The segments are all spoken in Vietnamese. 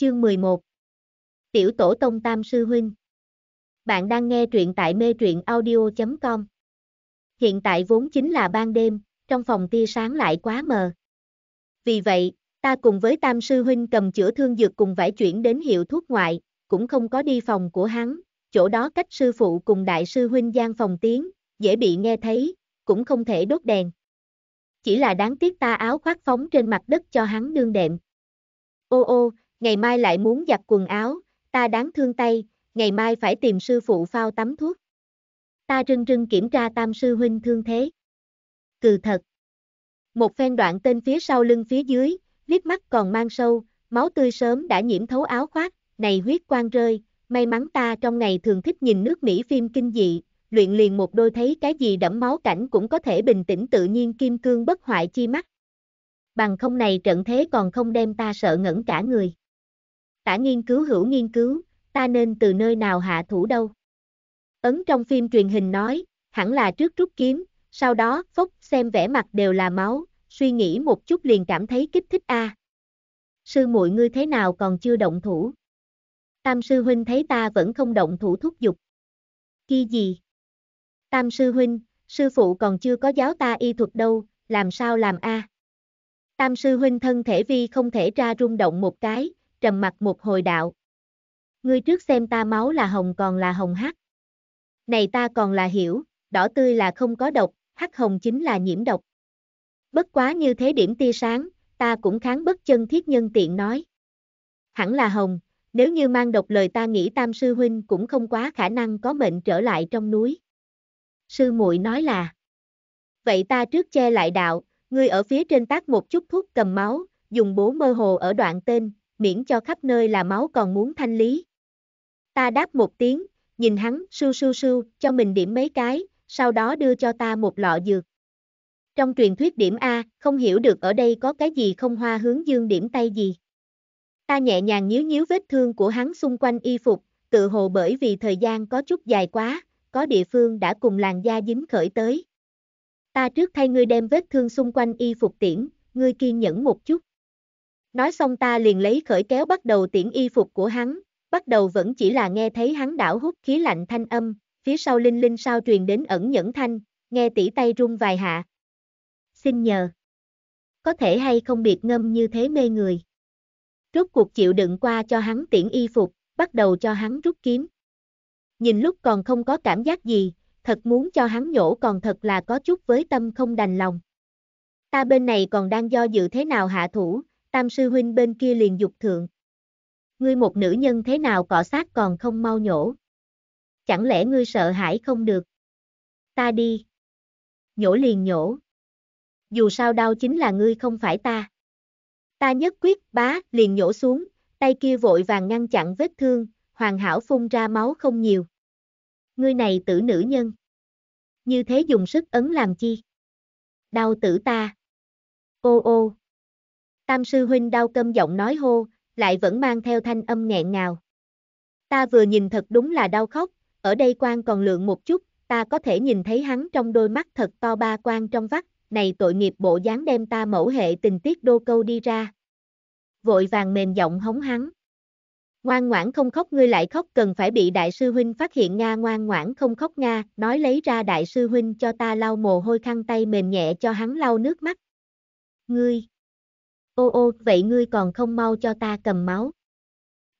Chương 11 Tiểu Tổ Tông Tam Sư Huynh Bạn đang nghe truyện tại mê truyện audio.com Hiện tại vốn chính là ban đêm, trong phòng tia sáng lại quá mờ. Vì vậy, ta cùng với Tam Sư Huynh cầm chữa thương dược cùng vải chuyển đến hiệu thuốc ngoại, cũng không có đi phòng của hắn, chỗ đó cách sư phụ cùng Đại Sư Huynh gian phòng tiếng, dễ bị nghe thấy, cũng không thể đốt đèn. Chỉ là đáng tiếc ta áo khoác phóng trên mặt đất cho hắn đương đệm. Ô ô, ngày mai lại muốn giặt quần áo, ta đáng thương tay, ngày mai phải tìm sư phụ phao tắm thuốc. Ta rưng rưng kiểm tra tam sư huynh thương thế. Cừ thật. Một phen đoạn tên phía sau lưng phía dưới, liếc mắt còn mang sâu, máu tươi sớm đã nhiễm thấu áo khoác, này huyết quang rơi, may mắn ta trong ngày thường thích nhìn nước Mỹ phim kinh dị, luyện liền một đôi thấy cái gì đẫm máu cảnh cũng có thể bình tĩnh tự nhiên kim cương bất hoại chi mắt. Bằng không này trận thế còn không đem ta sợ ngẩn cả người tả nghiên cứu hữu nghiên cứu, ta nên từ nơi nào hạ thủ đâu. Ấn trong phim truyền hình nói, hẳn là trước rút kiếm, sau đó phốc xem vẻ mặt đều là máu, suy nghĩ một chút liền cảm thấy kích thích a. Sư muội ngươi thế nào còn chưa động thủ? Tam sư huynh thấy ta vẫn không động thủ thúc giục. Khi gì? Tam sư huynh, sư phụ còn chưa có giáo ta y thuật đâu, làm sao làm a? Tam sư huynh thân thể vi không thể ra rung động một cái, trầm mặt một hồi đạo. Ngươi trước xem ta máu là hồng còn là hồng hắc. Này ta còn là hiểu, đỏ tươi là không có độc, hắc hồng chính là nhiễm độc. Bất quá như thế điểm tia sáng, ta cũng kháng bất chân thiết nhân tiện nói. Hẳn là hồng, nếu như mang độc lời ta nghĩ tam sư huynh cũng không quá khả năng có mệnh trở lại trong núi. Sư muội nói là. Vậy ta trước che lại đạo, ngươi ở phía trên tác một chút thuốc cầm máu, dùng bố mơ hồ ở đoạn tên, miễn cho khắp nơi là máu còn muốn thanh lý. Ta đáp một tiếng, nhìn hắn, sưu sưu sưu, cho mình điểm mấy cái, sau đó đưa cho ta một lọ dược. Trong truyền thuyết điểm A, không hiểu được ở đây có cái gì không hoa hướng dương điểm tay gì. Ta nhẹ nhàng nhíu nhíu vết thương của hắn xung quanh y phục, tự hồ bởi vì thời gian có chút dài quá, có địa phương đã cùng làn da dính khởi tới. Ta trước thay ngươi đem vết thương xung quanh y phục tiễn, ngươi kiên nhẫn một chút. Nói xong ta liền lấy khởi kéo bắt đầu tiễn y phục của hắn, bắt đầu vẫn chỉ là nghe thấy hắn đảo hút khí lạnh thanh âm, phía sau linh linh sao truyền đến ẩn nhẫn thanh, nghe tỉ tay rung vài hạ. Xin nhờ. Có thể hay không biệt ngâm như thế mê người. rút cuộc chịu đựng qua cho hắn tiễn y phục, bắt đầu cho hắn rút kiếm. Nhìn lúc còn không có cảm giác gì, thật muốn cho hắn nhổ còn thật là có chút với tâm không đành lòng. Ta bên này còn đang do dự thế nào hạ thủ, tam sư huynh bên kia liền dục thượng. Ngươi một nữ nhân thế nào cọ sát còn không mau nhổ. Chẳng lẽ ngươi sợ hãi không được? Ta đi. Nhổ liền nhổ. Dù sao đau chính là ngươi không phải ta. Ta nhất quyết bá liền nhổ xuống, tay kia vội vàng ngăn chặn vết thương, hoàn hảo phun ra máu không nhiều. Ngươi này tử nữ nhân. Như thế dùng sức ấn làm chi? Đau tử ta. Ô ô. Tam sư huynh đau câm giọng nói hô, lại vẫn mang theo thanh âm nghẹn ngào. Ta vừa nhìn thật đúng là đau khóc, ở đây quan còn lượng một chút, ta có thể nhìn thấy hắn trong đôi mắt thật to ba quan trong vắt, này tội nghiệp bộ dáng đem ta mẫu hệ tình tiết đô câu đi ra. Vội vàng mềm giọng hống hắn. Ngoan ngoãn không khóc ngươi lại khóc cần phải bị đại sư huynh phát hiện Nga ngoan ngoãn không khóc Nga, nói lấy ra đại sư huynh cho ta lau mồ hôi khăn tay mềm nhẹ cho hắn lau nước mắt. Ngươi! ô ô, vậy ngươi còn không mau cho ta cầm máu.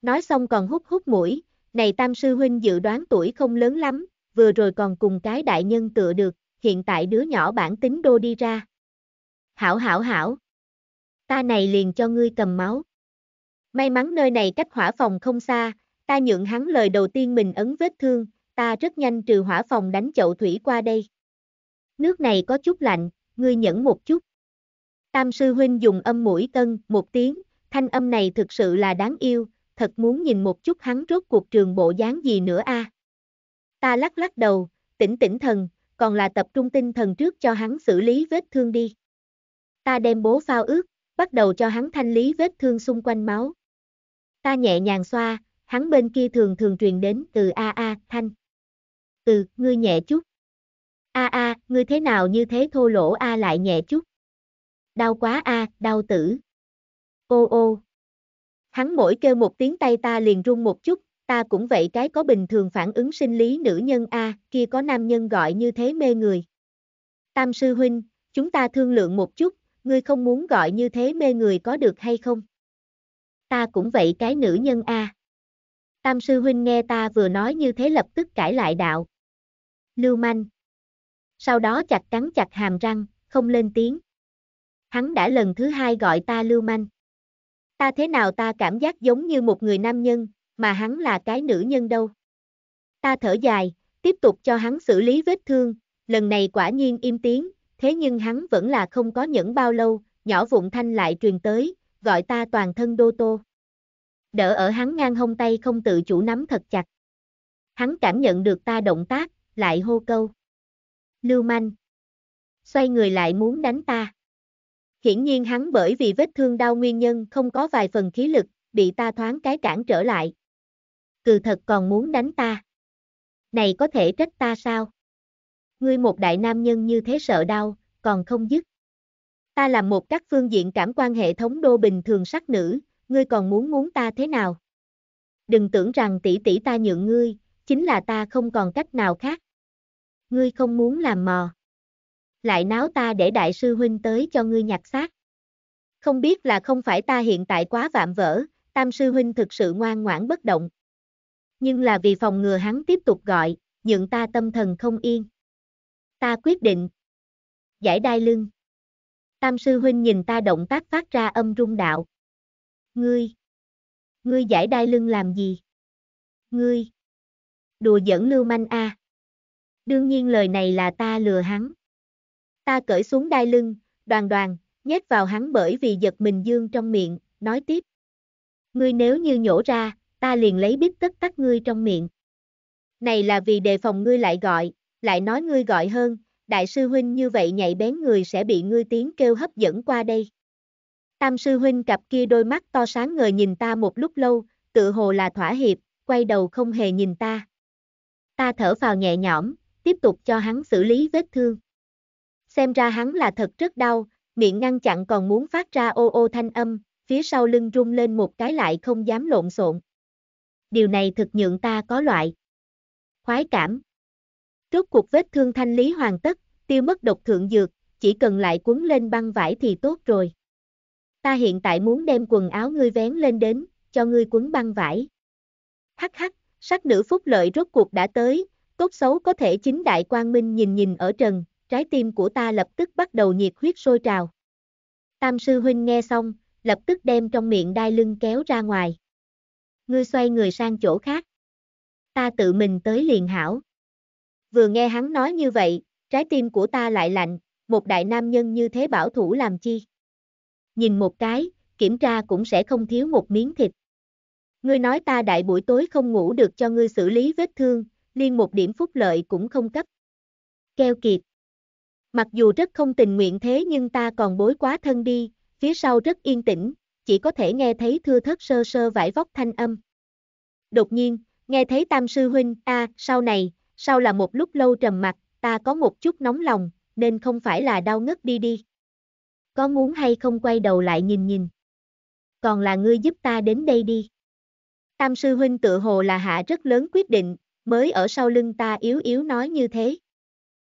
Nói xong còn hút hút mũi, này tam sư huynh dự đoán tuổi không lớn lắm, vừa rồi còn cùng cái đại nhân tựa được, hiện tại đứa nhỏ bản tính đô đi ra. Hảo hảo hảo. Ta này liền cho ngươi cầm máu. May mắn nơi này cách hỏa phòng không xa, ta nhượng hắn lời đầu tiên mình ấn vết thương, ta rất nhanh trừ hỏa phòng đánh chậu thủy qua đây. Nước này có chút lạnh, ngươi nhẫn một chút. Tam sư huynh dùng âm mũi tân, một tiếng, thanh âm này thực sự là đáng yêu, thật muốn nhìn một chút hắn rốt cuộc trường bộ dáng gì nữa a. À. Ta lắc lắc đầu, tỉnh tỉnh thần, còn là tập trung tinh thần trước cho hắn xử lý vết thương đi. Ta đem bố phao ướt, bắt đầu cho hắn thanh lý vết thương xung quanh máu. Ta nhẹ nhàng xoa, hắn bên kia thường thường truyền đến từ a a thanh. từ ngươi nhẹ chút. A a, ngươi thế nào như thế thô lỗ a lại nhẹ chút đau quá a, à, đau tử. Ô ô. Hắn mỗi kêu một tiếng tay ta liền run một chút, ta cũng vậy cái có bình thường phản ứng sinh lý nữ nhân a, à, kia có nam nhân gọi như thế mê người. Tam sư huynh, chúng ta thương lượng một chút, ngươi không muốn gọi như thế mê người có được hay không? Ta cũng vậy cái nữ nhân a. À. Tam sư huynh nghe ta vừa nói như thế lập tức cãi lại đạo. Lưu manh. Sau đó chặt cắn chặt hàm răng, không lên tiếng hắn đã lần thứ hai gọi ta lưu manh. Ta thế nào ta cảm giác giống như một người nam nhân, mà hắn là cái nữ nhân đâu. Ta thở dài, tiếp tục cho hắn xử lý vết thương, lần này quả nhiên im tiếng, thế nhưng hắn vẫn là không có nhẫn bao lâu, nhỏ vụn thanh lại truyền tới, gọi ta toàn thân đô tô. Đỡ ở hắn ngang hông tay không tự chủ nắm thật chặt. Hắn cảm nhận được ta động tác, lại hô câu. Lưu manh. Xoay người lại muốn đánh ta. Hiển nhiên hắn bởi vì vết thương đau nguyên nhân không có vài phần khí lực, bị ta thoáng cái cản trở lại. Cừ thật còn muốn đánh ta. Này có thể trách ta sao? Ngươi một đại nam nhân như thế sợ đau, còn không dứt. Ta làm một các phương diện cảm quan hệ thống đô bình thường sắc nữ, ngươi còn muốn muốn ta thế nào? Đừng tưởng rằng tỷ tỷ ta nhượng ngươi, chính là ta không còn cách nào khác. Ngươi không muốn làm mò lại náo ta để đại sư huynh tới cho ngươi nhặt xác. Không biết là không phải ta hiện tại quá vạm vỡ, tam sư huynh thực sự ngoan ngoãn bất động. Nhưng là vì phòng ngừa hắn tiếp tục gọi, nhượng ta tâm thần không yên. Ta quyết định. Giải đai lưng. Tam sư huynh nhìn ta động tác phát ra âm rung đạo. Ngươi. Ngươi giải đai lưng làm gì? Ngươi. Đùa giỡn lưu manh a. À. Đương nhiên lời này là ta lừa hắn. Ta cởi xuống đai lưng, đoàn đoàn, nhét vào hắn bởi vì giật mình dương trong miệng, nói tiếp. Ngươi nếu như nhổ ra, ta liền lấy bít tất tắt ngươi trong miệng. Này là vì đề phòng ngươi lại gọi, lại nói ngươi gọi hơn, đại sư huynh như vậy nhạy bén người sẽ bị ngươi tiếng kêu hấp dẫn qua đây. Tam sư huynh cặp kia đôi mắt to sáng ngời nhìn ta một lúc lâu, tự hồ là thỏa hiệp, quay đầu không hề nhìn ta. Ta thở vào nhẹ nhõm, tiếp tục cho hắn xử lý vết thương xem ra hắn là thật rất đau, miệng ngăn chặn còn muốn phát ra ô ô thanh âm, phía sau lưng rung lên một cái lại không dám lộn xộn. Điều này thực nhượng ta có loại khoái cảm. Rốt cuộc vết thương thanh lý hoàn tất, tiêu mất độc thượng dược, chỉ cần lại cuốn lên băng vải thì tốt rồi. Ta hiện tại muốn đem quần áo ngươi vén lên đến, cho ngươi cuốn băng vải. Hắc hắc, sắc nữ phúc lợi rốt cuộc đã tới, tốt xấu có thể chính đại quang minh nhìn nhìn ở trần, trái tim của ta lập tức bắt đầu nhiệt huyết sôi trào. Tam sư huynh nghe xong, lập tức đem trong miệng đai lưng kéo ra ngoài. Ngươi xoay người sang chỗ khác. Ta tự mình tới liền hảo. Vừa nghe hắn nói như vậy, trái tim của ta lại lạnh, một đại nam nhân như thế bảo thủ làm chi. Nhìn một cái, kiểm tra cũng sẽ không thiếu một miếng thịt. Ngươi nói ta đại buổi tối không ngủ được cho ngươi xử lý vết thương, liên một điểm phúc lợi cũng không cấp. Keo kiệt mặc dù rất không tình nguyện thế nhưng ta còn bối quá thân đi, phía sau rất yên tĩnh, chỉ có thể nghe thấy thưa thất sơ sơ vải vóc thanh âm. Đột nhiên, nghe thấy tam sư huynh, a, sau này, sau là một lúc lâu trầm mặt, ta có một chút nóng lòng, nên không phải là đau ngất đi đi. Có muốn hay không quay đầu lại nhìn nhìn. Còn là ngươi giúp ta đến đây đi. Tam sư huynh tự hồ là hạ rất lớn quyết định, mới ở sau lưng ta yếu yếu nói như thế.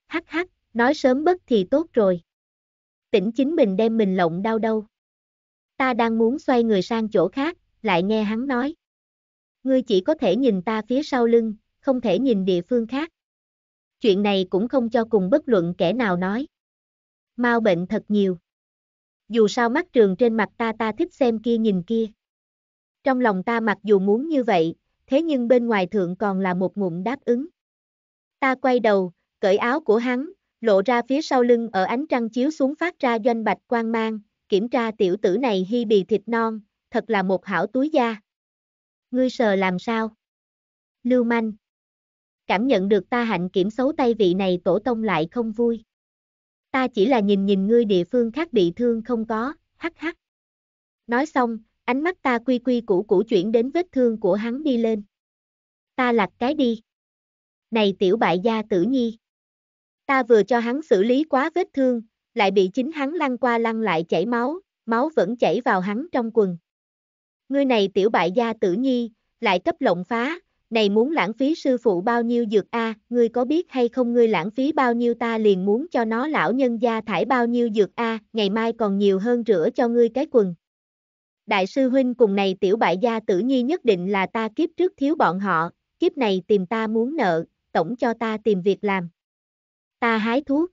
Hắc hắc, nói sớm bất thì tốt rồi. Tỉnh chính mình đem mình lộng đau đâu. Ta đang muốn xoay người sang chỗ khác, lại nghe hắn nói. Ngươi chỉ có thể nhìn ta phía sau lưng, không thể nhìn địa phương khác. Chuyện này cũng không cho cùng bất luận kẻ nào nói. Mau bệnh thật nhiều. Dù sao mắt trường trên mặt ta ta thích xem kia nhìn kia. Trong lòng ta mặc dù muốn như vậy, thế nhưng bên ngoài thượng còn là một ngụm đáp ứng. Ta quay đầu, cởi áo của hắn, lộ ra phía sau lưng ở ánh trăng chiếu xuống phát ra doanh bạch quang mang, kiểm tra tiểu tử này hy bì thịt non, thật là một hảo túi da. Ngươi sờ làm sao? Lưu manh. Cảm nhận được ta hạnh kiểm xấu tay vị này tổ tông lại không vui. Ta chỉ là nhìn nhìn ngươi địa phương khác bị thương không có, hắc hắc. Nói xong, ánh mắt ta quy quy củ củ chuyển đến vết thương của hắn đi lên. Ta lặt cái đi. Này tiểu bại gia tử nhi. Ta vừa cho hắn xử lý quá vết thương, lại bị chính hắn lăn qua lăn lại chảy máu, máu vẫn chảy vào hắn trong quần. Ngươi này tiểu bại gia tử nhi, lại cấp lộng phá, này muốn lãng phí sư phụ bao nhiêu dược a, ngươi có biết hay không ngươi lãng phí bao nhiêu ta liền muốn cho nó lão nhân gia thải bao nhiêu dược a, ngày mai còn nhiều hơn rửa cho ngươi cái quần. Đại sư huynh cùng này tiểu bại gia tử nhi nhất định là ta kiếp trước thiếu bọn họ, kiếp này tìm ta muốn nợ, tổng cho ta tìm việc làm. Ta hái thuốc.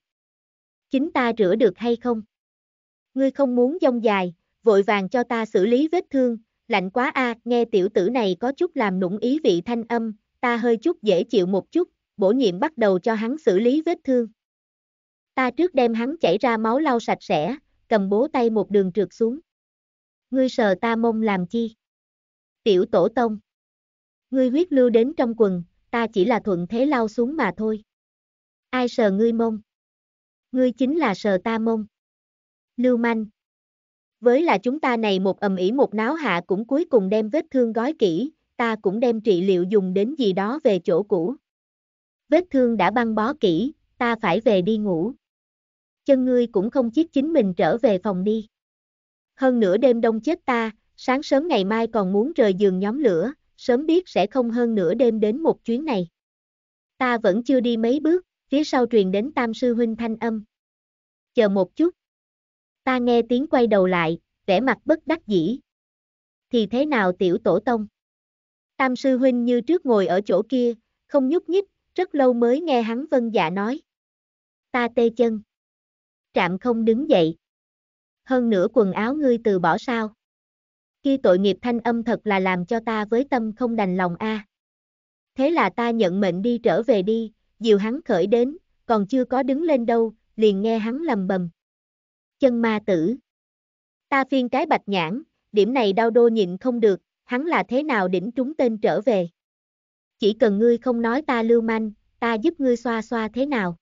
Chính ta rửa được hay không? Ngươi không muốn dông dài, vội vàng cho ta xử lý vết thương, lạnh quá a, à, nghe tiểu tử này có chút làm nũng ý vị thanh âm, ta hơi chút dễ chịu một chút, bổ nhiệm bắt đầu cho hắn xử lý vết thương. Ta trước đem hắn chảy ra máu lau sạch sẽ, cầm bố tay một đường trượt xuống. Ngươi sờ ta mông làm chi? Tiểu tổ tông. Ngươi huyết lưu đến trong quần, ta chỉ là thuận thế lau xuống mà thôi. Ai sờ ngươi mông? Ngươi chính là sờ ta mông. Lưu manh. Với là chúng ta này một ầm ĩ một náo hạ cũng cuối cùng đem vết thương gói kỹ, ta cũng đem trị liệu dùng đến gì đó về chỗ cũ. Vết thương đã băng bó kỹ, ta phải về đi ngủ. Chân ngươi cũng không chiếc chính mình trở về phòng đi. Hơn nửa đêm đông chết ta, sáng sớm ngày mai còn muốn rời giường nhóm lửa, sớm biết sẽ không hơn nửa đêm đến một chuyến này. Ta vẫn chưa đi mấy bước, phía sau truyền đến tam sư huynh thanh âm. Chờ một chút. Ta nghe tiếng quay đầu lại, vẻ mặt bất đắc dĩ. Thì thế nào tiểu tổ tông? Tam sư huynh như trước ngồi ở chỗ kia, không nhúc nhích, rất lâu mới nghe hắn vân dạ nói. Ta tê chân. Trạm không đứng dậy. Hơn nữa quần áo ngươi từ bỏ sao. Khi tội nghiệp thanh âm thật là làm cho ta với tâm không đành lòng a. À. Thế là ta nhận mệnh đi trở về đi, diều hắn khởi đến, còn chưa có đứng lên đâu, liền nghe hắn lầm bầm. Chân ma tử. Ta phiên cái bạch nhãn, điểm này đau đô nhịn không được, hắn là thế nào đỉnh trúng tên trở về. Chỉ cần ngươi không nói ta lưu manh, ta giúp ngươi xoa xoa thế nào.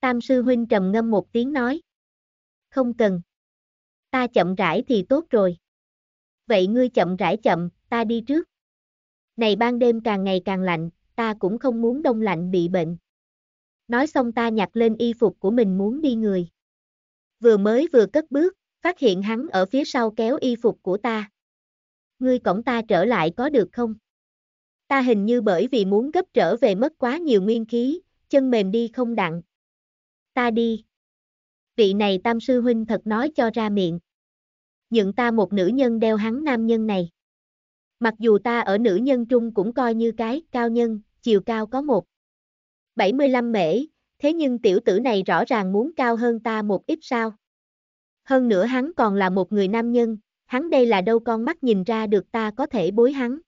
Tam sư huynh trầm ngâm một tiếng nói. Không cần. Ta chậm rãi thì tốt rồi. Vậy ngươi chậm rãi chậm, ta đi trước. Này ban đêm càng ngày càng lạnh, ta cũng không muốn đông lạnh bị bệnh. Nói xong ta nhặt lên y phục của mình muốn đi người. Vừa mới vừa cất bước, phát hiện hắn ở phía sau kéo y phục của ta. Ngươi cổng ta trở lại có được không? Ta hình như bởi vì muốn gấp trở về mất quá nhiều nguyên khí, chân mềm đi không đặng. Ta đi. Vị này tam sư huynh thật nói cho ra miệng. Nhận ta một nữ nhân đeo hắn nam nhân này. Mặc dù ta ở nữ nhân trung cũng coi như cái cao nhân, chiều cao có một 75 mễ, thế nhưng tiểu tử này rõ ràng muốn cao hơn ta một ít sao. Hơn nữa hắn còn là một người nam nhân, hắn đây là đâu con mắt nhìn ra được ta có thể bối hắn.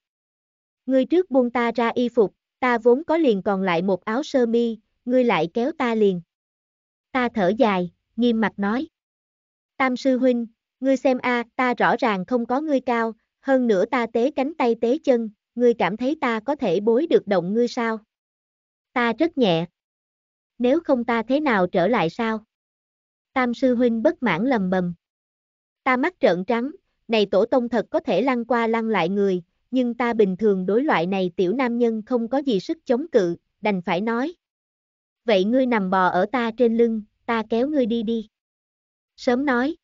Ngươi trước buông ta ra y phục, ta vốn có liền còn lại một áo sơ mi, ngươi lại kéo ta liền. Ta thở dài, nghiêm mặt nói. Tam sư huynh, ngươi xem a, ta rõ ràng không có ngươi cao, hơn nữa ta tế cánh tay tế chân, ngươi cảm thấy ta có thể bối được động ngươi sao? Ta rất nhẹ. Nếu không ta thế nào trở lại sao? Tam sư huynh bất mãn lầm bầm. Ta mắt trợn trắng, này tổ tông thật có thể lăn qua lăn lại người, nhưng ta bình thường đối loại này tiểu nam nhân không có gì sức chống cự, đành phải nói. Vậy ngươi nằm bò ở ta trên lưng, ta kéo ngươi đi đi. Sớm nói.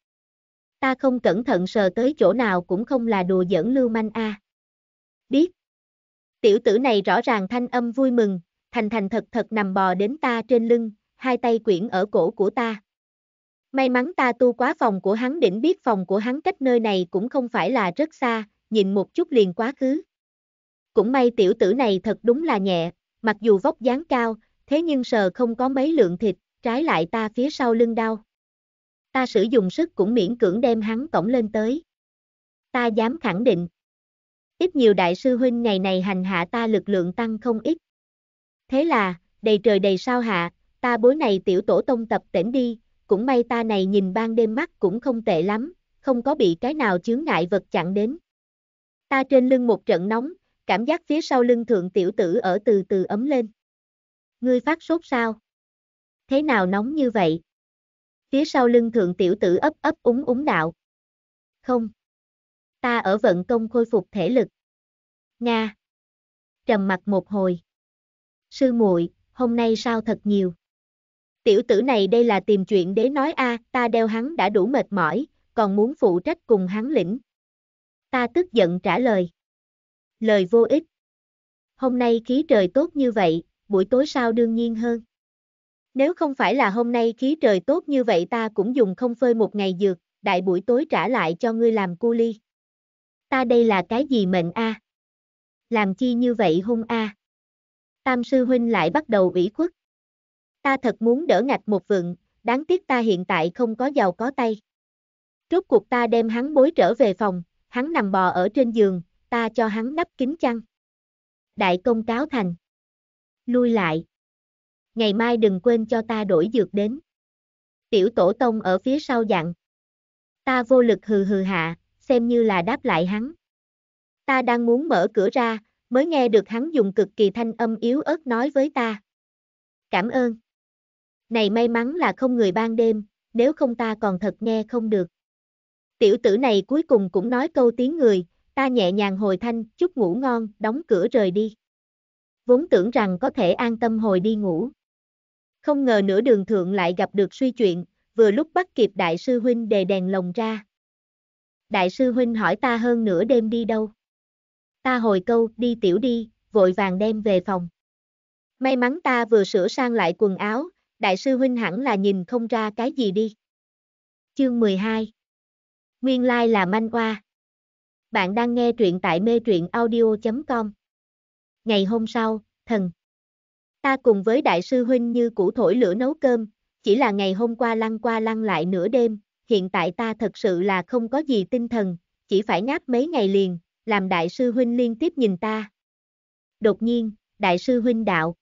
Ta không cẩn thận sờ tới chỗ nào cũng không là đùa giỡn lưu manh a. Biết. Tiểu tử này rõ ràng thanh âm vui mừng, thành thành thật thật nằm bò đến ta trên lưng, hai tay quyển ở cổ của ta. May mắn ta tu quá phòng của hắn đỉnh biết phòng của hắn cách nơi này cũng không phải là rất xa, nhìn một chút liền quá khứ. Cũng may tiểu tử này thật đúng là nhẹ, mặc dù vóc dáng cao, thế nhưng sờ không có mấy lượng thịt, trái lại ta phía sau lưng đau. Ta sử dụng sức cũng miễn cưỡng đem hắn cổng lên tới. Ta dám khẳng định, ít nhiều đại sư huynh ngày này hành hạ ta lực lượng tăng không ít. Thế là, đầy trời đầy sao hạ, ta bối này tiểu tổ tông tập tỉnh đi, cũng may ta này nhìn ban đêm mắt cũng không tệ lắm, không có bị cái nào chướng ngại vật chặn đến. Ta trên lưng một trận nóng, cảm giác phía sau lưng thượng tiểu tử ở từ từ ấm lên. Ngươi phát sốt sao? Thế nào nóng như vậy? Phía sau lưng thượng tiểu tử ấp ấp úng úng đạo. Không. Ta ở vận công khôi phục thể lực. Nga. Trầm mặt một hồi. Sư muội, hôm nay sao thật nhiều. Tiểu tử này đây là tìm chuyện để nói a, à, ta đeo hắn đã đủ mệt mỏi, còn muốn phụ trách cùng hắn lĩnh. Ta tức giận trả lời. Lời vô ích. Hôm nay khí trời tốt như vậy, buổi tối sao đương nhiên hơn. Nếu không phải là hôm nay khí trời tốt như vậy ta cũng dùng không phơi một ngày dược, đại buổi tối trả lại cho ngươi làm cu ly. Ta đây là cái gì mệnh a? Làm chi như vậy hung a? Tam sư huynh lại bắt đầu ủy khuất. Ta thật muốn đỡ ngạch một vựng, đáng tiếc ta hiện tại không có giàu có tay. Rốt cuộc ta đem hắn bối trở về phòng, hắn nằm bò ở trên giường, ta cho hắn nắp kính chăn. Đại công cáo thành. Lui lại. Ngày mai đừng quên cho ta đổi dược đến. Tiểu tổ tông ở phía sau dặn. Ta vô lực hừ hừ hạ, xem như là đáp lại hắn. Ta đang muốn mở cửa ra, mới nghe được hắn dùng cực kỳ thanh âm yếu ớt nói với ta. Cảm ơn. Này may mắn là không người ban đêm, nếu không ta còn thật nghe không được. Tiểu tử này cuối cùng cũng nói câu tiếng người, ta nhẹ nhàng hồi thanh, chút ngủ ngon, đóng cửa rời đi. Vốn tưởng rằng có thể an tâm hồi đi ngủ. Không ngờ nửa đường thượng lại gặp được suy chuyện, vừa lúc bắt kịp đại sư huynh đề đèn lồng ra đại sư huynh hỏi ta hơn nửa đêm đi đâu. Ta hồi câu, đi tiểu đi, vội vàng đem về phòng. May mắn ta vừa sửa sang lại quần áo, đại sư huynh hẳn là nhìn không ra cái gì đi. Chương 12 Nguyên lai like là manh oa. Bạn đang nghe truyện tại mê truyện audio.com Ngày hôm sau, thần Ta cùng với đại sư huynh như củ thổi lửa nấu cơm, chỉ là ngày hôm qua lăn qua lăn lại nửa đêm, hiện tại ta thật sự là không có gì tinh thần, chỉ phải ngáp mấy ngày liền, làm đại sư huynh liên tiếp nhìn ta. Đột nhiên, đại sư huynh đạo.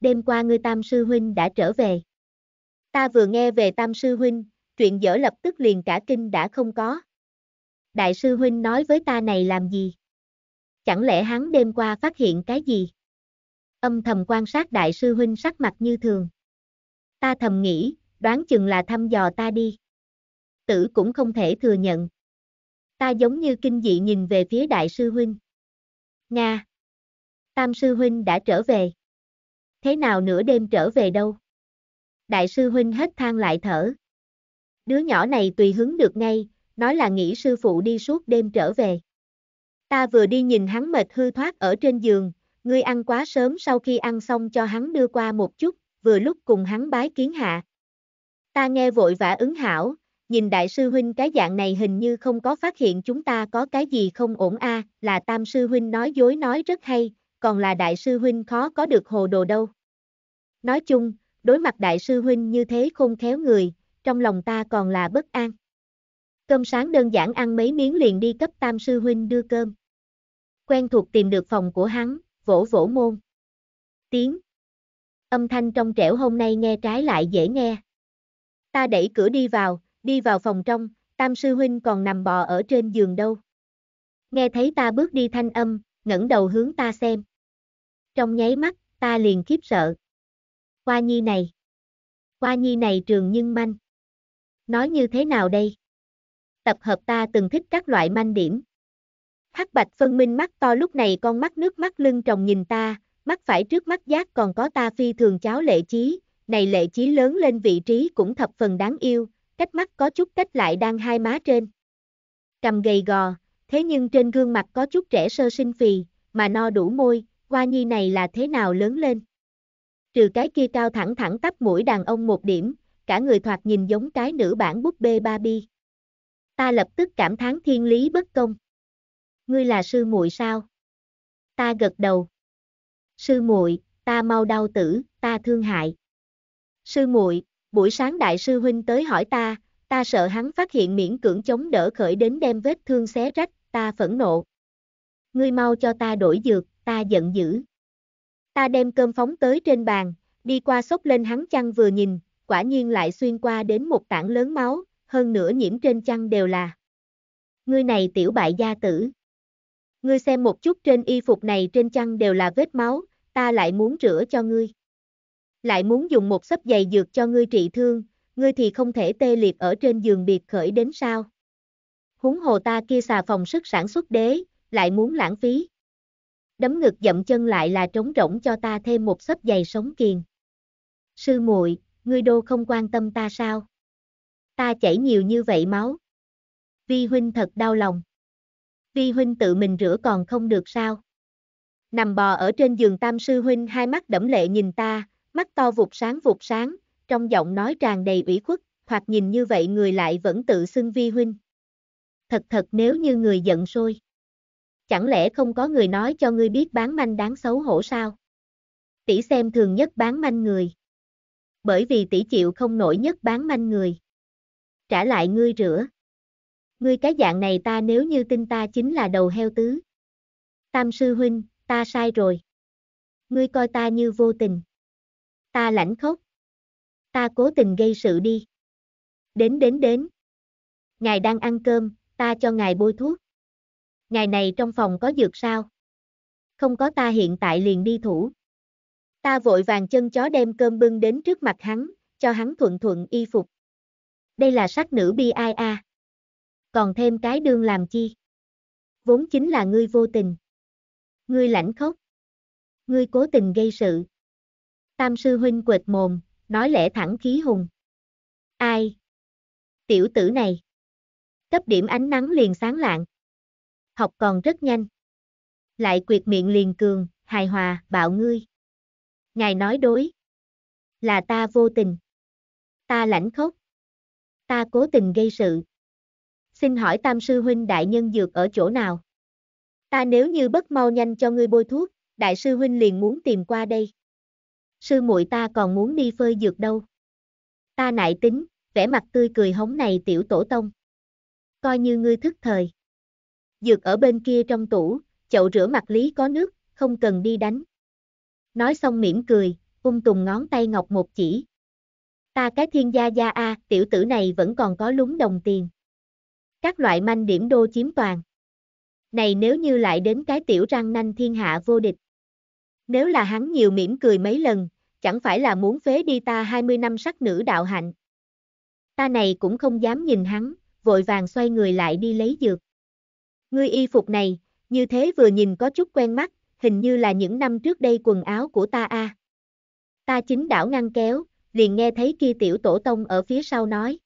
Đêm qua ngươi tam sư huynh đã trở về. Ta vừa nghe về tam sư huynh, chuyện dở lập tức liền cả kinh đã không có. Đại sư huynh nói với ta này làm gì? Chẳng lẽ hắn đêm qua phát hiện cái gì? Âm thầm quan sát đại sư huynh sắc mặt như thường. Ta thầm nghĩ, đoán chừng là thăm dò ta đi tử cũng không thể thừa nhận. Ta giống như kinh dị nhìn về phía đại sư huynh. Nga. Tam sư huynh đã trở về. Thế nào nửa đêm trở về đâu? Đại sư huynh hết than lại thở. Đứa nhỏ này tùy hứng được ngay, nói là nghĩ sư phụ đi suốt đêm trở về. Ta vừa đi nhìn hắn mệt hư thoát ở trên giường, ngươi ăn quá sớm sau khi ăn xong cho hắn đưa qua một chút, vừa lúc cùng hắn bái kiến hạ. Ta nghe vội vã ứng hảo, nhìn đại sư huynh cái dạng này hình như không có phát hiện chúng ta có cái gì không ổn a, là tam sư huynh nói dối nói rất hay, còn là đại sư huynh khó có được hồ đồ đâu. Nói chung, đối mặt đại sư huynh như thế không khéo người, trong lòng ta còn là bất an. Cơm sáng đơn giản ăn mấy miếng liền đi cấp tam sư huynh đưa cơm. Quen thuộc tìm được phòng của hắn, vỗ vỗ môn. Tiếng. Âm thanh trong trẻo hôm nay nghe trái lại dễ nghe. Ta đẩy cửa đi vào, đi vào phòng trong, tam sư huynh còn nằm bò ở trên giường đâu. Nghe thấy ta bước đi thanh âm, ngẩng đầu hướng ta xem. Trong nháy mắt, ta liền khiếp sợ. Qua nhi này. Qua nhi này trường nhưng manh. Nói như thế nào đây? Tập hợp ta từng thích các loại manh điểm. Hắc bạch phân minh mắt to lúc này con mắt nước mắt lưng trồng nhìn ta, mắt phải trước mắt giác còn có ta phi thường cháo lệ chí, này lệ chí lớn lên vị trí cũng thập phần đáng yêu, cách mắt có chút cách lại đang hai má trên. Cầm gầy gò, thế nhưng trên gương mặt có chút trẻ sơ sinh phì, mà no đủ môi, hoa nhi này là thế nào lớn lên. Trừ cái kia cao thẳng thẳng tắp mũi đàn ông một điểm, cả người thoạt nhìn giống cái nữ bản búp bê Barbie. Ta lập tức cảm thán thiên lý bất công. Ngươi là sư muội sao? Ta gật đầu. Sư muội, ta mau đau tử, ta thương hại. Sư muội, buổi sáng đại sư huynh tới hỏi ta, ta sợ hắn phát hiện miễn cưỡng chống đỡ khởi đến đem vết thương xé rách, ta phẫn nộ. Ngươi mau cho ta đổi dược, ta giận dữ. Ta đem cơm phóng tới trên bàn, đi qua sốc lên hắn chăn vừa nhìn, quả nhiên lại xuyên qua đến một tảng lớn máu, hơn nữa nhiễm trên chăn đều là. Ngươi này tiểu bại gia tử. Ngươi xem một chút trên y phục này trên chăn đều là vết máu, ta lại muốn rửa cho ngươi lại muốn dùng một sấp giày dược cho ngươi trị thương, ngươi thì không thể tê liệt ở trên giường biệt khởi đến sao. Húng hồ ta kia xà phòng sức sản xuất đế, lại muốn lãng phí. Đấm ngực dậm chân lại là trống rỗng cho ta thêm một sấp giày sống kiền. Sư muội, ngươi đô không quan tâm ta sao? Ta chảy nhiều như vậy máu. Vi huynh thật đau lòng. Vi huynh tự mình rửa còn không được sao? Nằm bò ở trên giường tam sư huynh hai mắt đẫm lệ nhìn ta, mắt to vụt sáng vụt sáng, trong giọng nói tràn đầy ủy khuất, hoặc nhìn như vậy người lại vẫn tự xưng vi huynh. Thật thật nếu như người giận sôi. Chẳng lẽ không có người nói cho ngươi biết bán manh đáng xấu hổ sao? Tỷ xem thường nhất bán manh người. Bởi vì tỷ chịu không nổi nhất bán manh người. Trả lại ngươi rửa. Ngươi cái dạng này ta nếu như tin ta chính là đầu heo tứ. Tam sư huynh, ta sai rồi. Ngươi coi ta như vô tình. Ta lãnh khốc. Ta cố tình gây sự đi. Đến đến đến. Ngài đang ăn cơm, ta cho ngài bôi thuốc. Ngài này trong phòng có dược sao? Không có ta hiện tại liền đi thủ. Ta vội vàng chân chó đem cơm bưng đến trước mặt hắn, cho hắn thuận thuận y phục. Đây là sắc nữ bi ai a. Còn thêm cái đương làm chi? Vốn chính là ngươi vô tình. Ngươi lãnh khóc. Ngươi cố tình gây sự. Tam sư huynh quệt mồm, nói lẽ thẳng khí hùng. Ai? Tiểu tử này. Cấp điểm ánh nắng liền sáng lạng. Học còn rất nhanh. Lại quyệt miệng liền cường, hài hòa, bạo ngươi. Ngài nói đối. Là ta vô tình. Ta lãnh khốc. Ta cố tình gây sự. Xin hỏi tam sư huynh đại nhân dược ở chỗ nào? Ta nếu như bất mau nhanh cho ngươi bôi thuốc, đại sư huynh liền muốn tìm qua đây sư muội ta còn muốn đi phơi dược đâu. Ta nại tính, vẻ mặt tươi cười hống này tiểu tổ tông. Coi như ngươi thức thời. Dược ở bên kia trong tủ, chậu rửa mặt lý có nước, không cần đi đánh. Nói xong mỉm cười, ung tùng ngón tay ngọc một chỉ. Ta cái thiên gia gia a, tiểu tử này vẫn còn có lúng đồng tiền. Các loại manh điểm đô chiếm toàn. Này nếu như lại đến cái tiểu răng nanh thiên hạ vô địch. Nếu là hắn nhiều mỉm cười mấy lần, chẳng phải là muốn phế đi ta 20 năm sắc nữ đạo hạnh. Ta này cũng không dám nhìn hắn, vội vàng xoay người lại đi lấy dược. Ngươi y phục này, như thế vừa nhìn có chút quen mắt, hình như là những năm trước đây quần áo của ta a. Ta chính đảo ngăn kéo, liền nghe thấy kia tiểu tổ tông ở phía sau nói.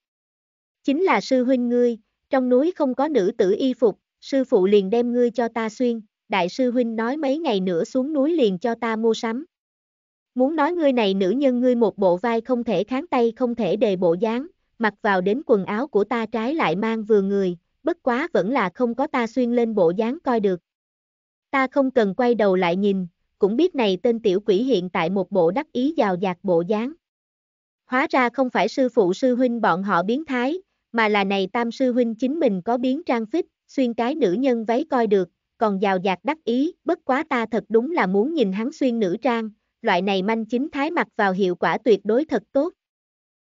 Chính là sư huynh ngươi, trong núi không có nữ tử y phục, sư phụ liền đem ngươi cho ta xuyên đại sư huynh nói mấy ngày nữa xuống núi liền cho ta mua sắm. Muốn nói ngươi này nữ nhân ngươi một bộ vai không thể kháng tay không thể đề bộ dáng, mặc vào đến quần áo của ta trái lại mang vừa người, bất quá vẫn là không có ta xuyên lên bộ dáng coi được. Ta không cần quay đầu lại nhìn, cũng biết này tên tiểu quỷ hiện tại một bộ đắc ý giàu dạc bộ dáng. Hóa ra không phải sư phụ sư huynh bọn họ biến thái, mà là này tam sư huynh chính mình có biến trang phích, xuyên cái nữ nhân váy coi được, còn giàu dạt đắc ý, bất quá ta thật đúng là muốn nhìn hắn xuyên nữ trang, loại này manh chính thái mặc vào hiệu quả tuyệt đối thật tốt.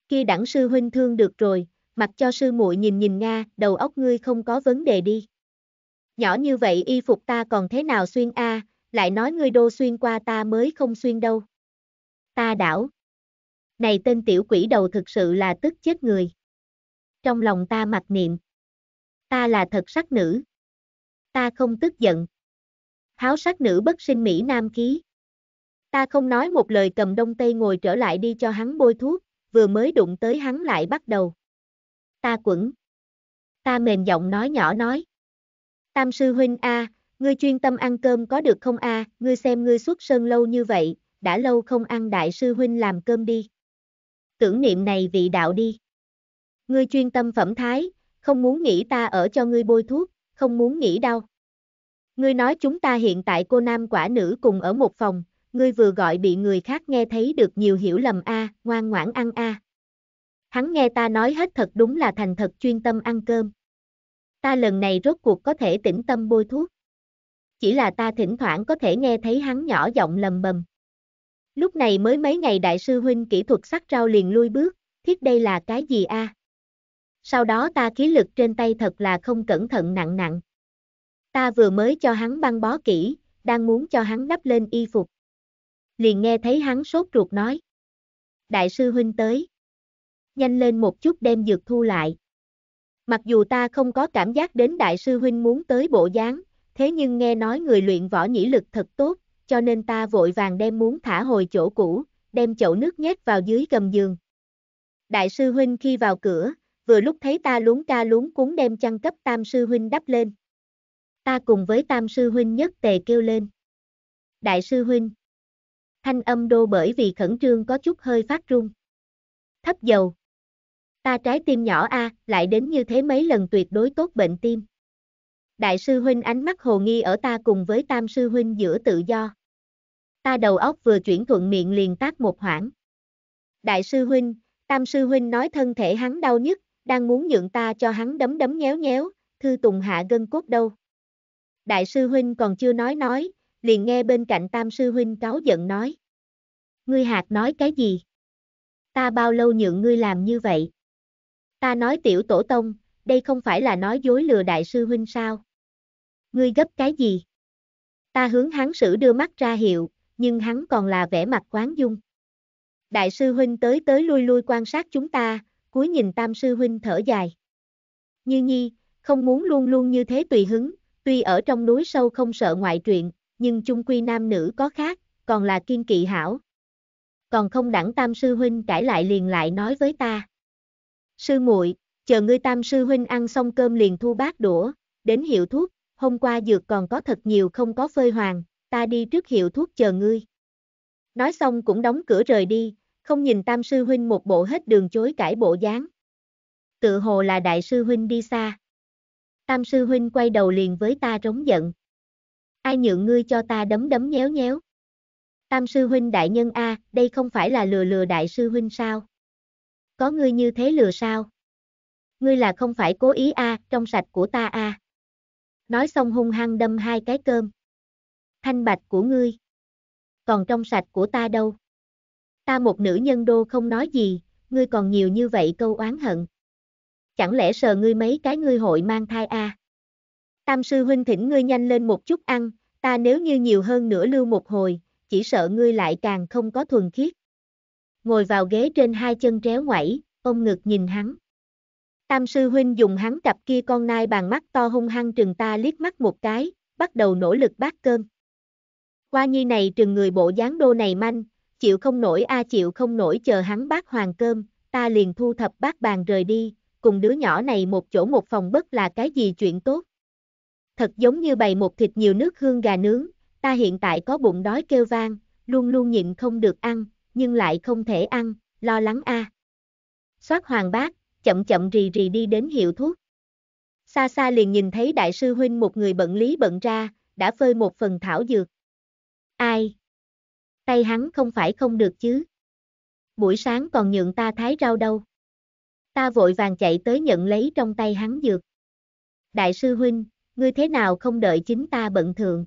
Khi đẳng sư huynh thương được rồi, mặc cho sư muội nhìn nhìn Nga, đầu óc ngươi không có vấn đề đi. Nhỏ như vậy y phục ta còn thế nào xuyên a, lại nói ngươi đô xuyên qua ta mới không xuyên đâu. Ta đảo. Này tên tiểu quỷ đầu thực sự là tức chết người. Trong lòng ta mặc niệm. Ta là thật sắc nữ ta không tức giận. Háo sắc nữ bất sinh Mỹ Nam ký. Ta không nói một lời cầm đông tây ngồi trở lại đi cho hắn bôi thuốc, vừa mới đụng tới hắn lại bắt đầu. Ta quẩn. Ta mềm giọng nói nhỏ nói. Tam sư huynh A, ngươi chuyên tâm ăn cơm có được không A, ngươi xem ngươi xuất sơn lâu như vậy, đã lâu không ăn đại sư huynh làm cơm đi. Tưởng niệm này vị đạo đi. Ngươi chuyên tâm phẩm thái, không muốn nghĩ ta ở cho ngươi bôi thuốc, không muốn nghĩ đâu. Ngươi nói chúng ta hiện tại cô nam quả nữ cùng ở một phòng, ngươi vừa gọi bị người khác nghe thấy được nhiều hiểu lầm a, ngoan ngoãn ăn a. Hắn nghe ta nói hết thật đúng là thành thật chuyên tâm ăn cơm. Ta lần này rốt cuộc có thể tĩnh tâm bôi thuốc. Chỉ là ta thỉnh thoảng có thể nghe thấy hắn nhỏ giọng lầm bầm. Lúc này mới mấy ngày đại sư huynh kỹ thuật sắc rau liền lui bước, thiết đây là cái gì a? À? sau đó ta khí lực trên tay thật là không cẩn thận nặng nặng. Ta vừa mới cho hắn băng bó kỹ, đang muốn cho hắn đắp lên y phục. Liền nghe thấy hắn sốt ruột nói. Đại sư huynh tới. Nhanh lên một chút đem dược thu lại. Mặc dù ta không có cảm giác đến đại sư huynh muốn tới bộ dáng, thế nhưng nghe nói người luyện võ nhĩ lực thật tốt, cho nên ta vội vàng đem muốn thả hồi chỗ cũ, đem chậu nước nhét vào dưới gầm giường. Đại sư huynh khi vào cửa, vừa lúc thấy ta luống ca luống cuốn đem chăn cấp tam sư huynh đắp lên. Ta cùng với tam sư huynh nhất tề kêu lên. Đại sư huynh. Thanh âm đô bởi vì khẩn trương có chút hơi phát run. Thấp dầu. Ta trái tim nhỏ a, à, lại đến như thế mấy lần tuyệt đối tốt bệnh tim. Đại sư huynh ánh mắt hồ nghi ở ta cùng với tam sư huynh giữa tự do. Ta đầu óc vừa chuyển thuận miệng liền tác một hoảng. Đại sư huynh, tam sư huynh nói thân thể hắn đau nhất, đang muốn nhượng ta cho hắn đấm đấm nhéo nhéo, thư tùng hạ gân cốt đâu. Đại sư huynh còn chưa nói nói, liền nghe bên cạnh tam sư huynh cáo giận nói. Ngươi hạt nói cái gì? Ta bao lâu nhượng ngươi làm như vậy? Ta nói tiểu tổ tông, đây không phải là nói dối lừa đại sư huynh sao? Ngươi gấp cái gì? Ta hướng hắn sử đưa mắt ra hiệu, nhưng hắn còn là vẻ mặt quán dung. Đại sư huynh tới tới lui lui quan sát chúng ta, cuối nhìn tam sư huynh thở dài. Như nhi, không muốn luôn luôn như thế tùy hứng, tuy ở trong núi sâu không sợ ngoại truyện, nhưng chung quy nam nữ có khác, còn là kiên kỵ hảo. Còn không đẳng tam sư huynh cãi lại liền lại nói với ta. Sư muội, chờ ngươi tam sư huynh ăn xong cơm liền thu bát đũa, đến hiệu thuốc, hôm qua dược còn có thật nhiều không có phơi hoàng, ta đi trước hiệu thuốc chờ ngươi. Nói xong cũng đóng cửa rời đi, không nhìn tam sư huynh một bộ hết đường chối cãi bộ dáng. Tự hồ là đại sư huynh đi xa. Tam sư huynh quay đầu liền với ta rống giận. Ai nhượng ngươi cho ta đấm đấm nhéo nhéo. Tam sư huynh đại nhân A, đây không phải là lừa lừa đại sư huynh sao? Có ngươi như thế lừa sao? Ngươi là không phải cố ý A, trong sạch của ta A. Nói xong hung hăng đâm hai cái cơm. Thanh bạch của ngươi. Còn trong sạch của ta đâu? Ta một nữ nhân đô không nói gì, ngươi còn nhiều như vậy câu oán hận. Chẳng lẽ sờ ngươi mấy cái ngươi hội mang thai a? À? Tam sư huynh thỉnh ngươi nhanh lên một chút ăn, ta nếu như nhiều hơn nửa lưu một hồi, chỉ sợ ngươi lại càng không có thuần khiết. Ngồi vào ghế trên hai chân tréo ngoảy, ông ngực nhìn hắn. Tam sư huynh dùng hắn cặp kia con nai bàn mắt to hung hăng trừng ta liếc mắt một cái, bắt đầu nỗ lực bát cơm. Qua nhi này trừng người bộ dáng đô này manh, chịu không nổi a chịu không nổi chờ hắn bác hoàng cơm, ta liền thu thập bác bàn rời đi, cùng đứa nhỏ này một chỗ một phòng bất là cái gì chuyện tốt. Thật giống như bày một thịt nhiều nước hương gà nướng, ta hiện tại có bụng đói kêu vang, luôn luôn nhịn không được ăn, nhưng lại không thể ăn, lo lắng a. Soát hoàng bác, chậm chậm rì rì đi đến hiệu thuốc. Xa xa liền nhìn thấy đại sư huynh một người bận lý bận ra, đã phơi một phần thảo dược. Ai? tay hắn không phải không được chứ. Buổi sáng còn nhượng ta thái rau đâu. Ta vội vàng chạy tới nhận lấy trong tay hắn dược. Đại sư huynh, ngươi thế nào không đợi chính ta bận thường?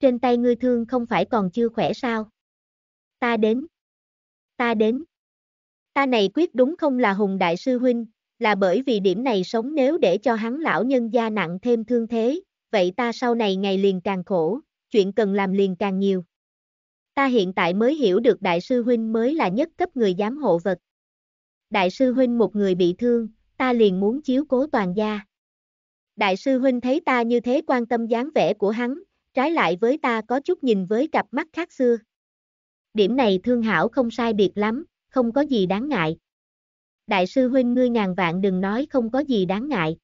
Trên tay ngươi thương không phải còn chưa khỏe sao? Ta đến. Ta đến. Ta này quyết đúng không là hùng đại sư huynh, là bởi vì điểm này sống nếu để cho hắn lão nhân gia nặng thêm thương thế, vậy ta sau này ngày liền càng khổ, chuyện cần làm liền càng nhiều. Ta hiện tại mới hiểu được đại sư huynh mới là nhất cấp người giám hộ vật. Đại sư huynh một người bị thương, ta liền muốn chiếu cố toàn gia. Đại sư huynh thấy ta như thế quan tâm dáng vẻ của hắn, trái lại với ta có chút nhìn với cặp mắt khác xưa. Điểm này thương hảo không sai biệt lắm, không có gì đáng ngại. Đại sư huynh ngươi ngàn vạn đừng nói không có gì đáng ngại.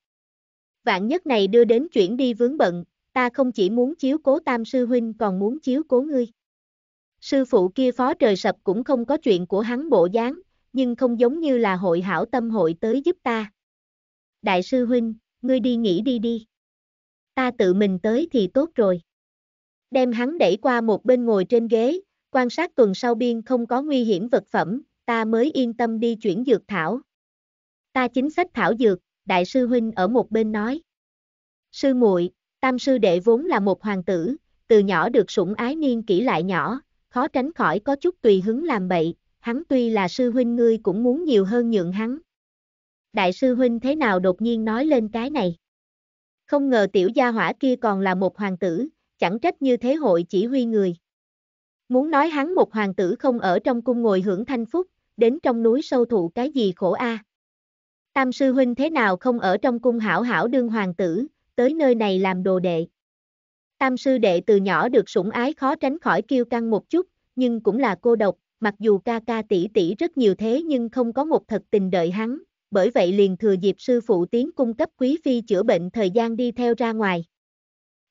Vạn nhất này đưa đến chuyển đi vướng bận, ta không chỉ muốn chiếu cố tam sư huynh còn muốn chiếu cố ngươi. Sư phụ kia phó trời sập cũng không có chuyện của hắn bộ dáng, nhưng không giống như là hội hảo tâm hội tới giúp ta. Đại sư huynh, ngươi đi nghỉ đi đi. Ta tự mình tới thì tốt rồi. Đem hắn đẩy qua một bên ngồi trên ghế, quan sát tuần sau biên không có nguy hiểm vật phẩm, ta mới yên tâm đi chuyển dược thảo. Ta chính sách thảo dược, đại sư huynh ở một bên nói. Sư muội, tam sư đệ vốn là một hoàng tử, từ nhỏ được sủng ái niên kỹ lại nhỏ, khó tránh khỏi có chút tùy hứng làm bậy, hắn tuy là sư huynh ngươi cũng muốn nhiều hơn nhượng hắn. Đại sư huynh thế nào đột nhiên nói lên cái này? Không ngờ tiểu gia hỏa kia còn là một hoàng tử, chẳng trách như thế hội chỉ huy người. Muốn nói hắn một hoàng tử không ở trong cung ngồi hưởng thanh phúc, đến trong núi sâu thụ cái gì khổ a? Tam sư huynh thế nào không ở trong cung hảo hảo đương hoàng tử, tới nơi này làm đồ đệ. Tam sư đệ từ nhỏ được sủng ái khó tránh khỏi kiêu căng một chút, nhưng cũng là cô độc, mặc dù ca ca tỷ tỷ rất nhiều thế nhưng không có một thật tình đợi hắn, bởi vậy liền thừa dịp sư phụ tiến cung cấp quý phi chữa bệnh thời gian đi theo ra ngoài.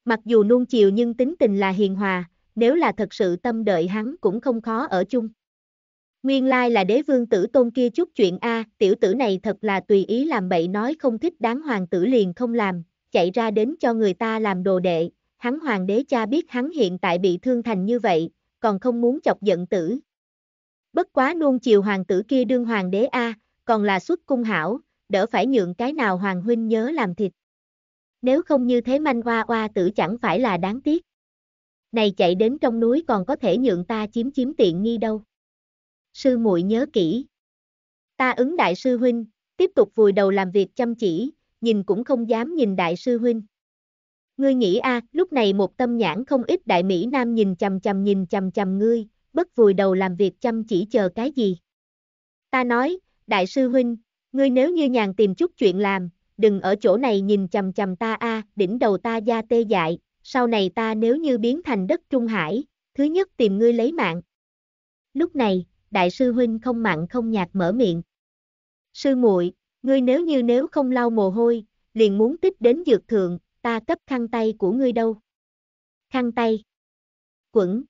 Mặc dù nuông chiều nhưng tính tình là hiền hòa, nếu là thật sự tâm đợi hắn cũng không khó ở chung. Nguyên lai là đế vương tử tôn kia chút chuyện a, tiểu tử này thật là tùy ý làm bậy nói không thích đáng hoàng tử liền không làm, chạy ra đến cho người ta làm đồ đệ, hắn hoàng đế cha biết hắn hiện tại bị thương thành như vậy, còn không muốn chọc giận tử. Bất quá nuông chiều hoàng tử kia đương hoàng đế A, còn là xuất cung hảo, đỡ phải nhượng cái nào hoàng huynh nhớ làm thịt. Nếu không như thế manh hoa hoa tử chẳng phải là đáng tiếc. Này chạy đến trong núi còn có thể nhượng ta chiếm chiếm tiện nghi đâu. Sư muội nhớ kỹ. Ta ứng đại sư huynh, tiếp tục vùi đầu làm việc chăm chỉ, nhìn cũng không dám nhìn đại sư huynh. Ngươi nghĩ a, à, lúc này một tâm nhãn không ít đại Mỹ Nam nhìn chầm chầm nhìn chầm chầm ngươi, bất vùi đầu làm việc chăm chỉ chờ cái gì. Ta nói, đại sư huynh, ngươi nếu như nhàn tìm chút chuyện làm, đừng ở chỗ này nhìn chầm chầm ta a, à, đỉnh đầu ta da tê dại, sau này ta nếu như biến thành đất Trung Hải, thứ nhất tìm ngươi lấy mạng. Lúc này, đại sư huynh không mặn không nhạt mở miệng. Sư muội, ngươi nếu như nếu không lau mồ hôi, liền muốn tích đến dược thượng, ta cấp khăn tay của ngươi đâu? Khăn tay. Quẩn.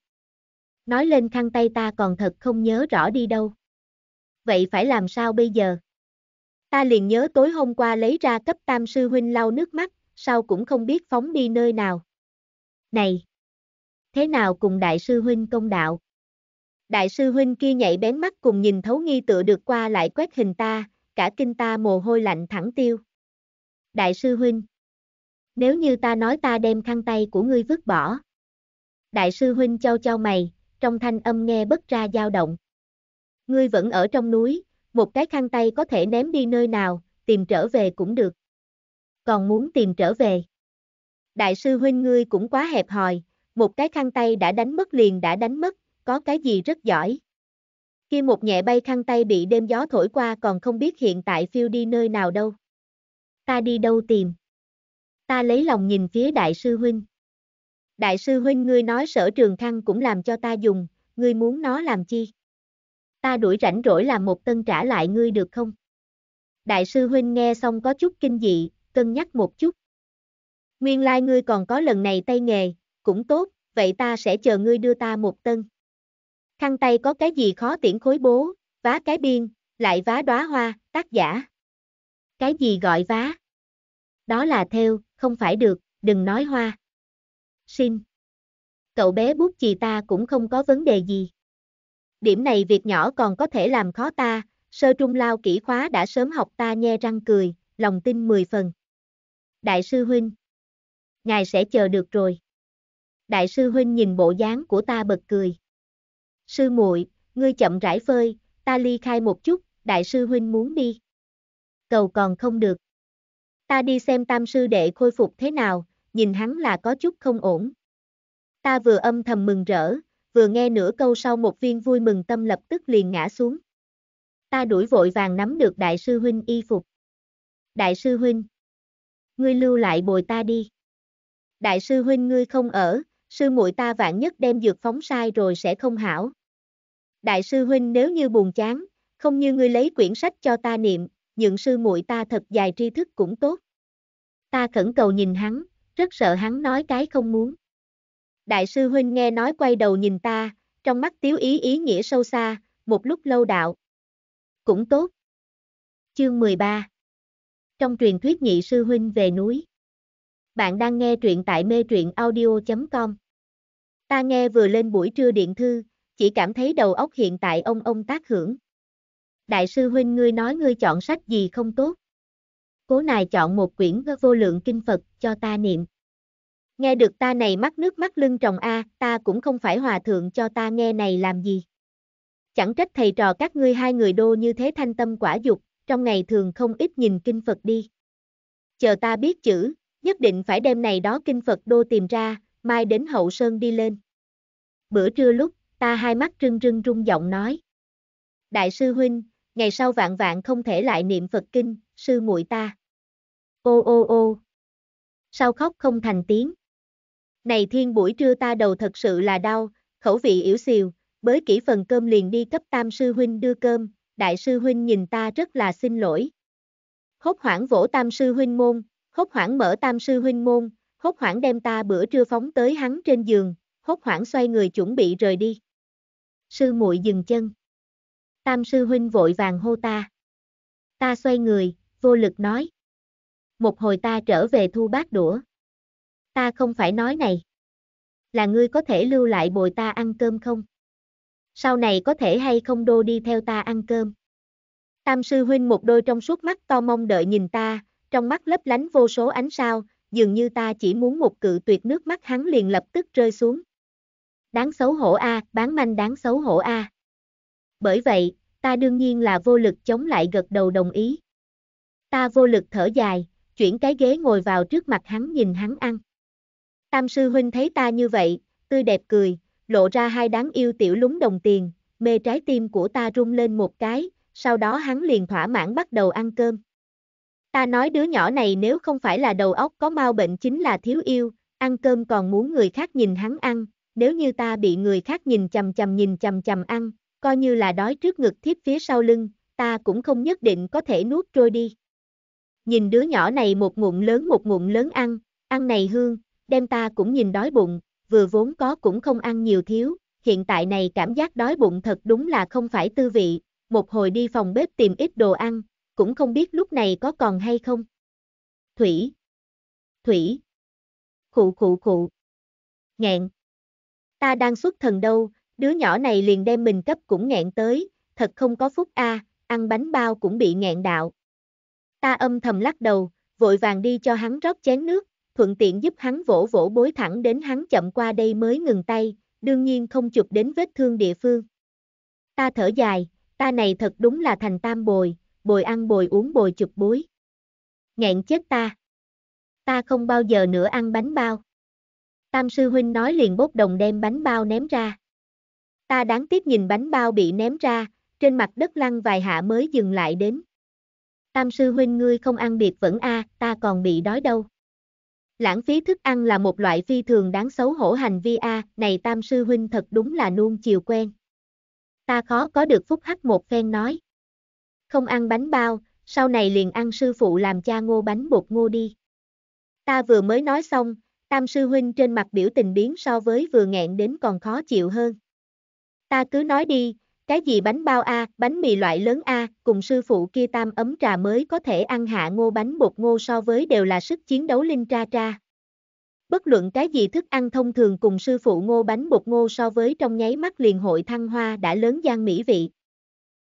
Nói lên khăn tay ta còn thật không nhớ rõ đi đâu. Vậy phải làm sao bây giờ? Ta liền nhớ tối hôm qua lấy ra cấp tam sư huynh lau nước mắt, sao cũng không biết phóng đi nơi nào. Này! Thế nào cùng đại sư huynh công đạo? Đại sư huynh kia nhảy bén mắt cùng nhìn thấu nghi tựa được qua lại quét hình ta, cả kinh ta mồ hôi lạnh thẳng tiêu. Đại sư huynh! nếu như ta nói ta đem khăn tay của ngươi vứt bỏ. Đại sư huynh châu châu mày, trong thanh âm nghe bất ra dao động. Ngươi vẫn ở trong núi, một cái khăn tay có thể ném đi nơi nào, tìm trở về cũng được. Còn muốn tìm trở về. Đại sư huynh ngươi cũng quá hẹp hòi, một cái khăn tay đã đánh mất liền đã đánh mất, có cái gì rất giỏi. Khi một nhẹ bay khăn tay bị đêm gió thổi qua còn không biết hiện tại phiêu đi nơi nào đâu. Ta đi đâu tìm ta lấy lòng nhìn phía đại sư huynh. Đại sư huynh ngươi nói sở trường thăng cũng làm cho ta dùng, ngươi muốn nó làm chi? Ta đuổi rảnh rỗi làm một tân trả lại ngươi được không? Đại sư huynh nghe xong có chút kinh dị, cân nhắc một chút. Nguyên lai like ngươi còn có lần này tay nghề, cũng tốt, vậy ta sẽ chờ ngươi đưa ta một tân. Khăn tay có cái gì khó tiễn khối bố, vá cái biên, lại vá đóa hoa, tác giả. Cái gì gọi vá? đó là theo, không phải được, đừng nói hoa. Xin. Cậu bé bút chì ta cũng không có vấn đề gì. Điểm này việc nhỏ còn có thể làm khó ta, sơ trung lao kỹ khóa đã sớm học ta nhe răng cười, lòng tin 10 phần. Đại sư Huynh. Ngài sẽ chờ được rồi. Đại sư Huynh nhìn bộ dáng của ta bật cười. Sư muội, ngươi chậm rãi phơi, ta ly khai một chút, đại sư Huynh muốn đi. Cầu còn không được. Ta đi xem tam sư đệ khôi phục thế nào, nhìn hắn là có chút không ổn. Ta vừa âm thầm mừng rỡ, vừa nghe nửa câu sau một viên vui mừng tâm lập tức liền ngã xuống. Ta đuổi vội vàng nắm được đại sư huynh y phục. Đại sư huynh, ngươi lưu lại bồi ta đi. Đại sư huynh ngươi không ở, sư muội ta vạn nhất đem dược phóng sai rồi sẽ không hảo. Đại sư huynh nếu như buồn chán, không như ngươi lấy quyển sách cho ta niệm, nhượng sư muội ta thật dài tri thức cũng tốt. Ta khẩn cầu nhìn hắn, rất sợ hắn nói cái không muốn. Đại sư huynh nghe nói quay đầu nhìn ta, trong mắt tiếu ý ý nghĩa sâu xa, một lúc lâu đạo. Cũng tốt. Chương 13 Trong truyền thuyết nhị sư huynh về núi. Bạn đang nghe truyện tại mê truyện audio.com Ta nghe vừa lên buổi trưa điện thư, chỉ cảm thấy đầu óc hiện tại ông ông tác hưởng đại sư huynh ngươi nói ngươi chọn sách gì không tốt. Cố nài chọn một quyển vô lượng kinh Phật, cho ta niệm. Nghe được ta này mắt nước mắt lưng tròng A, ta cũng không phải hòa thượng cho ta nghe này làm gì. Chẳng trách thầy trò các ngươi hai người đô như thế thanh tâm quả dục, trong ngày thường không ít nhìn kinh Phật đi. Chờ ta biết chữ, nhất định phải đem này đó kinh Phật đô tìm ra, mai đến hậu sơn đi lên. Bữa trưa lúc, ta hai mắt rưng rưng rung giọng nói. Đại sư huynh, ngày sau vạn vạn không thể lại niệm Phật kinh, sư muội ta. Ô ô ô. Sao khóc không thành tiếng. Này thiên buổi trưa ta đầu thật sự là đau, khẩu vị yếu xìu, bới kỹ phần cơm liền đi cấp tam sư huynh đưa cơm, đại sư huynh nhìn ta rất là xin lỗi. Hốt hoảng vỗ tam sư huynh môn, hốt hoảng mở tam sư huynh môn, hốt hoảng đem ta bữa trưa phóng tới hắn trên giường, hốt hoảng xoay người chuẩn bị rời đi. Sư muội dừng chân. Tam sư huynh vội vàng hô ta. Ta xoay người, vô lực nói. Một hồi ta trở về thu bát đũa. Ta không phải nói này. Là ngươi có thể lưu lại bồi ta ăn cơm không? Sau này có thể hay không đô đi theo ta ăn cơm? Tam sư huynh một đôi trong suốt mắt to mong đợi nhìn ta, trong mắt lấp lánh vô số ánh sao, dường như ta chỉ muốn một cự tuyệt nước mắt hắn liền lập tức rơi xuống. Đáng xấu hổ a, bán manh đáng xấu hổ a bởi vậy, ta đương nhiên là vô lực chống lại gật đầu đồng ý. Ta vô lực thở dài, chuyển cái ghế ngồi vào trước mặt hắn nhìn hắn ăn. Tam sư huynh thấy ta như vậy, tươi đẹp cười, lộ ra hai đáng yêu tiểu lúng đồng tiền, mê trái tim của ta rung lên một cái, sau đó hắn liền thỏa mãn bắt đầu ăn cơm. Ta nói đứa nhỏ này nếu không phải là đầu óc có mau bệnh chính là thiếu yêu, ăn cơm còn muốn người khác nhìn hắn ăn, nếu như ta bị người khác nhìn chầm chầm nhìn chầm chầm ăn, coi như là đói trước ngực thiếp phía sau lưng, ta cũng không nhất định có thể nuốt trôi đi. Nhìn đứa nhỏ này một ngụm lớn một ngụm lớn ăn, ăn này hương, đem ta cũng nhìn đói bụng, vừa vốn có cũng không ăn nhiều thiếu, hiện tại này cảm giác đói bụng thật đúng là không phải tư vị, một hồi đi phòng bếp tìm ít đồ ăn, cũng không biết lúc này có còn hay không. Thủy. Thủy. Khụ khụ khụ. Ngẹn. Ta đang xuất thần đâu, đứa nhỏ này liền đem mình cấp cũng nghẹn tới, thật không có phúc a, à, ăn bánh bao cũng bị nghẹn đạo. Ta âm thầm lắc đầu, vội vàng đi cho hắn rót chén nước, thuận tiện giúp hắn vỗ vỗ bối thẳng đến hắn chậm qua đây mới ngừng tay, đương nhiên không chụp đến vết thương địa phương. Ta thở dài, ta này thật đúng là thành tam bồi, bồi ăn bồi uống bồi chụp bối. ngẹn chết ta. Ta không bao giờ nữa ăn bánh bao. Tam sư huynh nói liền bốc đồng đem bánh bao ném ra ta đáng tiếc nhìn bánh bao bị ném ra, trên mặt đất lăn vài hạ mới dừng lại đến. Tam sư huynh ngươi không ăn biệt vẫn a, à, ta còn bị đói đâu. Lãng phí thức ăn là một loại phi thường đáng xấu hổ hành vi a, à, này tam sư huynh thật đúng là nuông chiều quen. Ta khó có được phúc hắc một phen nói. Không ăn bánh bao, sau này liền ăn sư phụ làm cha ngô bánh bột ngô đi. Ta vừa mới nói xong, tam sư huynh trên mặt biểu tình biến so với vừa nghẹn đến còn khó chịu hơn. Ta cứ nói đi, cái gì bánh bao a, bánh mì loại lớn a, cùng sư phụ kia tam ấm trà mới có thể ăn hạ ngô bánh bột ngô so với đều là sức chiến đấu linh tra tra. Bất luận cái gì thức ăn thông thường cùng sư phụ ngô bánh bột ngô so với trong nháy mắt liền hội thăng hoa đã lớn gian mỹ vị.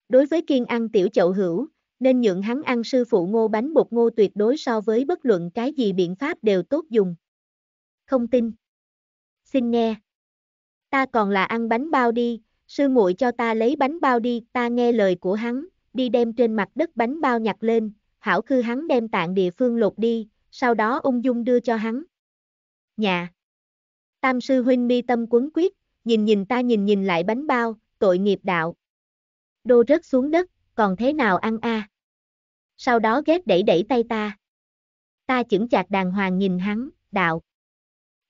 Đối với kiên ăn tiểu chậu hữu, nên nhượng hắn ăn sư phụ ngô bánh bột ngô tuyệt đối so với bất luận cái gì biện pháp đều tốt dùng. Không tin. Xin nghe. Ta còn là ăn bánh bao đi, sư muội cho ta lấy bánh bao đi, ta nghe lời của hắn, đi đem trên mặt đất bánh bao nhặt lên, hảo khư hắn đem tạng địa phương lột đi, sau đó ung dung đưa cho hắn. Nhà. Tam sư huynh mi tâm quấn quyết, nhìn nhìn ta nhìn nhìn lại bánh bao, tội nghiệp đạo. Đô rớt xuống đất, còn thế nào ăn a? À? Sau đó ghét đẩy đẩy tay ta. Ta chững chạc đàng hoàng nhìn hắn, đạo.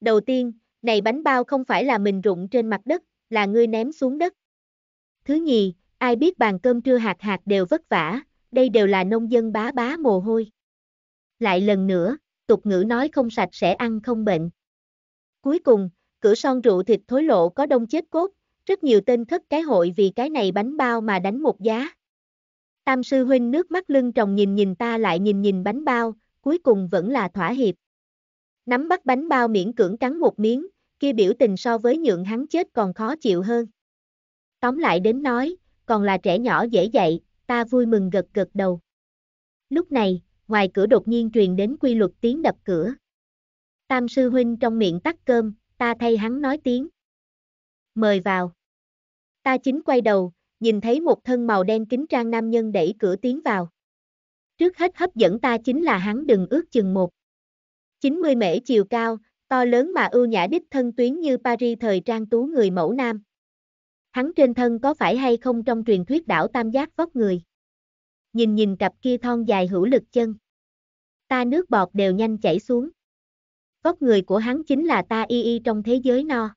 Đầu tiên, này bánh bao không phải là mình rụng trên mặt đất, là ngươi ném xuống đất. Thứ nhì, ai biết bàn cơm trưa hạt hạt đều vất vả, đây đều là nông dân bá bá mồ hôi. Lại lần nữa, tục ngữ nói không sạch sẽ ăn không bệnh. Cuối cùng, cửa son rượu thịt thối lộ có đông chết cốt, rất nhiều tên thất cái hội vì cái này bánh bao mà đánh một giá. Tam sư huynh nước mắt lưng trồng nhìn nhìn ta lại nhìn nhìn bánh bao, cuối cùng vẫn là thỏa hiệp. Nắm bắt bánh bao miễn cưỡng cắn một miếng, kia biểu tình so với nhượng hắn chết còn khó chịu hơn. Tóm lại đến nói, còn là trẻ nhỏ dễ dạy, ta vui mừng gật gật đầu. Lúc này, ngoài cửa đột nhiên truyền đến quy luật tiếng đập cửa. Tam sư huynh trong miệng tắt cơm, ta thay hắn nói tiếng. Mời vào. Ta chính quay đầu, nhìn thấy một thân màu đen kính trang nam nhân đẩy cửa tiến vào. Trước hết hấp dẫn ta chính là hắn đừng ước chừng một. 90 mễ chiều cao, to lớn mà ưu nhã đích thân tuyến như Paris thời trang tú người mẫu nam. Hắn trên thân có phải hay không trong truyền thuyết đảo tam giác vóc người? Nhìn nhìn cặp kia thon dài hữu lực chân. Ta nước bọt đều nhanh chảy xuống. Vóc người của hắn chính là ta y y trong thế giới no.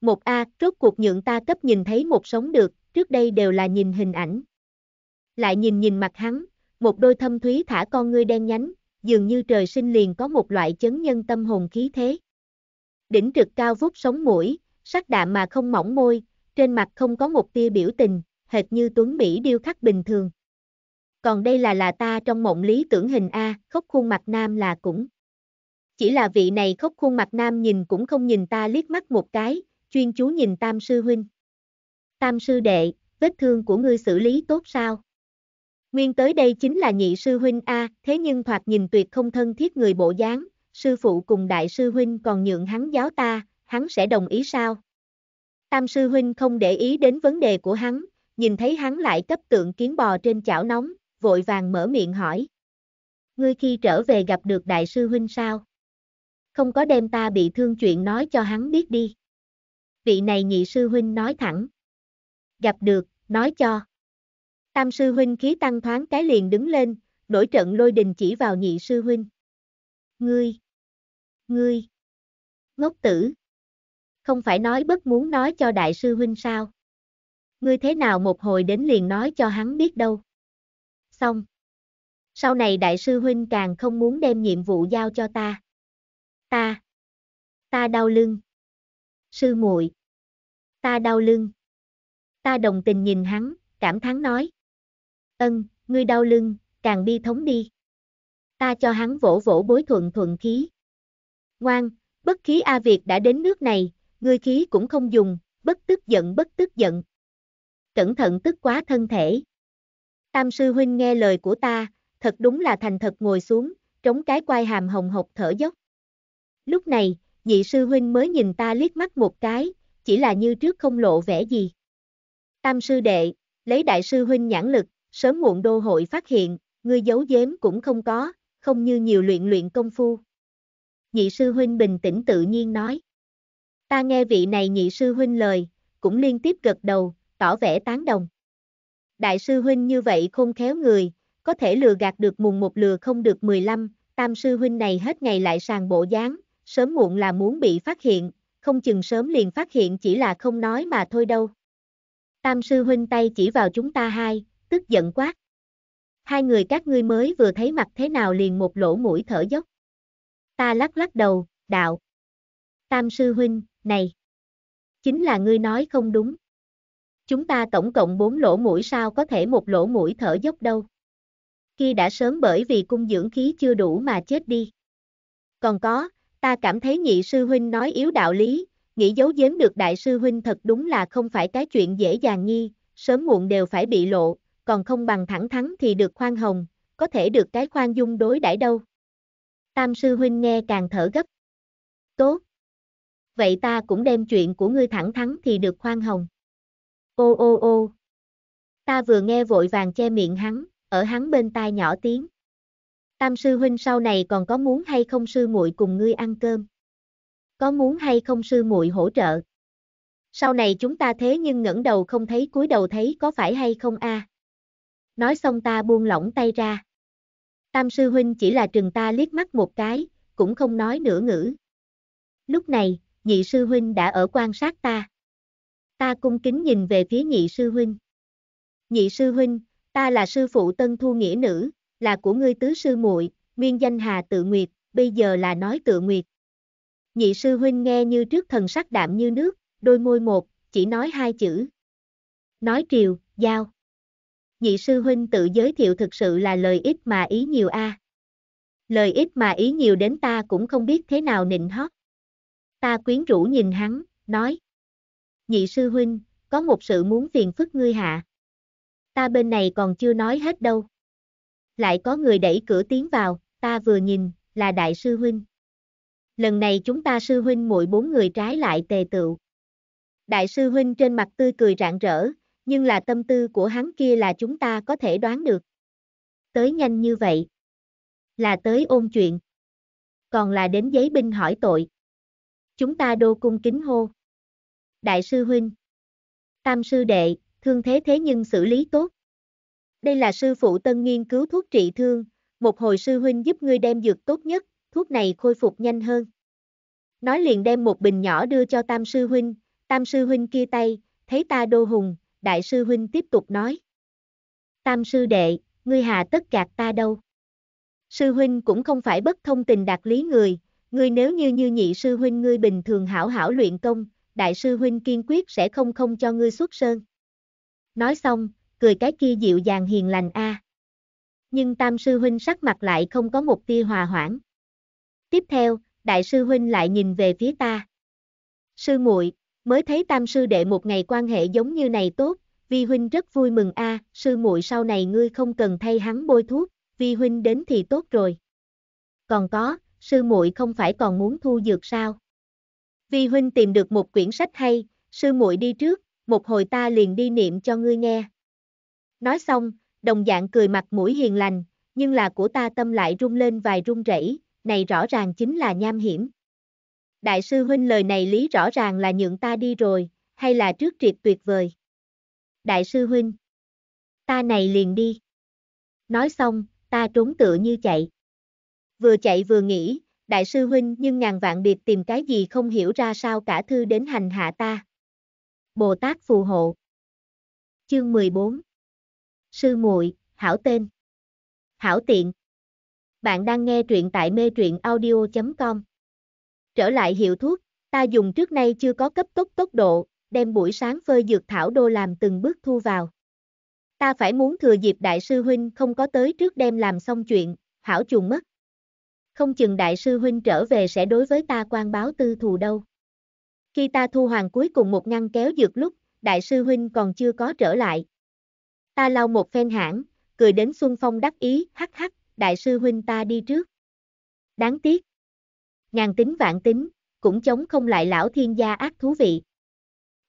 Một A, rốt cuộc nhượng ta cấp nhìn thấy một sống được, trước đây đều là nhìn hình ảnh. Lại nhìn nhìn mặt hắn, một đôi thâm thúy thả con ngươi đen nhánh, dường như trời sinh liền có một loại chấn nhân tâm hồn khí thế. Đỉnh trực cao vút sống mũi, sắc đạm mà không mỏng môi, trên mặt không có một tia biểu tình, hệt như tuấn Mỹ điêu khắc bình thường. Còn đây là là ta trong mộng lý tưởng hình A, khóc khuôn mặt nam là cũng. Chỉ là vị này khóc khuôn mặt nam nhìn cũng không nhìn ta liếc mắt một cái, chuyên chú nhìn tam sư huynh. Tam sư đệ, vết thương của ngươi xử lý tốt sao? Nguyên tới đây chính là nhị sư huynh A, thế nhưng thoạt nhìn tuyệt không thân thiết người bộ dáng, sư phụ cùng đại sư huynh còn nhượng hắn giáo ta, hắn sẽ đồng ý sao? Tam sư huynh không để ý đến vấn đề của hắn, nhìn thấy hắn lại cấp tượng kiến bò trên chảo nóng, vội vàng mở miệng hỏi. Ngươi khi trở về gặp được đại sư huynh sao? Không có đem ta bị thương chuyện nói cho hắn biết đi. Vị này nhị sư huynh nói thẳng. Gặp được, nói cho. Tam sư huynh khí tăng thoáng cái liền đứng lên, nổi trận lôi đình chỉ vào nhị sư huynh. Ngươi! Ngươi! Ngốc tử! Không phải nói bất muốn nói cho đại sư huynh sao? Ngươi thế nào một hồi đến liền nói cho hắn biết đâu? Xong! Sau này đại sư huynh càng không muốn đem nhiệm vụ giao cho ta. Ta! Ta đau lưng! Sư muội Ta đau lưng! Ta đồng tình nhìn hắn, cảm thán nói. Ân, ngươi đau lưng, càng bi thống đi. Ta cho hắn vỗ vỗ bối thuận thuận khí. Ngoan, bất khí A Việt đã đến nước này, ngươi khí cũng không dùng, bất tức giận bất tức giận. Cẩn thận tức quá thân thể. Tam sư huynh nghe lời của ta, thật đúng là thành thật ngồi xuống, trống cái quai hàm hồng hộc thở dốc. Lúc này, nhị sư huynh mới nhìn ta liếc mắt một cái, chỉ là như trước không lộ vẻ gì. Tam sư đệ, lấy đại sư huynh nhãn lực, sớm muộn đô hội phát hiện, ngươi giấu giếm cũng không có, không như nhiều luyện luyện công phu. Nhị sư huynh bình tĩnh tự nhiên nói. Ta nghe vị này nhị sư huynh lời, cũng liên tiếp gật đầu, tỏ vẻ tán đồng. Đại sư huynh như vậy không khéo người, có thể lừa gạt được mùng một lừa không được 15, tam sư huynh này hết ngày lại sàng bộ dáng, sớm muộn là muốn bị phát hiện, không chừng sớm liền phát hiện chỉ là không nói mà thôi đâu. Tam sư huynh tay chỉ vào chúng ta hai, tức giận quát. Hai người các ngươi mới vừa thấy mặt thế nào liền một lỗ mũi thở dốc. Ta lắc lắc đầu, đạo. Tam sư huynh, này. Chính là ngươi nói không đúng. Chúng ta tổng cộng bốn lỗ mũi sao có thể một lỗ mũi thở dốc đâu. Khi đã sớm bởi vì cung dưỡng khí chưa đủ mà chết đi. Còn có, ta cảm thấy nhị sư huynh nói yếu đạo lý, nghĩ giấu giếm được đại sư huynh thật đúng là không phải cái chuyện dễ dàng nghi, sớm muộn đều phải bị lộ, còn không bằng thẳng thắng thì được khoan hồng, có thể được cái khoan dung đối đãi đâu. Tam sư huynh nghe càng thở gấp. Tốt. Vậy ta cũng đem chuyện của ngươi thẳng thắng thì được khoan hồng. Ô ô ô. Ta vừa nghe vội vàng che miệng hắn, ở hắn bên tai nhỏ tiếng. Tam sư huynh sau này còn có muốn hay không sư muội cùng ngươi ăn cơm? Có muốn hay không sư muội hỗ trợ? Sau này chúng ta thế nhưng ngẩng đầu không thấy cúi đầu thấy có phải hay không a? À? nói xong ta buông lỏng tay ra. Tam sư huynh chỉ là trừng ta liếc mắt một cái, cũng không nói nửa ngữ. Lúc này, nhị sư huynh đã ở quan sát ta. Ta cung kính nhìn về phía nhị sư huynh. Nhị sư huynh, ta là sư phụ tân thu nghĩa nữ, là của ngươi tứ sư muội, nguyên danh Hà Tự Nguyệt, bây giờ là nói Tự Nguyệt. Nhị sư huynh nghe như trước thần sắc đạm như nước, đôi môi một, chỉ nói hai chữ. Nói triều, giao nhị sư huynh tự giới thiệu thực sự là lời ít mà ý nhiều a. À. Lời ít mà ý nhiều đến ta cũng không biết thế nào nịnh hót. Ta quyến rũ nhìn hắn, nói. Nhị sư huynh, có một sự muốn phiền phức ngươi hạ. Ta bên này còn chưa nói hết đâu. Lại có người đẩy cửa tiến vào, ta vừa nhìn, là đại sư huynh. Lần này chúng ta sư huynh muội bốn người trái lại tề tựu. Đại sư huynh trên mặt tươi cười rạng rỡ, nhưng là tâm tư của hắn kia là chúng ta có thể đoán được. Tới nhanh như vậy. Là tới ôn chuyện. Còn là đến giấy binh hỏi tội. Chúng ta đô cung kính hô. Đại sư huynh. Tam sư đệ, thương thế thế nhưng xử lý tốt. Đây là sư phụ tân nghiên cứu thuốc trị thương, một hồi sư huynh giúp ngươi đem dược tốt nhất, thuốc này khôi phục nhanh hơn. Nói liền đem một bình nhỏ đưa cho tam sư huynh, tam sư huynh kia tay, thấy ta đô hùng, đại sư huynh tiếp tục nói. Tam sư đệ, ngươi hà tất gạt ta đâu. Sư huynh cũng không phải bất thông tình đạt lý người, ngươi nếu như như nhị sư huynh ngươi bình thường hảo hảo luyện công, đại sư huynh kiên quyết sẽ không không cho ngươi xuất sơn. Nói xong, cười cái kia dịu dàng hiền lành a. Nhưng tam sư huynh sắc mặt lại không có một tia hòa hoãn. Tiếp theo, đại sư huynh lại nhìn về phía ta. Sư muội, mới thấy tam sư đệ một ngày quan hệ giống như này tốt, vi huynh rất vui mừng a, sư muội sau này ngươi không cần thay hắn bôi thuốc, vi huynh đến thì tốt rồi. Còn có, sư muội không phải còn muốn thu dược sao? Vi huynh tìm được một quyển sách hay, sư muội đi trước, một hồi ta liền đi niệm cho ngươi nghe. Nói xong, đồng dạng cười mặt mũi hiền lành, nhưng là của ta tâm lại rung lên vài rung rẩy, này rõ ràng chính là nham hiểm đại sư huynh lời này lý rõ ràng là nhượng ta đi rồi, hay là trước triệt tuyệt vời. Đại sư huynh, ta này liền đi. Nói xong, ta trốn tựa như chạy. Vừa chạy vừa nghĩ, đại sư huynh nhưng ngàn vạn biệt tìm cái gì không hiểu ra sao cả thư đến hành hạ ta. Bồ Tát phù hộ. Chương 14. Sư muội, hảo tên. Hảo tiện. Bạn đang nghe truyện tại mê truyện audio.com Trở lại hiệu thuốc, ta dùng trước nay chưa có cấp tốc tốc độ, đem buổi sáng phơi dược thảo đô làm từng bước thu vào. Ta phải muốn thừa dịp đại sư huynh không có tới trước đem làm xong chuyện, hảo trùng mất. Không chừng đại sư huynh trở về sẽ đối với ta quan báo tư thù đâu. Khi ta thu hoàng cuối cùng một ngăn kéo dược lúc, đại sư huynh còn chưa có trở lại. Ta lau một phen hãng, cười đến Xuân Phong đắc ý, hắc hắc, đại sư huynh ta đi trước. Đáng tiếc ngàn tính vạn tính, cũng chống không lại lão thiên gia ác thú vị.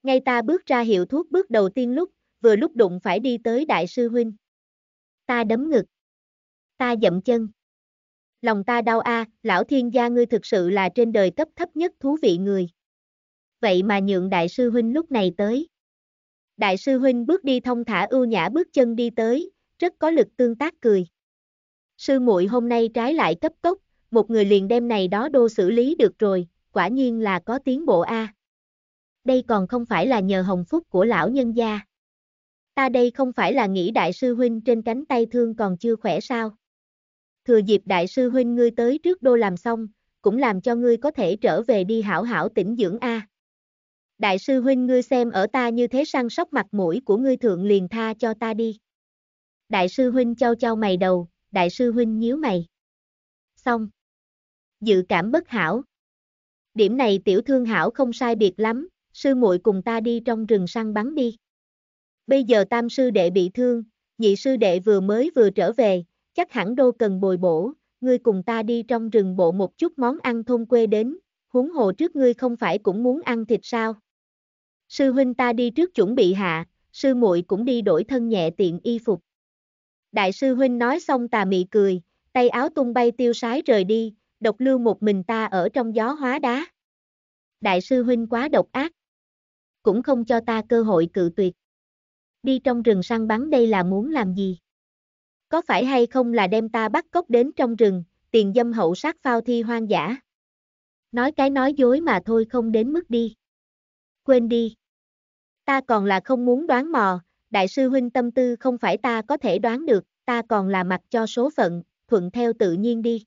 Ngay ta bước ra hiệu thuốc bước đầu tiên lúc, vừa lúc đụng phải đi tới đại sư huynh. Ta đấm ngực. Ta dậm chân. Lòng ta đau a, à, lão thiên gia ngươi thực sự là trên đời cấp thấp nhất thú vị người. Vậy mà nhượng đại sư huynh lúc này tới. Đại sư huynh bước đi thông thả ưu nhã bước chân đi tới, rất có lực tương tác cười. Sư muội hôm nay trái lại cấp tốc, một người liền đem này đó đô xử lý được rồi, quả nhiên là có tiến bộ a. Đây còn không phải là nhờ hồng phúc của lão nhân gia. Ta đây không phải là nghĩ đại sư huynh trên cánh tay thương còn chưa khỏe sao? Thừa dịp đại sư huynh ngươi tới trước đô làm xong, cũng làm cho ngươi có thể trở về đi hảo hảo tĩnh dưỡng a. Đại sư huynh ngươi xem ở ta như thế săn sóc mặt mũi của ngươi thượng liền tha cho ta đi. Đại sư huynh trao trao mày đầu, đại sư huynh nhíu mày. Xong dự cảm bất hảo. Điểm này tiểu thương hảo không sai biệt lắm, sư muội cùng ta đi trong rừng săn bắn đi. Bây giờ tam sư đệ bị thương, nhị sư đệ vừa mới vừa trở về, chắc hẳn đô cần bồi bổ, ngươi cùng ta đi trong rừng bộ một chút món ăn thôn quê đến, huống hồ trước ngươi không phải cũng muốn ăn thịt sao. Sư huynh ta đi trước chuẩn bị hạ, sư muội cũng đi đổi thân nhẹ tiện y phục. Đại sư huynh nói xong tà mị cười, tay áo tung bay tiêu sái rời đi, độc lưu một mình ta ở trong gió hóa đá. Đại sư huynh quá độc ác. Cũng không cho ta cơ hội cự tuyệt. Đi trong rừng săn bắn đây là muốn làm gì? Có phải hay không là đem ta bắt cóc đến trong rừng, tiền dâm hậu sát phao thi hoang dã? Nói cái nói dối mà thôi không đến mức đi. Quên đi. Ta còn là không muốn đoán mò, đại sư huynh tâm tư không phải ta có thể đoán được, ta còn là mặc cho số phận, thuận theo tự nhiên đi.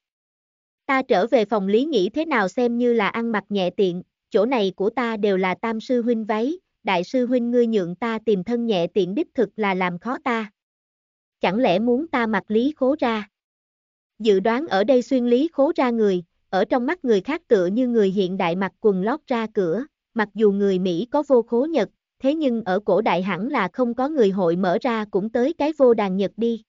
Ta trở về phòng lý nghĩ thế nào xem như là ăn mặc nhẹ tiện, chỗ này của ta đều là tam sư huynh váy, đại sư huynh ngươi nhượng ta tìm thân nhẹ tiện đích thực là làm khó ta. Chẳng lẽ muốn ta mặc lý khố ra? Dự đoán ở đây xuyên lý khố ra người, ở trong mắt người khác tựa như người hiện đại mặc quần lót ra cửa, mặc dù người Mỹ có vô khố Nhật, thế nhưng ở cổ đại hẳn là không có người hội mở ra cũng tới cái vô đàn Nhật đi.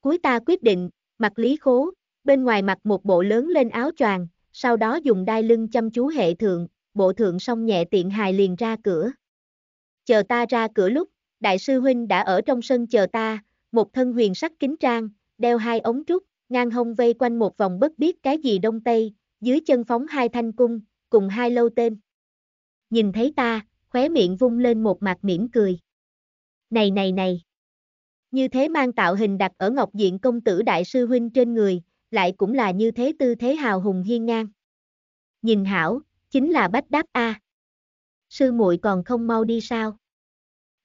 Cuối ta quyết định, mặc lý khố, bên ngoài mặc một bộ lớn lên áo choàng, sau đó dùng đai lưng chăm chú hệ thượng, bộ thượng xong nhẹ tiện hài liền ra cửa. Chờ ta ra cửa lúc, đại sư huynh đã ở trong sân chờ ta, một thân huyền sắc kính trang, đeo hai ống trúc, ngang hông vây quanh một vòng bất biết cái gì đông tây, dưới chân phóng hai thanh cung, cùng hai lâu tên. Nhìn thấy ta, khóe miệng vung lên một mặt mỉm cười. Này này này! Như thế mang tạo hình đặt ở ngọc diện công tử đại sư huynh trên người, lại cũng là như thế tư thế hào hùng hiên ngang. Nhìn hảo, chính là bách đáp A. Sư muội còn không mau đi sao?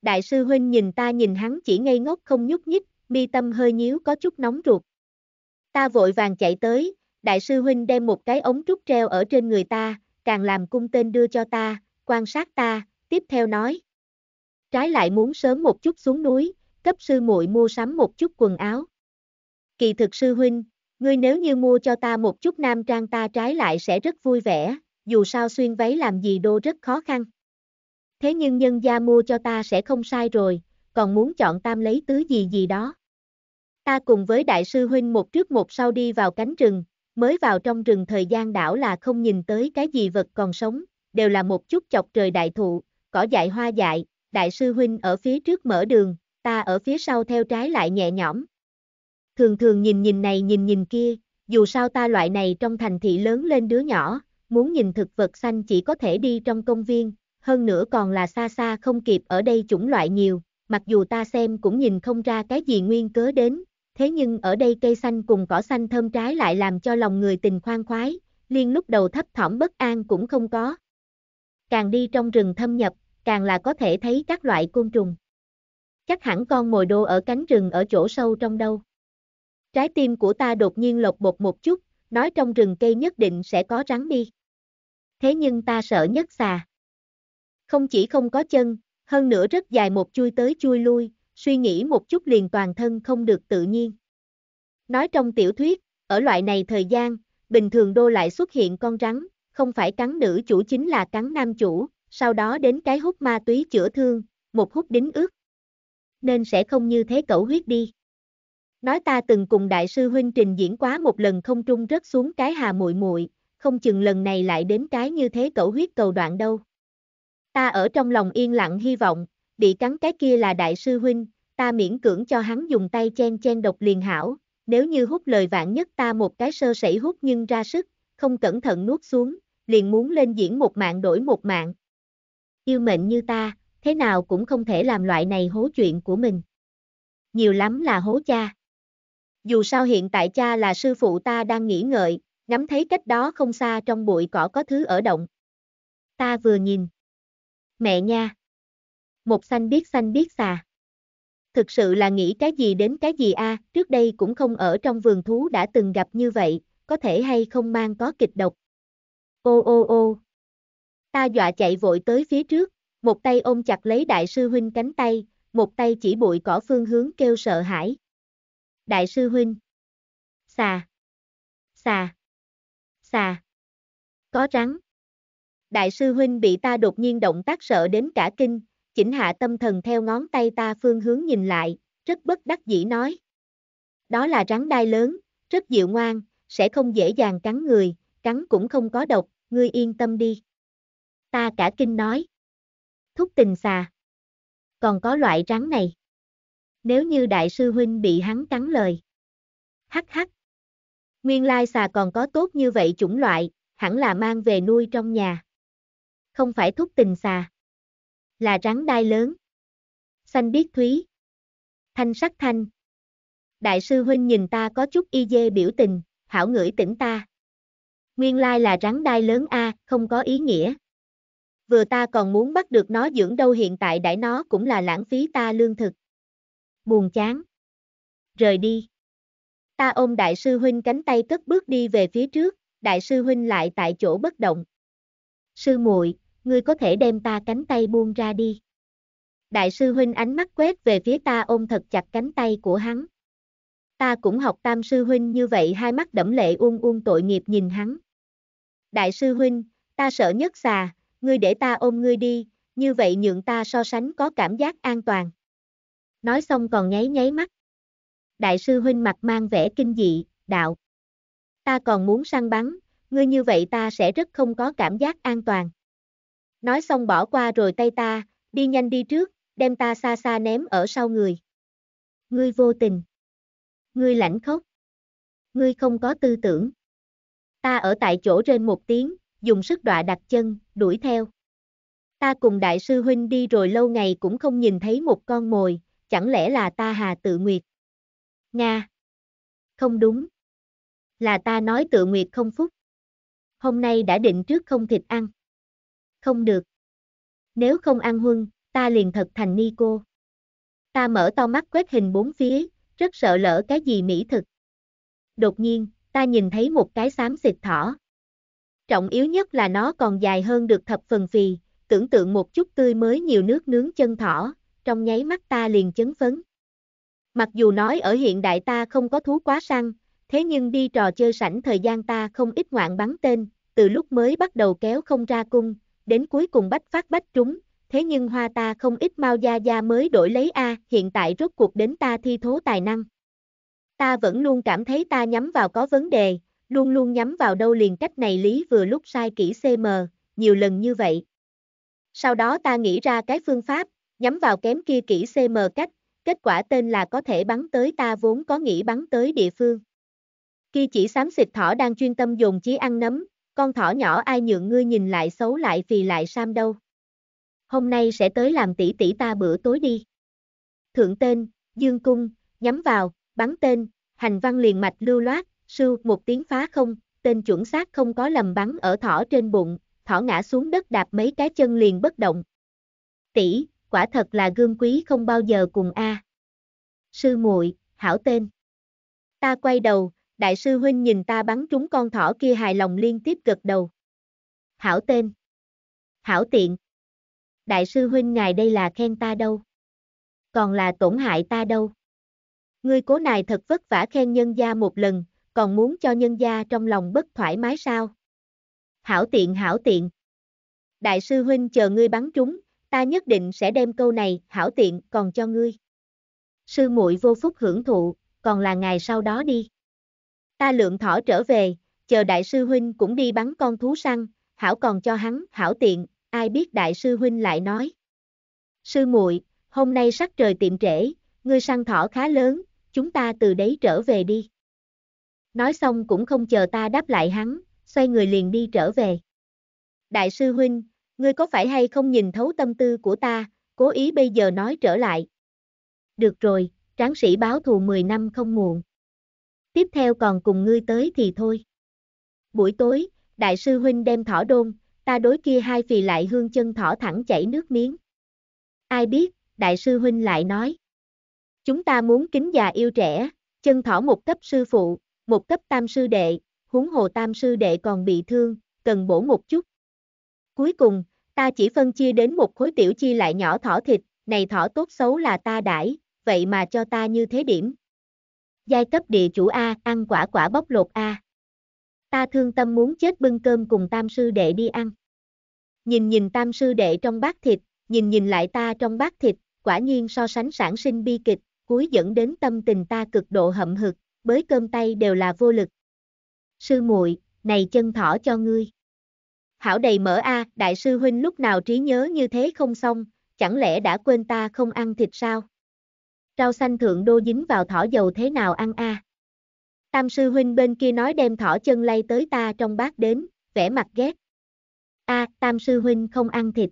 Đại sư huynh nhìn ta nhìn hắn chỉ ngây ngốc không nhúc nhích, mi tâm hơi nhíu có chút nóng ruột. Ta vội vàng chạy tới, đại sư huynh đem một cái ống trúc treo ở trên người ta, càng làm cung tên đưa cho ta, quan sát ta, tiếp theo nói. Trái lại muốn sớm một chút xuống núi, cấp sư muội mua sắm một chút quần áo. Kỳ thực sư huynh, Ngươi nếu như mua cho ta một chút nam trang ta trái lại sẽ rất vui vẻ, dù sao xuyên váy làm gì đô rất khó khăn. Thế nhưng nhân gia mua cho ta sẽ không sai rồi, còn muốn chọn tam lấy tứ gì gì đó. Ta cùng với đại sư huynh một trước một sau đi vào cánh rừng, mới vào trong rừng thời gian đảo là không nhìn tới cái gì vật còn sống, đều là một chút chọc trời đại thụ, cỏ dại hoa dại, đại sư huynh ở phía trước mở đường, ta ở phía sau theo trái lại nhẹ nhõm, thường thường nhìn nhìn này nhìn nhìn kia, dù sao ta loại này trong thành thị lớn lên đứa nhỏ, muốn nhìn thực vật xanh chỉ có thể đi trong công viên, hơn nữa còn là xa xa không kịp ở đây chủng loại nhiều, mặc dù ta xem cũng nhìn không ra cái gì nguyên cớ đến, thế nhưng ở đây cây xanh cùng cỏ xanh thơm trái lại làm cho lòng người tình khoan khoái, liên lúc đầu thấp thỏm bất an cũng không có. Càng đi trong rừng thâm nhập, càng là có thể thấy các loại côn trùng. Chắc hẳn con mồi đô ở cánh rừng ở chỗ sâu trong đâu. Trái tim của ta đột nhiên lột bột một chút, nói trong rừng cây nhất định sẽ có rắn đi. Thế nhưng ta sợ nhất xà. Không chỉ không có chân, hơn nữa rất dài một chui tới chui lui, suy nghĩ một chút liền toàn thân không được tự nhiên. Nói trong tiểu thuyết, ở loại này thời gian, bình thường đô lại xuất hiện con rắn, không phải cắn nữ chủ chính là cắn nam chủ, sau đó đến cái hút ma túy chữa thương, một hút đính ước. Nên sẽ không như thế cẩu huyết đi nói ta từng cùng đại sư huynh trình diễn quá một lần không trung rớt xuống cái hà muội muội, không chừng lần này lại đến cái như thế cẩu huyết cầu đoạn đâu. Ta ở trong lòng yên lặng hy vọng, bị cắn cái kia là đại sư huynh, ta miễn cưỡng cho hắn dùng tay chen chen độc liền hảo, nếu như hút lời vạn nhất ta một cái sơ sẩy hút nhưng ra sức, không cẩn thận nuốt xuống, liền muốn lên diễn một mạng đổi một mạng. Yêu mệnh như ta, thế nào cũng không thể làm loại này hố chuyện của mình. Nhiều lắm là hố cha dù sao hiện tại cha là sư phụ ta đang nghỉ ngợi, ngắm thấy cách đó không xa trong bụi cỏ có thứ ở động. Ta vừa nhìn. Mẹ nha. Một xanh biết xanh biết xà. Thực sự là nghĩ cái gì đến cái gì a, à, trước đây cũng không ở trong vườn thú đã từng gặp như vậy, có thể hay không mang có kịch độc. Ô ô ô. Ta dọa chạy vội tới phía trước, một tay ôm chặt lấy đại sư huynh cánh tay, một tay chỉ bụi cỏ phương hướng kêu sợ hãi đại sư huynh. Xà, xà, xà, có rắn. Đại sư huynh bị ta đột nhiên động tác sợ đến cả kinh, chỉnh hạ tâm thần theo ngón tay ta phương hướng nhìn lại, rất bất đắc dĩ nói. Đó là rắn đai lớn, rất dịu ngoan, sẽ không dễ dàng cắn người, cắn cũng không có độc, ngươi yên tâm đi. Ta cả kinh nói. Thúc tình xà. Còn có loại rắn này nếu như đại sư huynh bị hắn cắn lời. Hắc hắc. Nguyên lai xà còn có tốt như vậy chủng loại, hẳn là mang về nuôi trong nhà. Không phải thúc tình xà. Là rắn đai lớn. Xanh biết thúy. Thanh sắc thanh. Đại sư huynh nhìn ta có chút y dê biểu tình, hảo ngửi tỉnh ta. Nguyên lai là rắn đai lớn A, không có ý nghĩa. Vừa ta còn muốn bắt được nó dưỡng đâu hiện tại đãi nó cũng là lãng phí ta lương thực buồn chán. Rời đi. Ta ôm đại sư huynh cánh tay cất bước đi về phía trước, đại sư huynh lại tại chỗ bất động. Sư muội, ngươi có thể đem ta cánh tay buông ra đi. Đại sư huynh ánh mắt quét về phía ta ôm thật chặt cánh tay của hắn. Ta cũng học tam sư huynh như vậy hai mắt đẫm lệ uông uông tội nghiệp nhìn hắn. Đại sư huynh, ta sợ nhất xà, ngươi để ta ôm ngươi đi, như vậy nhượng ta so sánh có cảm giác an toàn. Nói xong còn nháy nháy mắt. Đại sư huynh mặt mang vẻ kinh dị, đạo. Ta còn muốn săn bắn, ngươi như vậy ta sẽ rất không có cảm giác an toàn. Nói xong bỏ qua rồi tay ta, đi nhanh đi trước, đem ta xa xa ném ở sau người. Ngươi vô tình. Ngươi lãnh khốc. Ngươi không có tư tưởng. Ta ở tại chỗ trên một tiếng, dùng sức đọa đặt chân, đuổi theo. Ta cùng đại sư huynh đi rồi lâu ngày cũng không nhìn thấy một con mồi, chẳng lẽ là ta Hà Tự Nguyệt? Nga! Không đúng. Là ta nói Tự Nguyệt không phúc. Hôm nay đã định trước không thịt ăn. Không được. Nếu không ăn huân, ta liền thật thành ni cô. Ta mở to mắt quét hình bốn phía, rất sợ lỡ cái gì mỹ thực. Đột nhiên, ta nhìn thấy một cái xám xịt thỏ. Trọng yếu nhất là nó còn dài hơn được thập phần phì, tưởng tượng một chút tươi mới nhiều nước nướng chân thỏ, trong nháy mắt ta liền chấn phấn. Mặc dù nói ở hiện đại ta không có thú quá săn, thế nhưng đi trò chơi sảnh thời gian ta không ít ngoạn bắn tên, từ lúc mới bắt đầu kéo không ra cung, đến cuối cùng bách phát bách trúng, thế nhưng hoa ta không ít mau gia gia mới đổi lấy A, hiện tại rốt cuộc đến ta thi thố tài năng. Ta vẫn luôn cảm thấy ta nhắm vào có vấn đề, luôn luôn nhắm vào đâu liền cách này lý vừa lúc sai kỹ CM, nhiều lần như vậy. Sau đó ta nghĩ ra cái phương pháp, Nhắm vào kém kia kỹ CM cách, kết quả tên là có thể bắn tới ta vốn có nghĩ bắn tới địa phương. Kia chỉ xám xịt thỏ đang chuyên tâm dùng chí ăn nấm, con thỏ nhỏ ai nhượng ngươi nhìn lại xấu lại vì lại sam đâu. Hôm nay sẽ tới làm tỷ tỷ ta bữa tối đi. Thượng tên, dương cung, nhắm vào, bắn tên, hành văn liền mạch lưu loát, sưu một tiếng phá không, tên chuẩn xác không có lầm bắn ở thỏ trên bụng, thỏ ngã xuống đất đạp mấy cái chân liền bất động. Tỷ, quả thật là gương quý không bao giờ cùng a. À. Sư muội, hảo tên. Ta quay đầu, đại sư huynh nhìn ta bắn trúng con thỏ kia hài lòng liên tiếp gật đầu. Hảo tên. Hảo tiện. Đại sư huynh ngài đây là khen ta đâu. Còn là tổn hại ta đâu. Ngươi cố này thật vất vả khen nhân gia một lần, còn muốn cho nhân gia trong lòng bất thoải mái sao? Hảo tiện hảo tiện. Đại sư huynh chờ ngươi bắn trúng, ta nhất định sẽ đem câu này, hảo tiện, còn cho ngươi. Sư muội vô phúc hưởng thụ, còn là ngày sau đó đi. Ta lượng thỏ trở về, chờ đại sư huynh cũng đi bắn con thú săn, hảo còn cho hắn, hảo tiện, ai biết đại sư huynh lại nói. Sư muội, hôm nay sắc trời tiệm trễ, ngươi săn thỏ khá lớn, chúng ta từ đấy trở về đi. Nói xong cũng không chờ ta đáp lại hắn, xoay người liền đi trở về. Đại sư huynh, ngươi có phải hay không nhìn thấu tâm tư của ta, cố ý bây giờ nói trở lại. Được rồi, tráng sĩ báo thù 10 năm không muộn. Tiếp theo còn cùng ngươi tới thì thôi. Buổi tối, đại sư huynh đem thỏ đôn, ta đối kia hai phì lại hương chân thỏ thẳng chảy nước miếng. Ai biết, đại sư huynh lại nói. Chúng ta muốn kính già yêu trẻ, chân thỏ một cấp sư phụ, một cấp tam sư đệ, huống hồ tam sư đệ còn bị thương, cần bổ một chút. Cuối cùng, Ta chỉ phân chia đến một khối tiểu chi lại nhỏ thỏ thịt, này thỏ tốt xấu là ta đãi, vậy mà cho ta như thế điểm. Giai cấp địa chủ A, ăn quả quả bóc lột A. Ta thương tâm muốn chết bưng cơm cùng tam sư đệ đi ăn. Nhìn nhìn tam sư đệ trong bát thịt, nhìn nhìn lại ta trong bát thịt, quả nhiên so sánh sản sinh bi kịch, cuối dẫn đến tâm tình ta cực độ hậm hực, bới cơm tay đều là vô lực. Sư muội, này chân thỏ cho ngươi hảo đầy mỡ a, đại sư huynh lúc nào trí nhớ như thế không xong, chẳng lẽ đã quên ta không ăn thịt sao? Rau xanh thượng đô dính vào thỏ dầu thế nào ăn a? Tam sư huynh bên kia nói đem thỏ chân lay tới ta trong bát đến, vẻ mặt ghét. A, tam sư huynh không ăn thịt.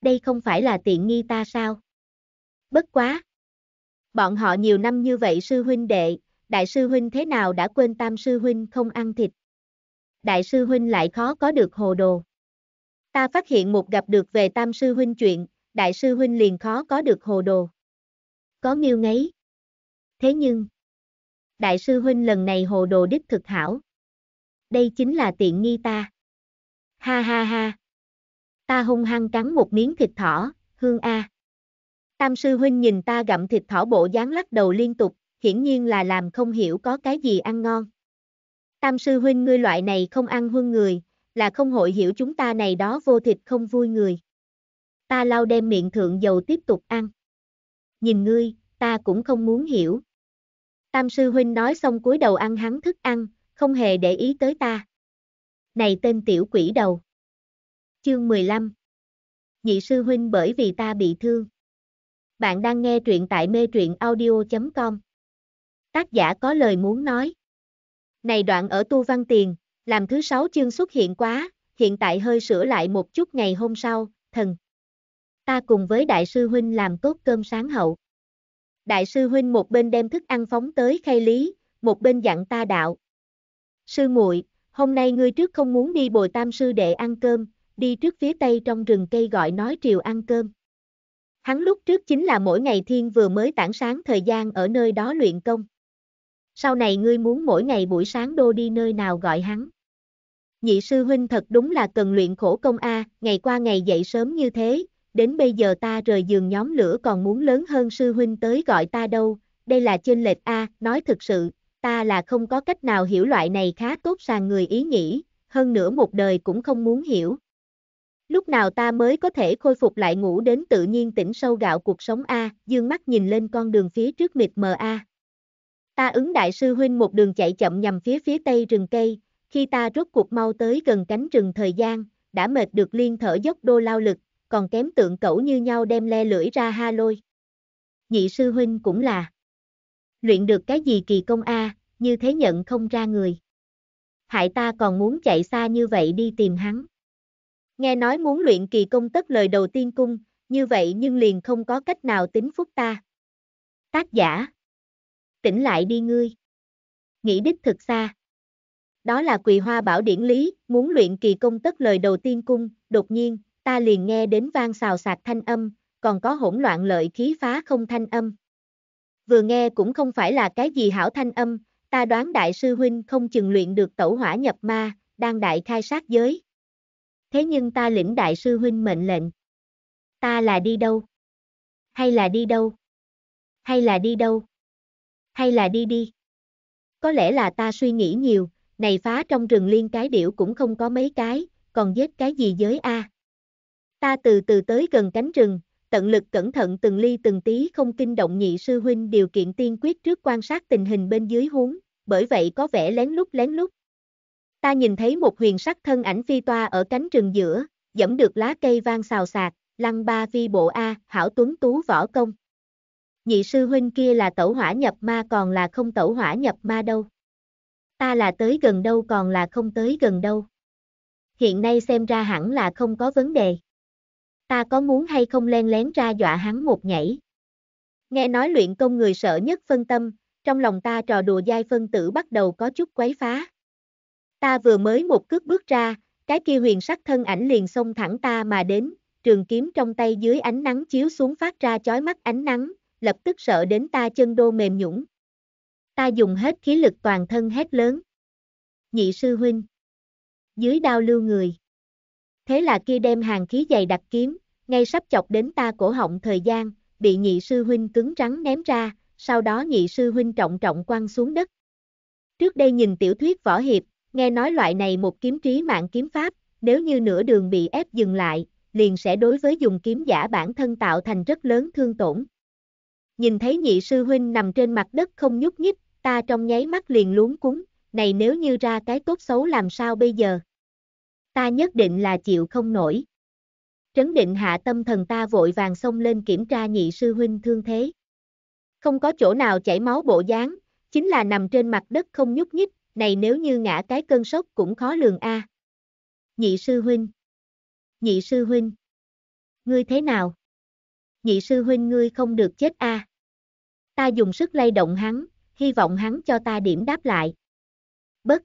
Đây không phải là tiện nghi ta sao? Bất quá. Bọn họ nhiều năm như vậy sư huynh đệ, đại sư huynh thế nào đã quên tam sư huynh không ăn thịt đại sư huynh lại khó có được hồ đồ. Ta phát hiện một gặp được về tam sư huynh chuyện, đại sư huynh liền khó có được hồ đồ. Có miêu ngáy. Thế nhưng, đại sư huynh lần này hồ đồ đích thực hảo. Đây chính là tiện nghi ta. Ha ha ha. Ta hung hăng cắn một miếng thịt thỏ, hương a. Tam sư huynh nhìn ta gặm thịt thỏ bộ dáng lắc đầu liên tục, hiển nhiên là làm không hiểu có cái gì ăn ngon. Tam sư huynh ngươi loại này không ăn huân người, là không hội hiểu chúng ta này đó vô thịt không vui người. Ta lau đem miệng thượng dầu tiếp tục ăn. Nhìn ngươi, ta cũng không muốn hiểu. Tam sư huynh nói xong cúi đầu ăn hắn thức ăn, không hề để ý tới ta. Này tên tiểu quỷ đầu. Chương 15 Nhị sư huynh bởi vì ta bị thương. Bạn đang nghe truyện tại mê truyện audio.com Tác giả có lời muốn nói. Này đoạn ở tu văn tiền, làm thứ sáu chương xuất hiện quá, hiện tại hơi sửa lại một chút ngày hôm sau, thần. Ta cùng với đại sư huynh làm tốt cơm sáng hậu. Đại sư huynh một bên đem thức ăn phóng tới khay lý, một bên dặn ta đạo. Sư muội, hôm nay ngươi trước không muốn đi bồi tam sư đệ ăn cơm, đi trước phía tây trong rừng cây gọi nói triều ăn cơm. Hắn lúc trước chính là mỗi ngày thiên vừa mới tảng sáng thời gian ở nơi đó luyện công sau này ngươi muốn mỗi ngày buổi sáng đô đi nơi nào gọi hắn. Nhị sư huynh thật đúng là cần luyện khổ công A, ngày qua ngày dậy sớm như thế, đến bây giờ ta rời giường nhóm lửa còn muốn lớn hơn sư huynh tới gọi ta đâu, đây là chênh lệch A, nói thật sự, ta là không có cách nào hiểu loại này khá tốt sàng người ý nghĩ, hơn nữa một đời cũng không muốn hiểu. Lúc nào ta mới có thể khôi phục lại ngủ đến tự nhiên tỉnh sâu gạo cuộc sống A, dương mắt nhìn lên con đường phía trước mịt mờ A. Ta ứng đại sư huynh một đường chạy chậm nhằm phía phía tây rừng cây, khi ta rốt cuộc mau tới gần cánh rừng thời gian, đã mệt được liên thở dốc đô lao lực, còn kém tượng cẩu như nhau đem le lưỡi ra ha lôi. Nhị sư huynh cũng là luyện được cái gì kỳ công a, như thế nhận không ra người. Hại ta còn muốn chạy xa như vậy đi tìm hắn. Nghe nói muốn luyện kỳ công tất lời đầu tiên cung, như vậy nhưng liền không có cách nào tính phúc ta. Tác giả tỉnh lại đi ngươi. Nghĩ đích thực xa. Đó là quỳ hoa bảo điển lý, muốn luyện kỳ công tất lời đầu tiên cung, đột nhiên, ta liền nghe đến vang xào sạc thanh âm, còn có hỗn loạn lợi khí phá không thanh âm. Vừa nghe cũng không phải là cái gì hảo thanh âm, ta đoán đại sư huynh không chừng luyện được tẩu hỏa nhập ma, đang đại khai sát giới. Thế nhưng ta lĩnh đại sư huynh mệnh lệnh. Ta là đi đâu? Hay là đi đâu? Hay là đi đâu? hay là đi đi. Có lẽ là ta suy nghĩ nhiều, này phá trong rừng liên cái điểu cũng không có mấy cái, còn giết cái gì giới a? Ta từ từ tới gần cánh rừng, tận lực cẩn thận từng ly từng tí không kinh động nhị sư huynh điều kiện tiên quyết trước quan sát tình hình bên dưới huống, bởi vậy có vẻ lén lút lén lút. Ta nhìn thấy một huyền sắc thân ảnh phi toa ở cánh rừng giữa, dẫm được lá cây vang xào xạc, lăng ba vi bộ A, hảo tuấn tú võ công. Nhị sư huynh kia là tẩu hỏa nhập ma còn là không tẩu hỏa nhập ma đâu. Ta là tới gần đâu còn là không tới gần đâu. Hiện nay xem ra hẳn là không có vấn đề. Ta có muốn hay không len lén ra dọa hắn một nhảy. Nghe nói luyện công người sợ nhất phân tâm, trong lòng ta trò đùa dai phân tử bắt đầu có chút quấy phá. Ta vừa mới một cước bước ra, cái kia huyền sắc thân ảnh liền xông thẳng ta mà đến, trường kiếm trong tay dưới ánh nắng chiếu xuống phát ra chói mắt ánh nắng, lập tức sợ đến ta chân đô mềm nhũng. Ta dùng hết khí lực toàn thân hét lớn. Nhị sư huynh. Dưới đao lưu người. Thế là kia đem hàng khí dày đặt kiếm, ngay sắp chọc đến ta cổ họng thời gian, bị nhị sư huynh cứng rắn ném ra, sau đó nhị sư huynh trọng trọng quăng xuống đất. Trước đây nhìn tiểu thuyết võ hiệp, nghe nói loại này một kiếm trí mạng kiếm pháp, nếu như nửa đường bị ép dừng lại, liền sẽ đối với dùng kiếm giả bản thân tạo thành rất lớn thương tổn nhìn thấy nhị sư huynh nằm trên mặt đất không nhúc nhích, ta trong nháy mắt liền luống cúng, này nếu như ra cái tốt xấu làm sao bây giờ? Ta nhất định là chịu không nổi. Trấn định hạ tâm thần ta vội vàng xông lên kiểm tra nhị sư huynh thương thế. Không có chỗ nào chảy máu bộ dáng, chính là nằm trên mặt đất không nhúc nhích, này nếu như ngã cái cơn sốc cũng khó lường a. À. Nhị sư huynh. Nhị sư huynh. Ngươi thế nào? Nhị sư huynh ngươi không được chết a. À. Ta dùng sức lay động hắn, hy vọng hắn cho ta điểm đáp lại. Bất!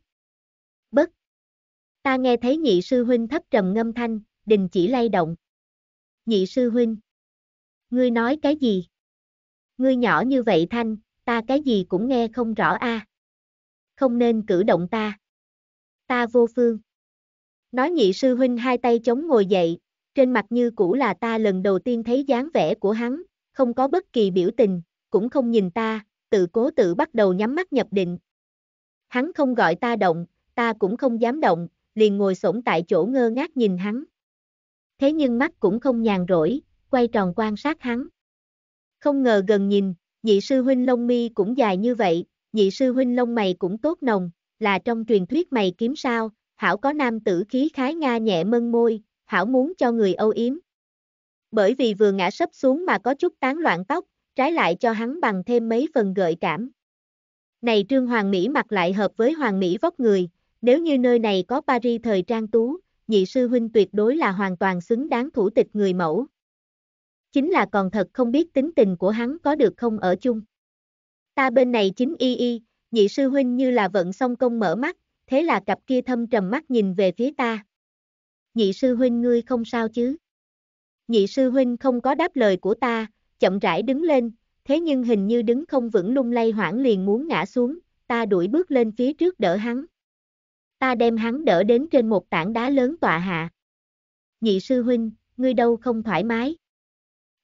Bất! Ta nghe thấy nhị sư huynh thấp trầm ngâm thanh, đình chỉ lay động. Nhị sư huynh! Ngươi nói cái gì? Ngươi nhỏ như vậy thanh, ta cái gì cũng nghe không rõ a. À. Không nên cử động ta. Ta vô phương. Nói nhị sư huynh hai tay chống ngồi dậy, trên mặt như cũ là ta lần đầu tiên thấy dáng vẻ của hắn, không có bất kỳ biểu tình, cũng không nhìn ta, tự cố tự bắt đầu nhắm mắt nhập định. Hắn không gọi ta động, ta cũng không dám động, liền ngồi sổng tại chỗ ngơ ngác nhìn hắn. Thế nhưng mắt cũng không nhàn rỗi, quay tròn quan sát hắn. Không ngờ gần nhìn, nhị sư huynh lông mi cũng dài như vậy, nhị sư huynh lông mày cũng tốt nồng, là trong truyền thuyết mày kiếm sao, hảo có nam tử khí khái nga nhẹ mân môi, hảo muốn cho người âu yếm. Bởi vì vừa ngã sấp xuống mà có chút tán loạn tóc, trái lại cho hắn bằng thêm mấy phần gợi cảm. Này trương hoàng Mỹ mặc lại hợp với hoàng Mỹ vóc người, nếu như nơi này có Paris thời trang tú, nhị sư huynh tuyệt đối là hoàn toàn xứng đáng thủ tịch người mẫu. Chính là còn thật không biết tính tình của hắn có được không ở chung. Ta bên này chính y y, nhị sư huynh như là vận song công mở mắt, thế là cặp kia thâm trầm mắt nhìn về phía ta. Nhị sư huynh ngươi không sao chứ? Nhị sư huynh không có đáp lời của ta, chậm rãi đứng lên, thế nhưng hình như đứng không vững lung lay hoảng liền muốn ngã xuống, ta đuổi bước lên phía trước đỡ hắn. Ta đem hắn đỡ đến trên một tảng đá lớn tọa hạ. Nhị sư huynh, ngươi đâu không thoải mái.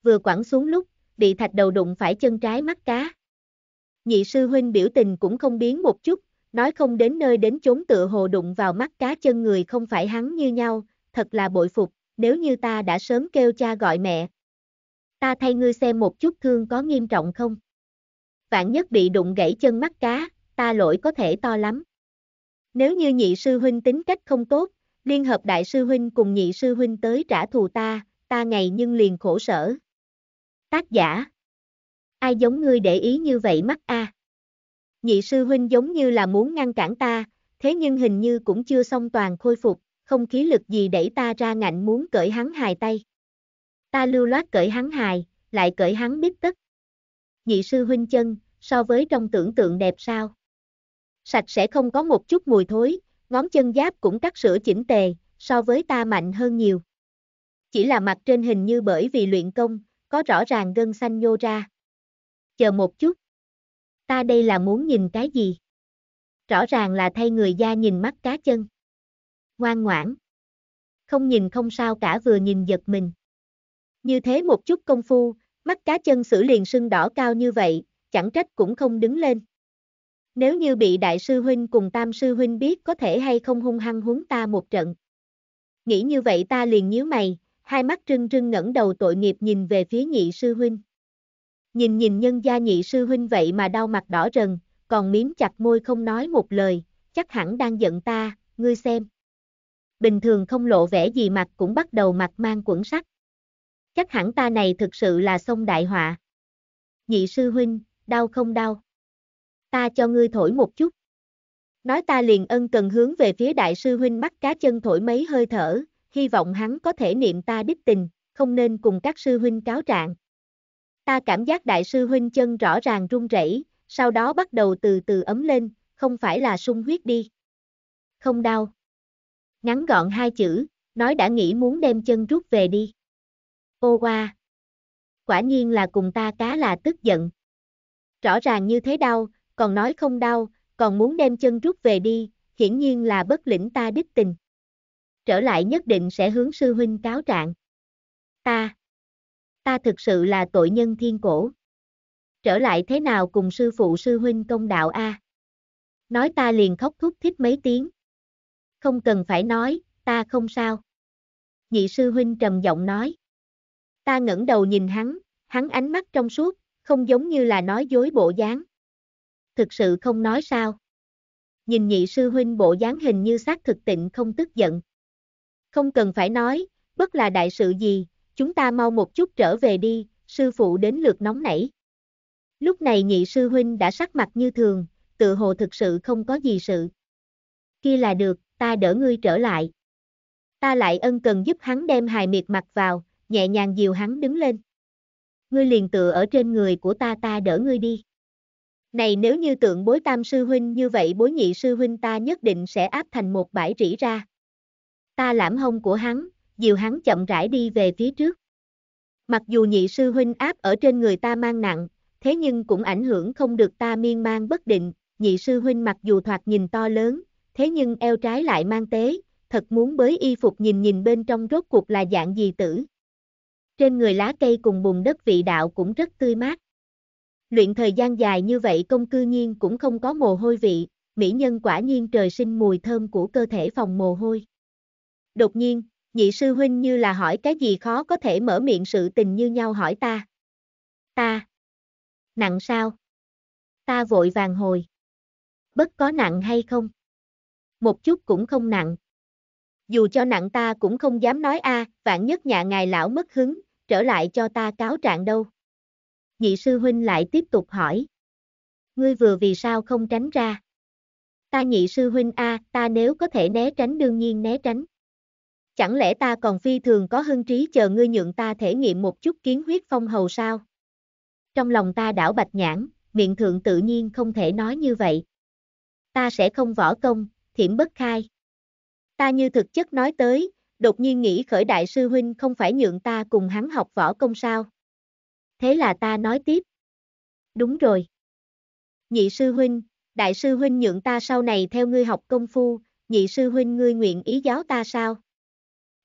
Vừa quẳng xuống lúc, bị thạch đầu đụng phải chân trái mắt cá. Nhị sư huynh biểu tình cũng không biến một chút, nói không đến nơi đến chốn tựa hồ đụng vào mắt cá chân người không phải hắn như nhau, thật là bội phục, nếu như ta đã sớm kêu cha gọi mẹ, ta thay ngươi xem một chút thương có nghiêm trọng không. Vạn nhất bị đụng gãy chân mắt cá, ta lỗi có thể to lắm. Nếu như nhị sư huynh tính cách không tốt, liên hợp đại sư huynh cùng nhị sư huynh tới trả thù ta, ta ngày nhưng liền khổ sở. Tác giả Ai giống ngươi để ý như vậy mắt a Nhị sư huynh giống như là muốn ngăn cản ta, thế nhưng hình như cũng chưa xong toàn khôi phục, không khí lực gì đẩy ta ra ngạnh muốn cởi hắn hài tay ta lưu loát cởi hắn hài, lại cởi hắn biết tất. Nhị sư huynh chân, so với trong tưởng tượng đẹp sao. Sạch sẽ không có một chút mùi thối, ngón chân giáp cũng cắt sửa chỉnh tề, so với ta mạnh hơn nhiều. Chỉ là mặt trên hình như bởi vì luyện công, có rõ ràng gân xanh nhô ra. Chờ một chút. Ta đây là muốn nhìn cái gì? Rõ ràng là thay người da nhìn mắt cá chân. Ngoan ngoãn. Không nhìn không sao cả vừa nhìn giật mình. Như thế một chút công phu, mắt cá chân sử liền sưng đỏ cao như vậy, chẳng trách cũng không đứng lên. Nếu như bị đại sư huynh cùng tam sư huynh biết có thể hay không hung hăng huống ta một trận. Nghĩ như vậy ta liền nhíu mày, hai mắt trưng trưng ngẩng đầu tội nghiệp nhìn về phía nhị sư huynh. Nhìn nhìn nhân gia nhị sư huynh vậy mà đau mặt đỏ rần, còn miếm chặt môi không nói một lời, chắc hẳn đang giận ta, ngươi xem. Bình thường không lộ vẻ gì mặt cũng bắt đầu mặt mang quẩn sắc. Chắc hẳn ta này thực sự là sông đại họa. Nhị sư huynh, đau không đau? Ta cho ngươi thổi một chút. Nói ta liền ân cần hướng về phía đại sư huynh bắt cá chân thổi mấy hơi thở, hy vọng hắn có thể niệm ta đích tình, không nên cùng các sư huynh cáo trạng. Ta cảm giác đại sư huynh chân rõ ràng run rẩy, sau đó bắt đầu từ từ ấm lên, không phải là sung huyết đi. Không đau. Ngắn gọn hai chữ, nói đã nghĩ muốn đem chân rút về đi. Ô qua. Quả nhiên là cùng ta cá là tức giận. Rõ ràng như thế đau, còn nói không đau, còn muốn đem chân rút về đi, hiển nhiên là bất lĩnh ta đích tình. Trở lại nhất định sẽ hướng sư huynh cáo trạng. Ta. Ta thực sự là tội nhân thiên cổ. Trở lại thế nào cùng sư phụ sư huynh công đạo A. Nói ta liền khóc thúc thích mấy tiếng. Không cần phải nói, ta không sao. Nhị sư huynh trầm giọng nói. Ta ngẩng đầu nhìn hắn, hắn ánh mắt trong suốt, không giống như là nói dối bộ dáng. Thực sự không nói sao. Nhìn nhị sư huynh bộ dáng hình như xác thực tịnh không tức giận. Không cần phải nói, bất là đại sự gì, chúng ta mau một chút trở về đi, sư phụ đến lượt nóng nảy. Lúc này nhị sư huynh đã sắc mặt như thường, tự hồ thực sự không có gì sự. Kia là được, ta đỡ ngươi trở lại. Ta lại ân cần giúp hắn đem hài miệt mặt vào, nhẹ nhàng dìu hắn đứng lên. Ngươi liền tựa ở trên người của ta ta đỡ ngươi đi. Này nếu như tượng bối tam sư huynh như vậy bối nhị sư huynh ta nhất định sẽ áp thành một bãi rỉ ra. Ta lãm hông của hắn, dìu hắn chậm rãi đi về phía trước. Mặc dù nhị sư huynh áp ở trên người ta mang nặng, thế nhưng cũng ảnh hưởng không được ta miên man bất định, nhị sư huynh mặc dù thoạt nhìn to lớn, thế nhưng eo trái lại mang tế, thật muốn bới y phục nhìn nhìn bên trong rốt cuộc là dạng gì tử. Trên người lá cây cùng bùn đất vị đạo cũng rất tươi mát. Luyện thời gian dài như vậy công cư nhiên cũng không có mồ hôi vị, mỹ nhân quả nhiên trời sinh mùi thơm của cơ thể phòng mồ hôi. Đột nhiên, nhị sư huynh như là hỏi cái gì khó có thể mở miệng sự tình như nhau hỏi ta. Ta. Nặng sao? Ta vội vàng hồi. Bất có nặng hay không? Một chút cũng không nặng dù cho nặng ta cũng không dám nói a, à, vạn nhất nhà ngài lão mất hứng, trở lại cho ta cáo trạng đâu. Nhị sư huynh lại tiếp tục hỏi. Ngươi vừa vì sao không tránh ra? Ta nhị sư huynh a, à, ta nếu có thể né tránh đương nhiên né tránh. Chẳng lẽ ta còn phi thường có hưng trí chờ ngươi nhượng ta thể nghiệm một chút kiến huyết phong hầu sao? Trong lòng ta đảo bạch nhãn, miệng thượng tự nhiên không thể nói như vậy. Ta sẽ không võ công, thiểm bất khai. Ta như thực chất nói tới, đột nhiên nghĩ khởi đại sư huynh không phải nhượng ta cùng hắn học võ công sao. Thế là ta nói tiếp. Đúng rồi. Nhị sư huynh, đại sư huynh nhượng ta sau này theo ngươi học công phu, nhị sư huynh ngươi nguyện ý giáo ta sao?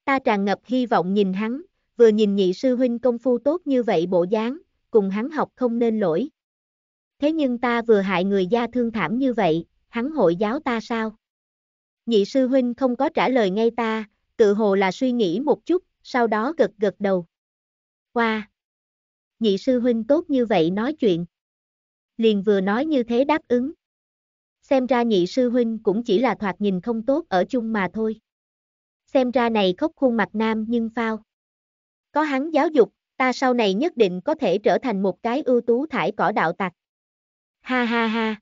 Ta tràn ngập hy vọng nhìn hắn, vừa nhìn nhị sư huynh công phu tốt như vậy bộ dáng, cùng hắn học không nên lỗi. Thế nhưng ta vừa hại người gia thương thảm như vậy, hắn hội giáo ta sao? nhị sư huynh không có trả lời ngay ta, tự hồ là suy nghĩ một chút, sau đó gật gật đầu. Qua! Nhị sư huynh tốt như vậy nói chuyện. Liền vừa nói như thế đáp ứng. Xem ra nhị sư huynh cũng chỉ là thoạt nhìn không tốt ở chung mà thôi. Xem ra này khóc khuôn mặt nam nhưng phao. Có hắn giáo dục, ta sau này nhất định có thể trở thành một cái ưu tú thải cỏ đạo tặc. Ha ha ha.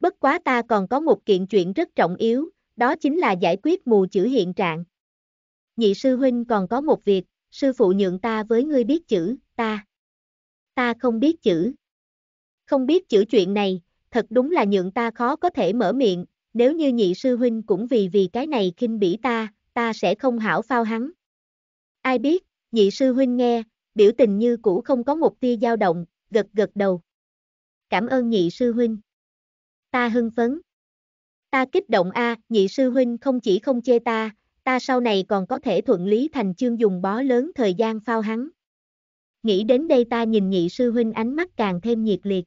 Bất quá ta còn có một kiện chuyện rất trọng yếu, đó chính là giải quyết mù chữ hiện trạng. Nhị sư huynh còn có một việc, sư phụ nhượng ta với ngươi biết chữ, ta. Ta không biết chữ. Không biết chữ chuyện này, thật đúng là nhượng ta khó có thể mở miệng, nếu như nhị sư huynh cũng vì vì cái này khinh bỉ ta, ta sẽ không hảo phao hắn. Ai biết, nhị sư huynh nghe, biểu tình như cũ không có một tia dao động, gật gật đầu. Cảm ơn nhị sư huynh. Ta hưng phấn, Ta kích động a, à, nhị sư huynh không chỉ không chê ta, ta sau này còn có thể thuận lý thành chương dùng bó lớn thời gian phao hắn. Nghĩ đến đây ta nhìn nhị sư huynh ánh mắt càng thêm nhiệt liệt.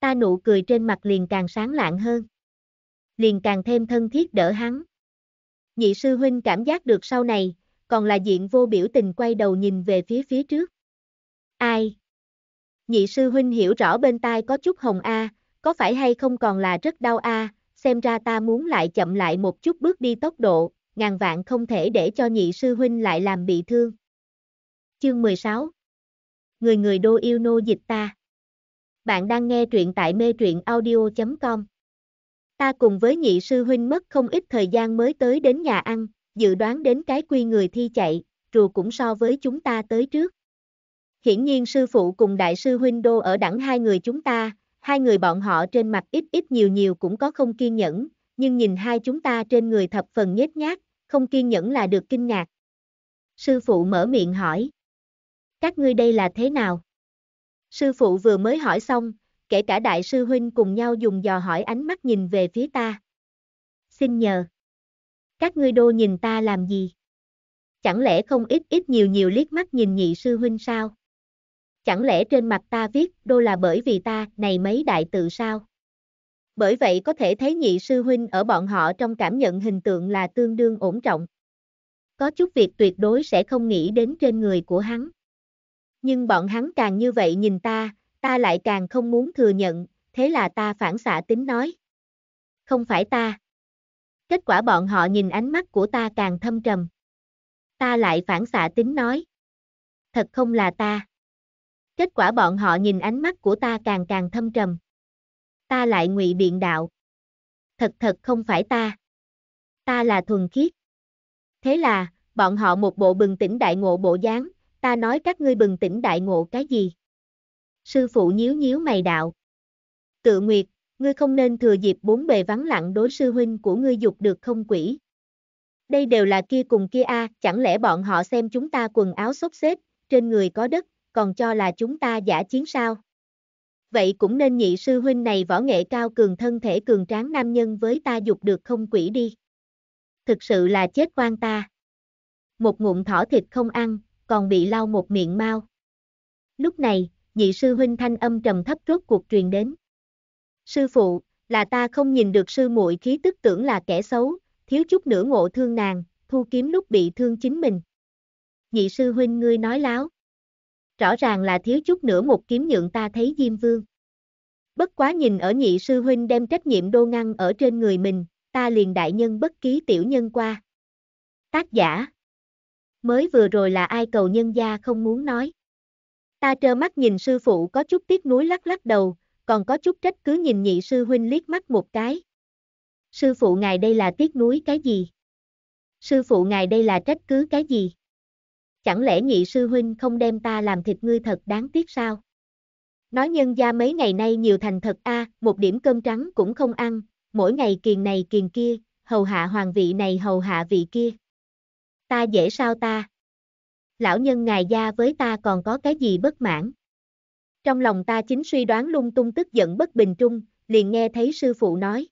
Ta nụ cười trên mặt liền càng sáng lạng hơn. Liền càng thêm thân thiết đỡ hắn. Nhị sư huynh cảm giác được sau này, còn là diện vô biểu tình quay đầu nhìn về phía phía trước. Ai? Nhị sư huynh hiểu rõ bên tai có chút hồng A, có phải hay không còn là rất đau A, xem ra ta muốn lại chậm lại một chút bước đi tốc độ, ngàn vạn không thể để cho nhị sư huynh lại làm bị thương. Chương 16 Người người đô yêu nô dịch ta Bạn đang nghe truyện tại mê truyện audio.com Ta cùng với nhị sư huynh mất không ít thời gian mới tới đến nhà ăn, dự đoán đến cái quy người thi chạy, rùa cũng so với chúng ta tới trước. Hiển nhiên sư phụ cùng đại sư huynh đô ở đẳng hai người chúng ta, hai người bọn họ trên mặt ít ít nhiều nhiều cũng có không kiên nhẫn, nhưng nhìn hai chúng ta trên người thập phần nhếch nhác, không kiên nhẫn là được kinh ngạc. Sư phụ mở miệng hỏi. Các ngươi đây là thế nào? Sư phụ vừa mới hỏi xong, kể cả đại sư huynh cùng nhau dùng dò hỏi ánh mắt nhìn về phía ta. Xin nhờ. Các ngươi đô nhìn ta làm gì? Chẳng lẽ không ít ít nhiều nhiều liếc mắt nhìn nhị sư huynh sao? Chẳng lẽ trên mặt ta viết đô là bởi vì ta này mấy đại tự sao? Bởi vậy có thể thấy nhị sư huynh ở bọn họ trong cảm nhận hình tượng là tương đương ổn trọng. Có chút việc tuyệt đối sẽ không nghĩ đến trên người của hắn. Nhưng bọn hắn càng như vậy nhìn ta, ta lại càng không muốn thừa nhận, thế là ta phản xạ tính nói. Không phải ta. Kết quả bọn họ nhìn ánh mắt của ta càng thâm trầm. Ta lại phản xạ tính nói. Thật không là ta. Kết quả bọn họ nhìn ánh mắt của ta càng càng thâm trầm. Ta lại ngụy biện đạo. Thật thật không phải ta. Ta là thuần khiết. Thế là, bọn họ một bộ bừng tỉnh đại ngộ bộ dáng, ta nói các ngươi bừng tỉnh đại ngộ cái gì? Sư phụ nhíu nhíu mày đạo. Tự Nguyệt, ngươi không nên thừa dịp bốn bề vắng lặng đối sư huynh của ngươi dục được không quỷ. Đây đều là kia cùng kia a, chẳng lẽ bọn họ xem chúng ta quần áo xốc xếp, trên người có đất, còn cho là chúng ta giả chiến sao. Vậy cũng nên nhị sư huynh này võ nghệ cao cường thân thể cường tráng nam nhân với ta dục được không quỷ đi. Thực sự là chết quan ta. Một ngụm thỏ thịt không ăn, còn bị lau một miệng mau. Lúc này, nhị sư huynh thanh âm trầm thấp rốt cuộc truyền đến. Sư phụ, là ta không nhìn được sư muội khí tức tưởng là kẻ xấu, thiếu chút nữa ngộ thương nàng, thu kiếm lúc bị thương chính mình. Nhị sư huynh ngươi nói láo rõ ràng là thiếu chút nữa một kiếm nhượng ta thấy Diêm Vương. Bất quá nhìn ở nhị sư huynh đem trách nhiệm đô ngăn ở trên người mình, ta liền đại nhân bất ký tiểu nhân qua. Tác giả Mới vừa rồi là ai cầu nhân gia không muốn nói. Ta trơ mắt nhìn sư phụ có chút tiếc nuối lắc lắc đầu, còn có chút trách cứ nhìn nhị sư huynh liếc mắt một cái. Sư phụ ngài đây là tiếc nuối cái gì? Sư phụ ngài đây là trách cứ cái gì? chẳng lẽ nhị sư huynh không đem ta làm thịt ngươi thật đáng tiếc sao? Nói nhân gia mấy ngày nay nhiều thành thật a, à, một điểm cơm trắng cũng không ăn, mỗi ngày kiền này kiền kia, hầu hạ hoàng vị này hầu hạ vị kia. Ta dễ sao ta? Lão nhân ngài gia với ta còn có cái gì bất mãn? Trong lòng ta chính suy đoán lung tung tức giận bất bình trung, liền nghe thấy sư phụ nói.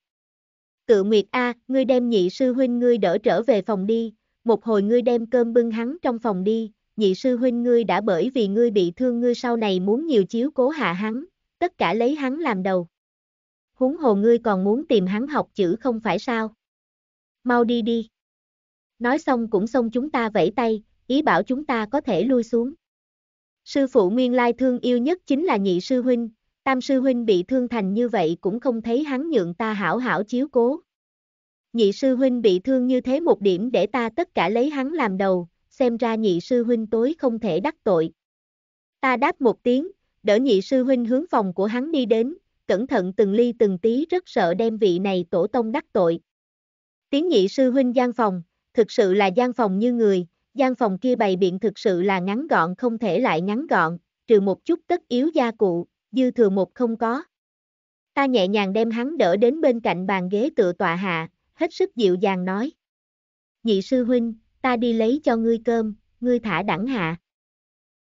Cự Nguyệt A, ngươi đem nhị sư huynh ngươi đỡ trở về phòng đi, một hồi ngươi đem cơm bưng hắn trong phòng đi, nhị sư huynh ngươi đã bởi vì ngươi bị thương ngươi sau này muốn nhiều chiếu cố hạ hắn, tất cả lấy hắn làm đầu. Huống hồ ngươi còn muốn tìm hắn học chữ không phải sao? Mau đi đi. Nói xong cũng xong chúng ta vẫy tay, ý bảo chúng ta có thể lui xuống. Sư phụ nguyên lai thương yêu nhất chính là nhị sư huynh, tam sư huynh bị thương thành như vậy cũng không thấy hắn nhượng ta hảo hảo chiếu cố nhị sư huynh bị thương như thế một điểm để ta tất cả lấy hắn làm đầu, xem ra nhị sư huynh tối không thể đắc tội. Ta đáp một tiếng, đỡ nhị sư huynh hướng phòng của hắn đi đến, cẩn thận từng ly từng tí rất sợ đem vị này tổ tông đắc tội. Tiếng nhị sư huynh gian phòng, thực sự là gian phòng như người, gian phòng kia bày biện thực sự là ngắn gọn không thể lại ngắn gọn, trừ một chút tất yếu gia cụ, dư thừa một không có. Ta nhẹ nhàng đem hắn đỡ đến bên cạnh bàn ghế tựa tọa hạ, hết sức dịu dàng nói. Nhị sư huynh, ta đi lấy cho ngươi cơm, ngươi thả đẳng hạ.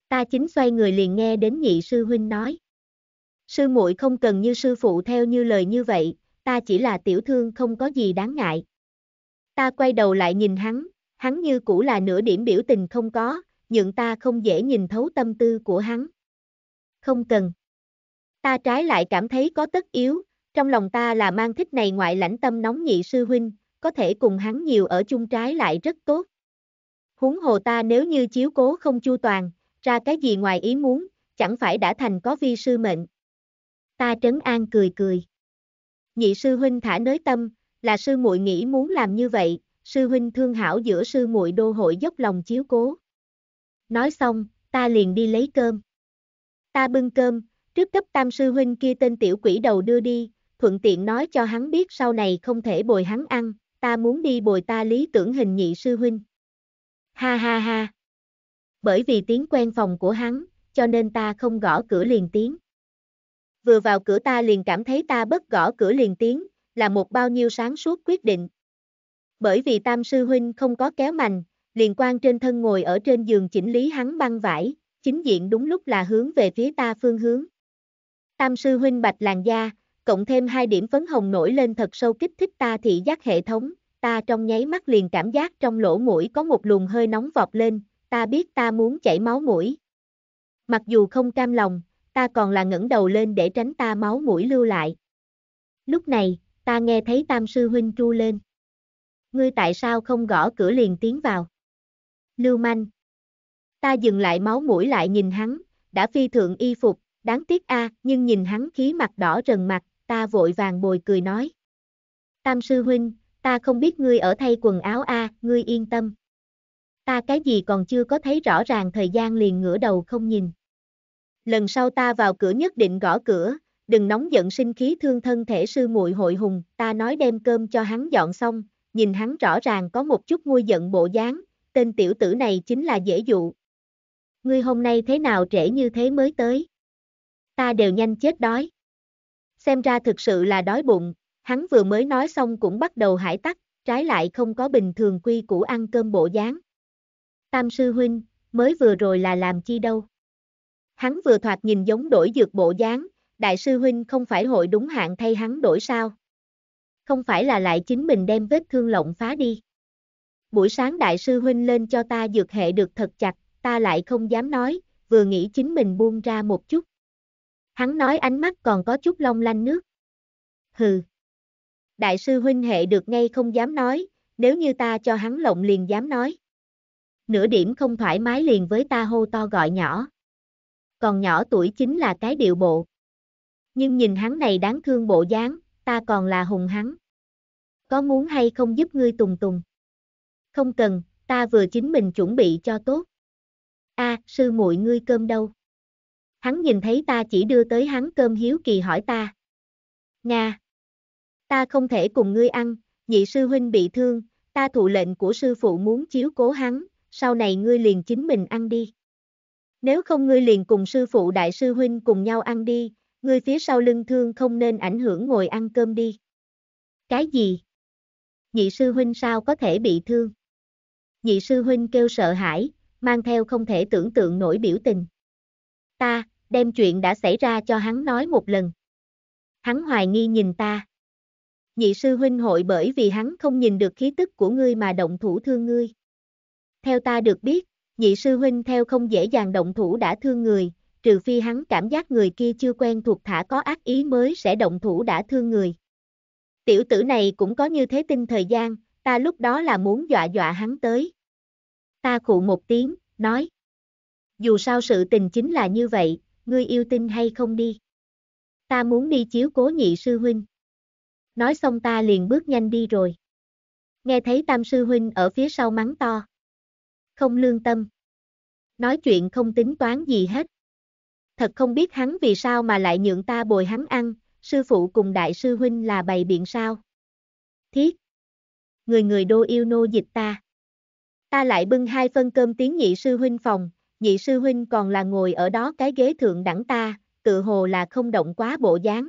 Ta chính xoay người liền nghe đến nhị sư huynh nói. Sư muội không cần như sư phụ theo như lời như vậy, ta chỉ là tiểu thương không có gì đáng ngại. Ta quay đầu lại nhìn hắn, hắn như cũ là nửa điểm biểu tình không có, nhưng ta không dễ nhìn thấu tâm tư của hắn. Không cần. Ta trái lại cảm thấy có tất yếu, trong lòng ta là mang thích này ngoại lãnh tâm nóng nhị sư huynh, có thể cùng hắn nhiều ở chung trái lại rất tốt. Huống hồ ta nếu như chiếu cố không chu toàn, ra cái gì ngoài ý muốn, chẳng phải đã thành có vi sư mệnh. Ta trấn an cười cười. Nhị sư huynh thả nới tâm, là sư muội nghĩ muốn làm như vậy, sư huynh thương hảo giữa sư muội đô hội dốc lòng chiếu cố. Nói xong, ta liền đi lấy cơm. Ta bưng cơm, trước cấp tam sư huynh kia tên tiểu quỷ đầu đưa đi, thuận tiện nói cho hắn biết sau này không thể bồi hắn ăn, ta muốn đi bồi ta lý tưởng hình nhị sư huynh. Ha ha ha. Bởi vì tiếng quen phòng của hắn, cho nên ta không gõ cửa liền tiếng. Vừa vào cửa ta liền cảm thấy ta bất gõ cửa liền tiếng, là một bao nhiêu sáng suốt quyết định. Bởi vì tam sư huynh không có kéo mành, liền quan trên thân ngồi ở trên giường chỉnh lý hắn băng vải, chính diện đúng lúc là hướng về phía ta phương hướng. Tam sư huynh bạch làn da, cộng thêm hai điểm phấn hồng nổi lên thật sâu kích thích ta thị giác hệ thống, ta trong nháy mắt liền cảm giác trong lỗ mũi có một luồng hơi nóng vọt lên, ta biết ta muốn chảy máu mũi. Mặc dù không cam lòng, ta còn là ngẩng đầu lên để tránh ta máu mũi lưu lại. Lúc này, ta nghe thấy tam sư huynh tru lên. Ngươi tại sao không gõ cửa liền tiến vào? Lưu manh. Ta dừng lại máu mũi lại nhìn hắn, đã phi thượng y phục, đáng tiếc a, nhưng nhìn hắn khí mặt đỏ rần mặt, ta vội vàng bồi cười nói. Tam sư huynh, ta không biết ngươi ở thay quần áo a, à, ngươi yên tâm. Ta cái gì còn chưa có thấy rõ ràng thời gian liền ngửa đầu không nhìn. Lần sau ta vào cửa nhất định gõ cửa, đừng nóng giận sinh khí thương thân thể sư muội hội hùng, ta nói đem cơm cho hắn dọn xong, nhìn hắn rõ ràng có một chút nguôi giận bộ dáng, tên tiểu tử này chính là dễ dụ. Ngươi hôm nay thế nào trễ như thế mới tới? Ta đều nhanh chết đói xem ra thực sự là đói bụng, hắn vừa mới nói xong cũng bắt đầu hải tắc, trái lại không có bình thường quy củ ăn cơm bộ dáng. Tam sư huynh, mới vừa rồi là làm chi đâu? Hắn vừa thoạt nhìn giống đổi dược bộ dáng, đại sư huynh không phải hội đúng hạn thay hắn đổi sao? Không phải là lại chính mình đem vết thương lộng phá đi. Buổi sáng đại sư huynh lên cho ta dược hệ được thật chặt, ta lại không dám nói, vừa nghĩ chính mình buông ra một chút. Hắn nói ánh mắt còn có chút long lanh nước. Hừ. Đại sư huynh hệ được ngay không dám nói, nếu như ta cho hắn lộng liền dám nói. Nửa điểm không thoải mái liền với ta hô to gọi nhỏ. Còn nhỏ tuổi chính là cái điệu bộ. Nhưng nhìn hắn này đáng thương bộ dáng, ta còn là hùng hắn. Có muốn hay không giúp ngươi tùng tùng? Không cần, ta vừa chính mình chuẩn bị cho tốt. A, à, sư muội ngươi cơm đâu? Hắn nhìn thấy ta chỉ đưa tới hắn cơm hiếu kỳ hỏi ta. Nga! Ta không thể cùng ngươi ăn, nhị sư huynh bị thương, ta thụ lệnh của sư phụ muốn chiếu cố hắn, sau này ngươi liền chính mình ăn đi. Nếu không ngươi liền cùng sư phụ đại sư huynh cùng nhau ăn đi, ngươi phía sau lưng thương không nên ảnh hưởng ngồi ăn cơm đi. Cái gì? Nhị sư huynh sao có thể bị thương? Nhị sư huynh kêu sợ hãi, mang theo không thể tưởng tượng nổi biểu tình ta, đem chuyện đã xảy ra cho hắn nói một lần. Hắn hoài nghi nhìn ta. Nhị sư huynh hội bởi vì hắn không nhìn được khí tức của ngươi mà động thủ thương ngươi. Theo ta được biết, nhị sư huynh theo không dễ dàng động thủ đã thương người, trừ phi hắn cảm giác người kia chưa quen thuộc thả có ác ý mới sẽ động thủ đã thương người. Tiểu tử này cũng có như thế tinh thời gian, ta lúc đó là muốn dọa dọa hắn tới. Ta khụ một tiếng, nói dù sao sự tình chính là như vậy, ngươi yêu tin hay không đi. Ta muốn đi chiếu cố nhị sư huynh. Nói xong ta liền bước nhanh đi rồi. Nghe thấy tam sư huynh ở phía sau mắng to. Không lương tâm. Nói chuyện không tính toán gì hết. Thật không biết hắn vì sao mà lại nhượng ta bồi hắn ăn, sư phụ cùng đại sư huynh là bày biện sao. Thiết. Người người đô yêu nô dịch ta. Ta lại bưng hai phân cơm tiếng nhị sư huynh phòng, nhị sư huynh còn là ngồi ở đó cái ghế thượng đẳng ta, tự hồ là không động quá bộ dáng.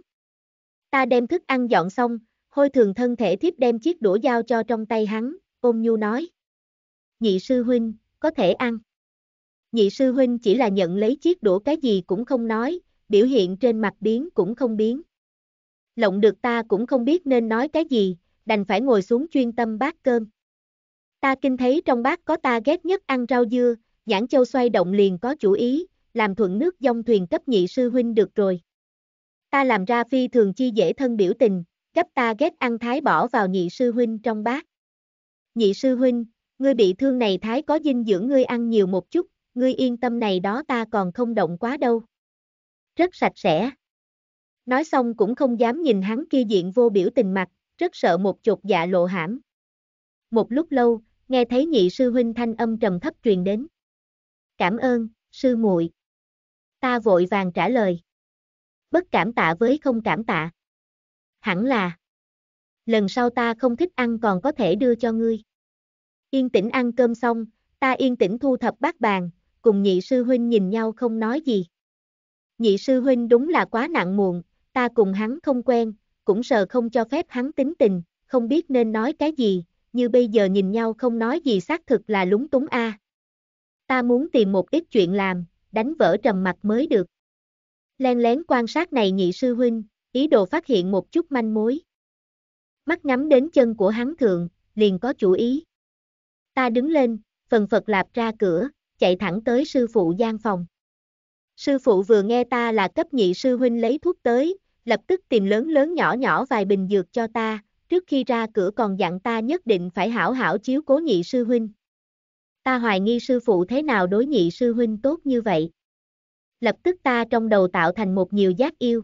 Ta đem thức ăn dọn xong, hôi thường thân thể thiếp đem chiếc đũa dao cho trong tay hắn, ôm nhu nói. Nhị sư huynh, có thể ăn. Nhị sư huynh chỉ là nhận lấy chiếc đũa cái gì cũng không nói, biểu hiện trên mặt biến cũng không biến. Lộng được ta cũng không biết nên nói cái gì, đành phải ngồi xuống chuyên tâm bát cơm. Ta kinh thấy trong bát có ta ghét nhất ăn rau dưa, Nhãn Châu xoay động liền có chủ ý, làm thuận nước dông thuyền cấp nhị sư huynh được rồi. Ta làm ra phi thường chi dễ thân biểu tình, cấp ta ghét ăn thái bỏ vào nhị sư huynh trong bát. Nhị sư huynh, ngươi bị thương này thái có dinh dưỡng ngươi ăn nhiều một chút, ngươi yên tâm này đó ta còn không động quá đâu. Rất sạch sẽ. Nói xong cũng không dám nhìn hắn kia diện vô biểu tình mặt, rất sợ một chột dạ lộ hãm. Một lúc lâu, nghe thấy nhị sư huynh thanh âm trầm thấp truyền đến. Cảm ơn, sư muội. Ta vội vàng trả lời. Bất cảm tạ với không cảm tạ. Hẳn là. Lần sau ta không thích ăn còn có thể đưa cho ngươi. Yên tĩnh ăn cơm xong, ta yên tĩnh thu thập bát bàn, cùng nhị sư huynh nhìn nhau không nói gì. Nhị sư huynh đúng là quá nặng muộn, ta cùng hắn không quen, cũng sợ không cho phép hắn tính tình, không biết nên nói cái gì, như bây giờ nhìn nhau không nói gì xác thực là lúng túng a, à, ta muốn tìm một ít chuyện làm, đánh vỡ trầm mặt mới được. Len lén quan sát này nhị sư huynh, ý đồ phát hiện một chút manh mối. Mắt ngắm đến chân của hắn thượng, liền có chủ ý. Ta đứng lên, phần phật lạp ra cửa, chạy thẳng tới sư phụ gian phòng. Sư phụ vừa nghe ta là cấp nhị sư huynh lấy thuốc tới, lập tức tìm lớn lớn nhỏ nhỏ vài bình dược cho ta, trước khi ra cửa còn dặn ta nhất định phải hảo hảo chiếu cố nhị sư huynh ta hoài nghi sư phụ thế nào đối nhị sư huynh tốt như vậy. Lập tức ta trong đầu tạo thành một nhiều giác yêu.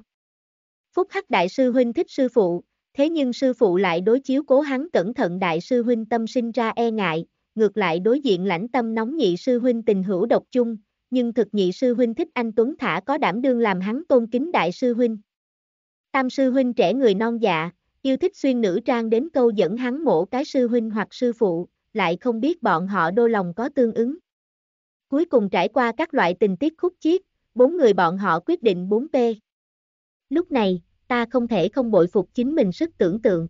Phúc Hắc Đại sư huynh thích sư phụ, thế nhưng sư phụ lại đối chiếu cố hắn cẩn thận Đại sư huynh tâm sinh ra e ngại, ngược lại đối diện lãnh tâm nóng nhị sư huynh tình hữu độc chung, nhưng thực nhị sư huynh thích anh Tuấn Thả có đảm đương làm hắn tôn kính Đại sư huynh. Tam sư huynh trẻ người non dạ, yêu thích xuyên nữ trang đến câu dẫn hắn mổ cái sư huynh hoặc sư phụ, lại không biết bọn họ đô lòng có tương ứng. Cuối cùng trải qua các loại tình tiết khúc chiết, bốn người bọn họ quyết định 4P. Lúc này, ta không thể không bội phục chính mình sức tưởng tượng.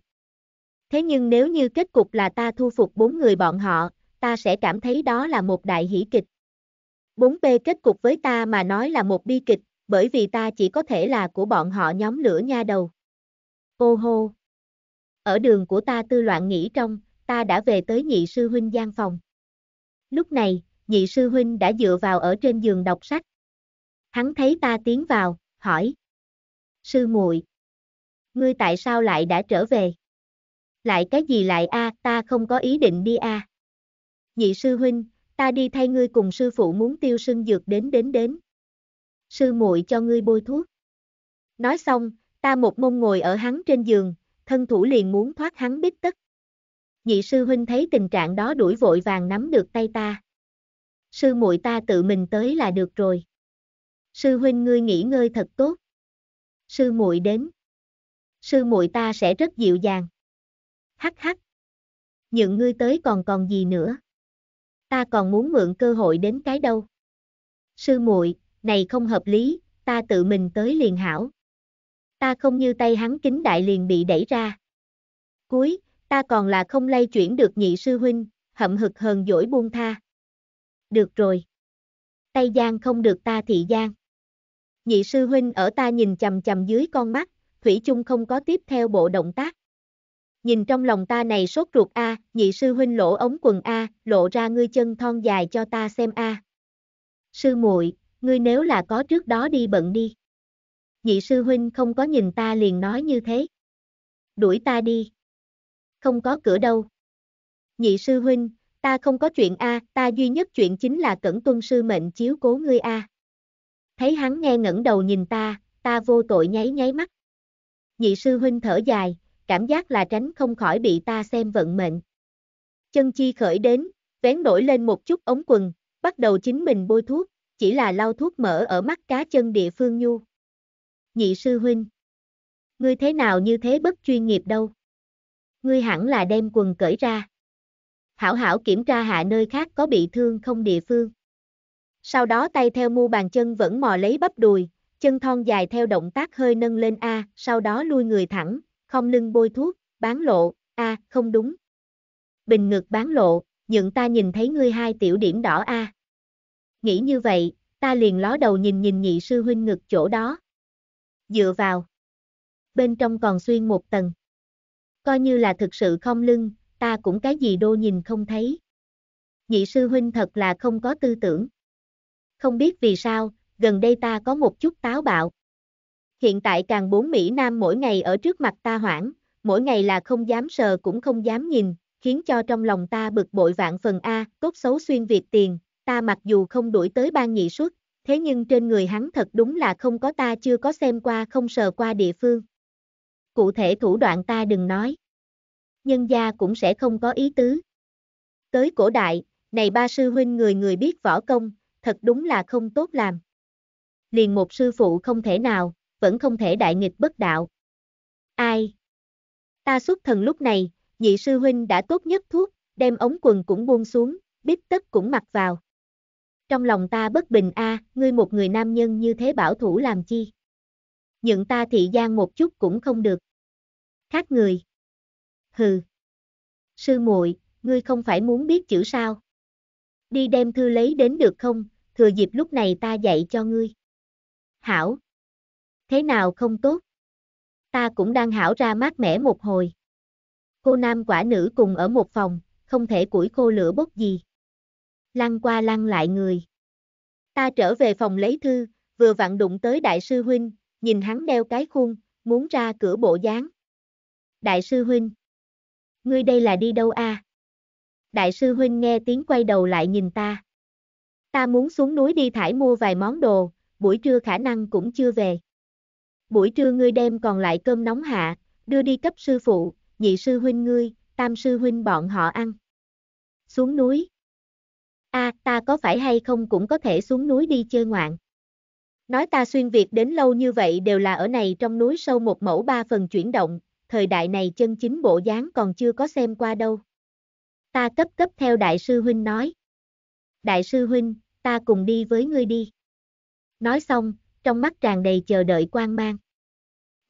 Thế nhưng nếu như kết cục là ta thu phục bốn người bọn họ, ta sẽ cảm thấy đó là một đại hỷ kịch. 4P kết cục với ta mà nói là một bi kịch, bởi vì ta chỉ có thể là của bọn họ nhóm lửa nha đầu. Ô hô! Ở đường của ta tư loạn nghĩ trong, ta đã về tới nhị sư huynh gian phòng. Lúc này, nhị sư huynh đã dựa vào ở trên giường đọc sách. Hắn thấy ta tiến vào, hỏi. Sư muội, ngươi tại sao lại đã trở về? Lại cái gì lại a, ta không có ý định đi a. Nhị sư huynh, ta đi thay ngươi cùng sư phụ muốn tiêu sưng dược đến đến đến. Sư muội cho ngươi bôi thuốc. Nói xong, ta một mông ngồi ở hắn trên giường, thân thủ liền muốn thoát hắn bít tất. Nhị sư huynh thấy tình trạng đó đuổi vội vàng nắm được tay ta. Sư muội ta tự mình tới là được rồi. Sư huynh ngươi nghỉ ngơi thật tốt. Sư muội đến. Sư muội ta sẽ rất dịu dàng. Hắc hắc. Nhượng ngươi tới còn còn gì nữa. Ta còn muốn mượn cơ hội đến cái đâu. Sư muội, này không hợp lý, ta tự mình tới liền hảo. Ta không như tay hắn kính đại liền bị đẩy ra. Cuối, ta còn là không lay chuyển được nhị sư huynh, hậm hực hờn dỗi buông tha. Được rồi. Tay Giang không được ta thị Giang. Nhị sư huynh ở ta nhìn chầm chầm dưới con mắt, Thủy chung không có tiếp theo bộ động tác. Nhìn trong lòng ta này sốt ruột a, nhị sư huynh lỗ ống quần a, lộ ra ngươi chân thon dài cho ta xem a. Sư muội, ngươi nếu là có trước đó đi bận đi. Nhị sư huynh không có nhìn ta liền nói như thế. Đuổi ta đi không có cửa đâu. Nhị sư huynh, ta không có chuyện a, ta duy nhất chuyện chính là cẩn tuân sư mệnh chiếu cố ngươi a. Thấy hắn nghe ngẩng đầu nhìn ta, ta vô tội nháy nháy mắt. Nhị sư huynh thở dài, cảm giác là tránh không khỏi bị ta xem vận mệnh. Chân chi khởi đến, vén nổi lên một chút ống quần, bắt đầu chính mình bôi thuốc, chỉ là lau thuốc mỡ ở mắt cá chân địa phương nhu. Nhị sư huynh, ngươi thế nào như thế bất chuyên nghiệp đâu ngươi hẳn là đem quần cởi ra. Hảo hảo kiểm tra hạ nơi khác có bị thương không địa phương. Sau đó tay theo mu bàn chân vẫn mò lấy bắp đùi, chân thon dài theo động tác hơi nâng lên A, sau đó lui người thẳng, không lưng bôi thuốc, bán lộ, A, không đúng. Bình ngực bán lộ, nhượng ta nhìn thấy ngươi hai tiểu điểm đỏ A. Nghĩ như vậy, ta liền ló đầu nhìn nhìn nhị sư huynh ngực chỗ đó. Dựa vào. Bên trong còn xuyên một tầng coi như là thực sự không lưng, ta cũng cái gì đô nhìn không thấy. Nhị sư huynh thật là không có tư tưởng. Không biết vì sao, gần đây ta có một chút táo bạo. Hiện tại càng bốn Mỹ Nam mỗi ngày ở trước mặt ta hoảng, mỗi ngày là không dám sờ cũng không dám nhìn, khiến cho trong lòng ta bực bội vạn phần A, tốt xấu xuyên Việt tiền, ta mặc dù không đuổi tới ban nhị suất, thế nhưng trên người hắn thật đúng là không có ta chưa có xem qua không sờ qua địa phương cụ thể thủ đoạn ta đừng nói. Nhân gia cũng sẽ không có ý tứ. Tới cổ đại, này ba sư huynh người người biết võ công, thật đúng là không tốt làm. Liền một sư phụ không thể nào, vẫn không thể đại nghịch bất đạo. Ai? Ta xuất thần lúc này, nhị sư huynh đã tốt nhất thuốc, đem ống quần cũng buông xuống, bít tất cũng mặc vào. Trong lòng ta bất bình a, à, ngươi một người nam nhân như thế bảo thủ làm chi? nhận ta thị gian một chút cũng không được. Khác người. Hừ. Sư muội, ngươi không phải muốn biết chữ sao? Đi đem thư lấy đến được không, thừa dịp lúc này ta dạy cho ngươi. Hảo. Thế nào không tốt? Ta cũng đang hảo ra mát mẻ một hồi. Cô nam quả nữ cùng ở một phòng, không thể củi khô lửa bốc gì. Lăn qua lăn lại người. Ta trở về phòng lấy thư, vừa vặn đụng tới đại sư huynh, nhìn hắn đeo cái khuôn, muốn ra cửa bộ dáng. Đại sư Huynh. Ngươi đây là đi đâu a? À? Đại sư Huynh nghe tiếng quay đầu lại nhìn ta. Ta muốn xuống núi đi thải mua vài món đồ, buổi trưa khả năng cũng chưa về. Buổi trưa ngươi đem còn lại cơm nóng hạ, đưa đi cấp sư phụ, nhị sư huynh ngươi, tam sư huynh bọn họ ăn. Xuống núi. A, à, ta có phải hay không cũng có thể xuống núi đi chơi ngoạn. Nói ta xuyên Việt đến lâu như vậy đều là ở này trong núi sâu một mẫu ba phần chuyển động, thời đại này chân chính bộ dáng còn chưa có xem qua đâu. Ta cấp cấp theo đại sư huynh nói. Đại sư huynh, ta cùng đi với ngươi đi. Nói xong, trong mắt tràn đầy chờ đợi quan mang.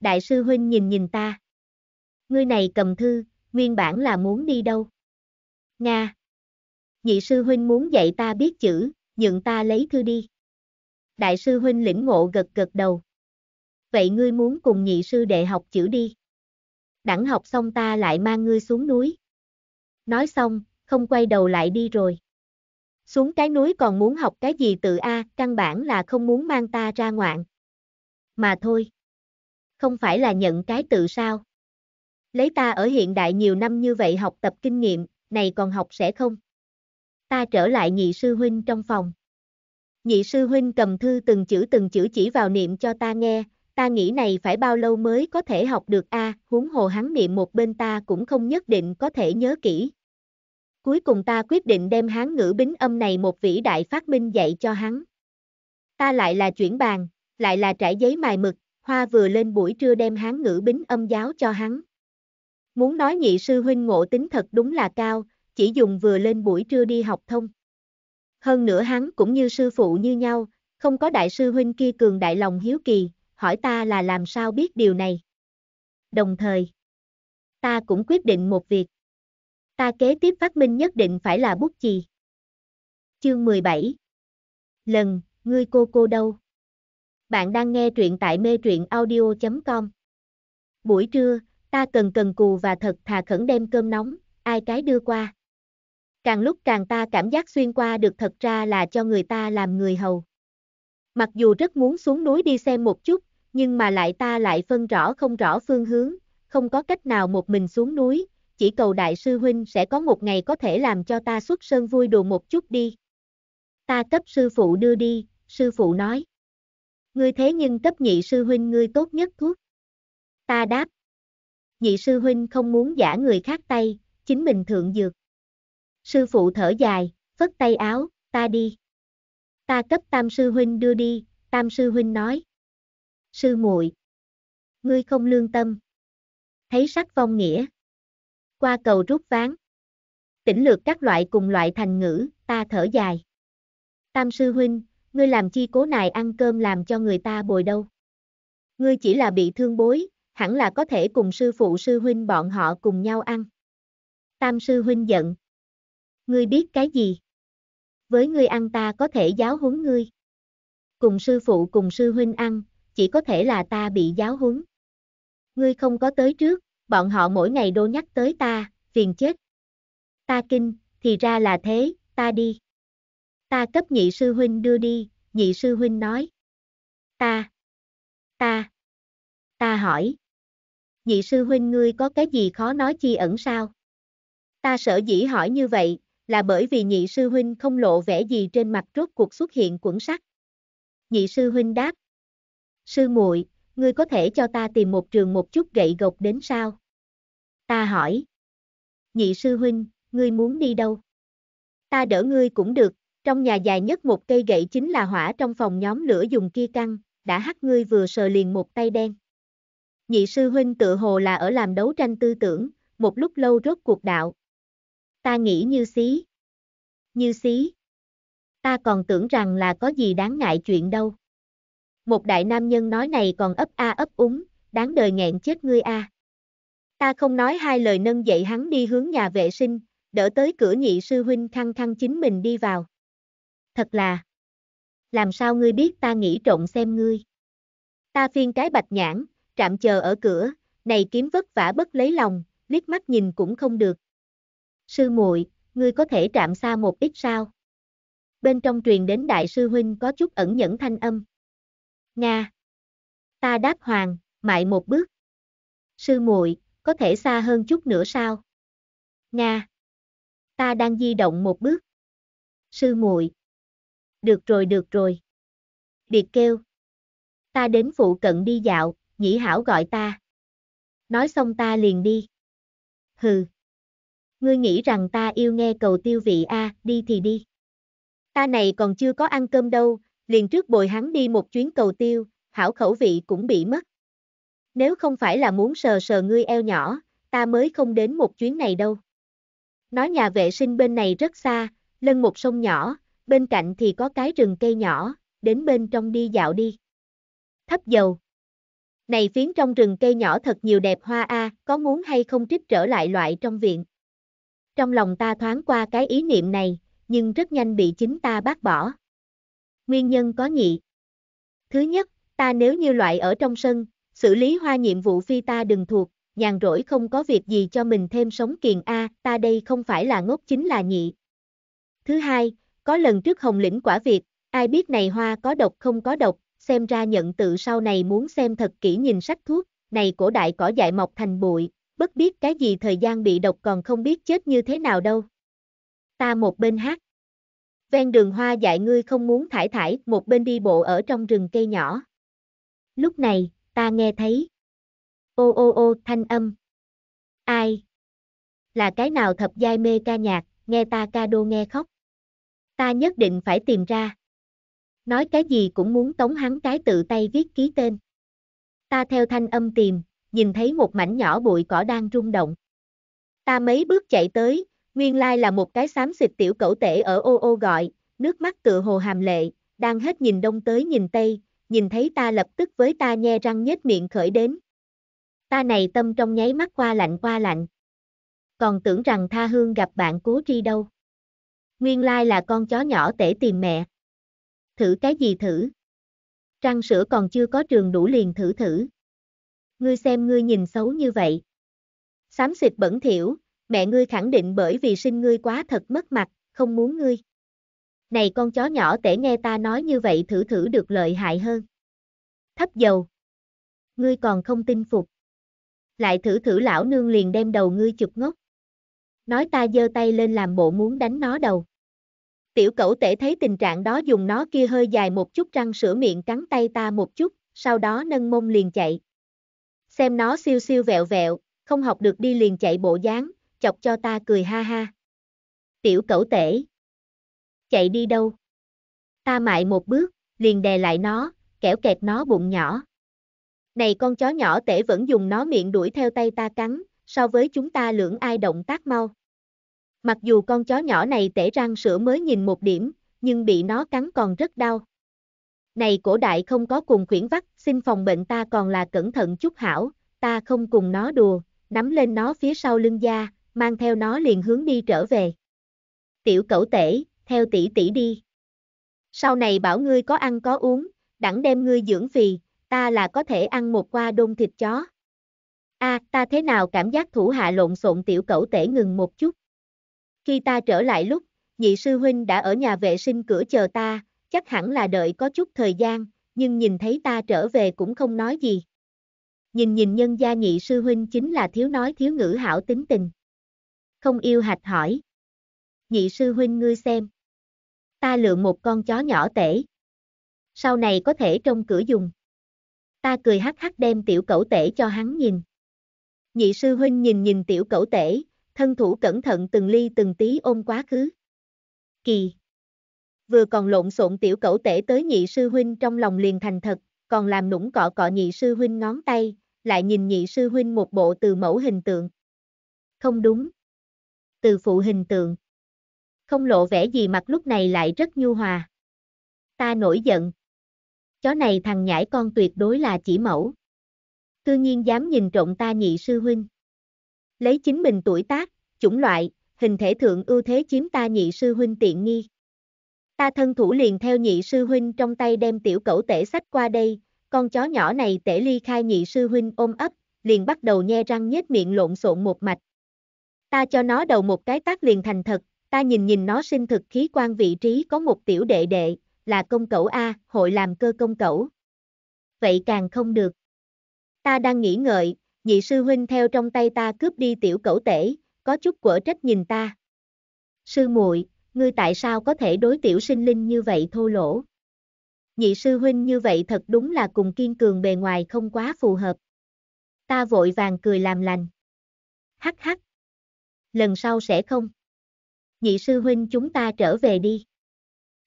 Đại sư huynh nhìn nhìn ta. Ngươi này cầm thư, nguyên bản là muốn đi đâu? Nga. Nhị sư huynh muốn dạy ta biết chữ, nhượng ta lấy thư đi. Đại sư huynh lĩnh ngộ gật gật đầu. Vậy ngươi muốn cùng nhị sư đệ học chữ đi đẳng học xong ta lại mang ngươi xuống núi. Nói xong, không quay đầu lại đi rồi. Xuống cái núi còn muốn học cái gì tự A, căn bản là không muốn mang ta ra ngoạn. Mà thôi. Không phải là nhận cái tự sao. Lấy ta ở hiện đại nhiều năm như vậy học tập kinh nghiệm, này còn học sẽ không? Ta trở lại nhị sư huynh trong phòng. Nhị sư huynh cầm thư từng chữ từng chữ chỉ vào niệm cho ta nghe, ta nghĩ này phải bao lâu mới có thể học được a, à, huống hồ hắn niệm một bên ta cũng không nhất định có thể nhớ kỹ. Cuối cùng ta quyết định đem hán ngữ bính âm này một vĩ đại phát minh dạy cho hắn. Ta lại là chuyển bàn, lại là trải giấy mài mực, hoa vừa lên buổi trưa đem hán ngữ bính âm giáo cho hắn. Muốn nói nhị sư huynh ngộ tính thật đúng là cao, chỉ dùng vừa lên buổi trưa đi học thông. Hơn nữa hắn cũng như sư phụ như nhau, không có đại sư huynh kia cường đại lòng hiếu kỳ, hỏi ta là làm sao biết điều này. Đồng thời, ta cũng quyết định một việc. Ta kế tiếp phát minh nhất định phải là bút chì. Chương 17 Lần, ngươi cô cô đâu? Bạn đang nghe truyện tại mê truyện audio.com Buổi trưa, ta cần cần cù và thật thà khẩn đem cơm nóng, ai cái đưa qua. Càng lúc càng ta cảm giác xuyên qua được thật ra là cho người ta làm người hầu. Mặc dù rất muốn xuống núi đi xem một chút, nhưng mà lại ta lại phân rõ không rõ phương hướng, không có cách nào một mình xuống núi, chỉ cầu đại sư huynh sẽ có một ngày có thể làm cho ta xuất sơn vui đùa một chút đi. Ta cấp sư phụ đưa đi, sư phụ nói. Ngươi thế nhưng cấp nhị sư huynh ngươi tốt nhất thuốc. Ta đáp. Nhị sư huynh không muốn giả người khác tay, chính mình thượng dược. Sư phụ thở dài, phất tay áo, ta đi. Ta cấp tam sư huynh đưa đi, tam sư huynh nói sư muội. Ngươi không lương tâm. Thấy sắc vong nghĩa. Qua cầu rút ván. Tỉnh lược các loại cùng loại thành ngữ, ta thở dài. Tam sư huynh, ngươi làm chi cố này ăn cơm làm cho người ta bồi đâu. Ngươi chỉ là bị thương bối, hẳn là có thể cùng sư phụ sư huynh bọn họ cùng nhau ăn. Tam sư huynh giận. Ngươi biết cái gì? Với ngươi ăn ta có thể giáo huấn ngươi. Cùng sư phụ cùng sư huynh ăn, chỉ có thể là ta bị giáo huấn. Ngươi không có tới trước, bọn họ mỗi ngày đô nhắc tới ta, phiền chết. Ta kinh, thì ra là thế, ta đi. Ta cấp nhị sư huynh đưa đi, nhị sư huynh nói. Ta, ta, ta hỏi. Nhị sư huynh ngươi có cái gì khó nói chi ẩn sao? Ta sợ dĩ hỏi như vậy, là bởi vì nhị sư huynh không lộ vẻ gì trên mặt rốt cuộc xuất hiện quẩn sắc. Nhị sư huynh đáp, sư muội, ngươi có thể cho ta tìm một trường một chút gậy gộc đến sao? Ta hỏi. Nhị sư huynh, ngươi muốn đi đâu? Ta đỡ ngươi cũng được, trong nhà dài nhất một cây gậy chính là hỏa trong phòng nhóm lửa dùng kia căng, đã hắt ngươi vừa sờ liền một tay đen. Nhị sư huynh tự hồ là ở làm đấu tranh tư tưởng, một lúc lâu rốt cuộc đạo. Ta nghĩ như xí. Như xí. Ta còn tưởng rằng là có gì đáng ngại chuyện đâu. Một đại nam nhân nói này còn ấp a ấp úng, đáng đời nghẹn chết ngươi a. Ta không nói hai lời nâng dậy hắn đi hướng nhà vệ sinh, đỡ tới cửa nhị sư huynh khăng khăng chính mình đi vào. Thật là, làm sao ngươi biết ta nghĩ trộn xem ngươi. Ta phiên cái bạch nhãn, trạm chờ ở cửa, này kiếm vất vả bất lấy lòng, liếc mắt nhìn cũng không được. Sư muội, ngươi có thể trạm xa một ít sao? Bên trong truyền đến đại sư huynh có chút ẩn nhẫn thanh âm. Nga. Ta đáp hoàng, mại một bước. Sư muội, có thể xa hơn chút nữa sao? Nga. Ta đang di động một bước. Sư muội. Được rồi được rồi. Điệt kêu. Ta đến phụ cận đi dạo, nhĩ hảo gọi ta. Nói xong ta liền đi. Hừ. Ngươi nghĩ rằng ta yêu nghe cầu tiêu vị a, à, đi thì đi. Ta này còn chưa có ăn cơm đâu, liền trước bồi hắn đi một chuyến cầu tiêu, hảo khẩu vị cũng bị mất. Nếu không phải là muốn sờ sờ ngươi eo nhỏ, ta mới không đến một chuyến này đâu. Nói nhà vệ sinh bên này rất xa, lân một sông nhỏ, bên cạnh thì có cái rừng cây nhỏ, đến bên trong đi dạo đi. Thấp dầu. Này phiến trong rừng cây nhỏ thật nhiều đẹp hoa a, à, có muốn hay không trích trở lại loại trong viện. Trong lòng ta thoáng qua cái ý niệm này, nhưng rất nhanh bị chính ta bác bỏ nguyên nhân có nhị. Thứ nhất, ta nếu như loại ở trong sân, xử lý hoa nhiệm vụ phi ta đừng thuộc, nhàn rỗi không có việc gì cho mình thêm sống kiền A, ta đây không phải là ngốc chính là nhị. Thứ hai, có lần trước hồng lĩnh quả việc ai biết này hoa có độc không có độc, xem ra nhận tự sau này muốn xem thật kỹ nhìn sách thuốc, này cổ đại cỏ dại mọc thành bụi, bất biết cái gì thời gian bị độc còn không biết chết như thế nào đâu. Ta một bên hát ven đường hoa dại ngươi không muốn thải thải, một bên đi bộ ở trong rừng cây nhỏ. Lúc này, ta nghe thấy. Ô ô ô, thanh âm. Ai? Là cái nào thập giai mê ca nhạc, nghe ta ca đô nghe khóc. Ta nhất định phải tìm ra. Nói cái gì cũng muốn tống hắn cái tự tay viết ký tên. Ta theo thanh âm tìm, nhìn thấy một mảnh nhỏ bụi cỏ đang rung động. Ta mấy bước chạy tới, Nguyên lai là một cái xám xịt tiểu cẩu tể ở ô ô gọi, nước mắt tựa hồ hàm lệ, đang hết nhìn đông tới nhìn tây, nhìn thấy ta lập tức với ta nhe răng nhếch miệng khởi đến. Ta này tâm trong nháy mắt qua lạnh qua lạnh. Còn tưởng rằng tha hương gặp bạn cố tri đâu. Nguyên lai là con chó nhỏ tể tìm mẹ. Thử cái gì thử? Trăng sữa còn chưa có trường đủ liền thử thử. Ngươi xem ngươi nhìn xấu như vậy. Xám xịt bẩn thiểu mẹ ngươi khẳng định bởi vì sinh ngươi quá thật mất mặt, không muốn ngươi. Này con chó nhỏ tể nghe ta nói như vậy thử thử được lợi hại hơn. Thấp dầu. Ngươi còn không tin phục. Lại thử thử lão nương liền đem đầu ngươi chụp ngốc. Nói ta giơ tay lên làm bộ muốn đánh nó đầu. Tiểu cẩu tể thấy tình trạng đó dùng nó kia hơi dài một chút răng sửa miệng cắn tay ta một chút, sau đó nâng mông liền chạy. Xem nó siêu siêu vẹo vẹo, không học được đi liền chạy bộ dáng, chọc cho ta cười ha ha. Tiểu cẩu tể. Chạy đi đâu? Ta mại một bước, liền đè lại nó, kẻo kẹt nó bụng nhỏ. Này con chó nhỏ tể vẫn dùng nó miệng đuổi theo tay ta cắn, so với chúng ta lưỡng ai động tác mau. Mặc dù con chó nhỏ này tể răng sữa mới nhìn một điểm, nhưng bị nó cắn còn rất đau. Này cổ đại không có cùng khuyển vắt, xin phòng bệnh ta còn là cẩn thận chút hảo, ta không cùng nó đùa, nắm lên nó phía sau lưng da, mang theo nó liền hướng đi trở về. Tiểu cẩu tể, theo tỷ tỷ đi. Sau này bảo ngươi có ăn có uống, đặng đem ngươi dưỡng phì, ta là có thể ăn một qua đông thịt chó. A, à, ta thế nào cảm giác thủ hạ lộn xộn tiểu cẩu tể ngừng một chút. Khi ta trở lại lúc, nhị sư huynh đã ở nhà vệ sinh cửa chờ ta, chắc hẳn là đợi có chút thời gian, nhưng nhìn thấy ta trở về cũng không nói gì. Nhìn nhìn nhân gia nhị sư huynh chính là thiếu nói thiếu ngữ hảo tính tình. Không yêu hạch hỏi. Nhị sư huynh ngươi xem. Ta lượm một con chó nhỏ tể. Sau này có thể trong cửa dùng. Ta cười hắc hắc đem tiểu cẩu tể cho hắn nhìn. Nhị sư huynh nhìn nhìn tiểu cẩu tể, thân thủ cẩn thận từng ly từng tí ôm quá khứ. Kỳ. Vừa còn lộn xộn tiểu cẩu tể tới nhị sư huynh trong lòng liền thành thật, còn làm nũng cọ cọ nhị sư huynh ngón tay, lại nhìn nhị sư huynh một bộ từ mẫu hình tượng. Không đúng từ phụ hình tượng. Không lộ vẻ gì mặt lúc này lại rất nhu hòa. Ta nổi giận. Chó này thằng nhãi con tuyệt đối là chỉ mẫu. Cư nhiên dám nhìn trộm ta nhị sư huynh. Lấy chính mình tuổi tác, chủng loại, hình thể thượng ưu thế chiếm ta nhị sư huynh tiện nghi. Ta thân thủ liền theo nhị sư huynh trong tay đem tiểu cẩu tể sách qua đây, con chó nhỏ này tể ly khai nhị sư huynh ôm ấp, liền bắt đầu nhe răng nhếch miệng lộn xộn một mạch, Ta cho nó đầu một cái tác liền thành thật, ta nhìn nhìn nó sinh thực khí quan vị trí có một tiểu đệ đệ, là công cẩu A, hội làm cơ công cẩu. Vậy càng không được. Ta đang nghĩ ngợi, nhị sư huynh theo trong tay ta cướp đi tiểu cẩu tể, có chút quở trách nhìn ta. Sư muội, ngươi tại sao có thể đối tiểu sinh linh như vậy thô lỗ? Nhị sư huynh như vậy thật đúng là cùng kiên cường bề ngoài không quá phù hợp. Ta vội vàng cười làm lành. Hắc hắc, lần sau sẽ không. Nhị sư huynh chúng ta trở về đi.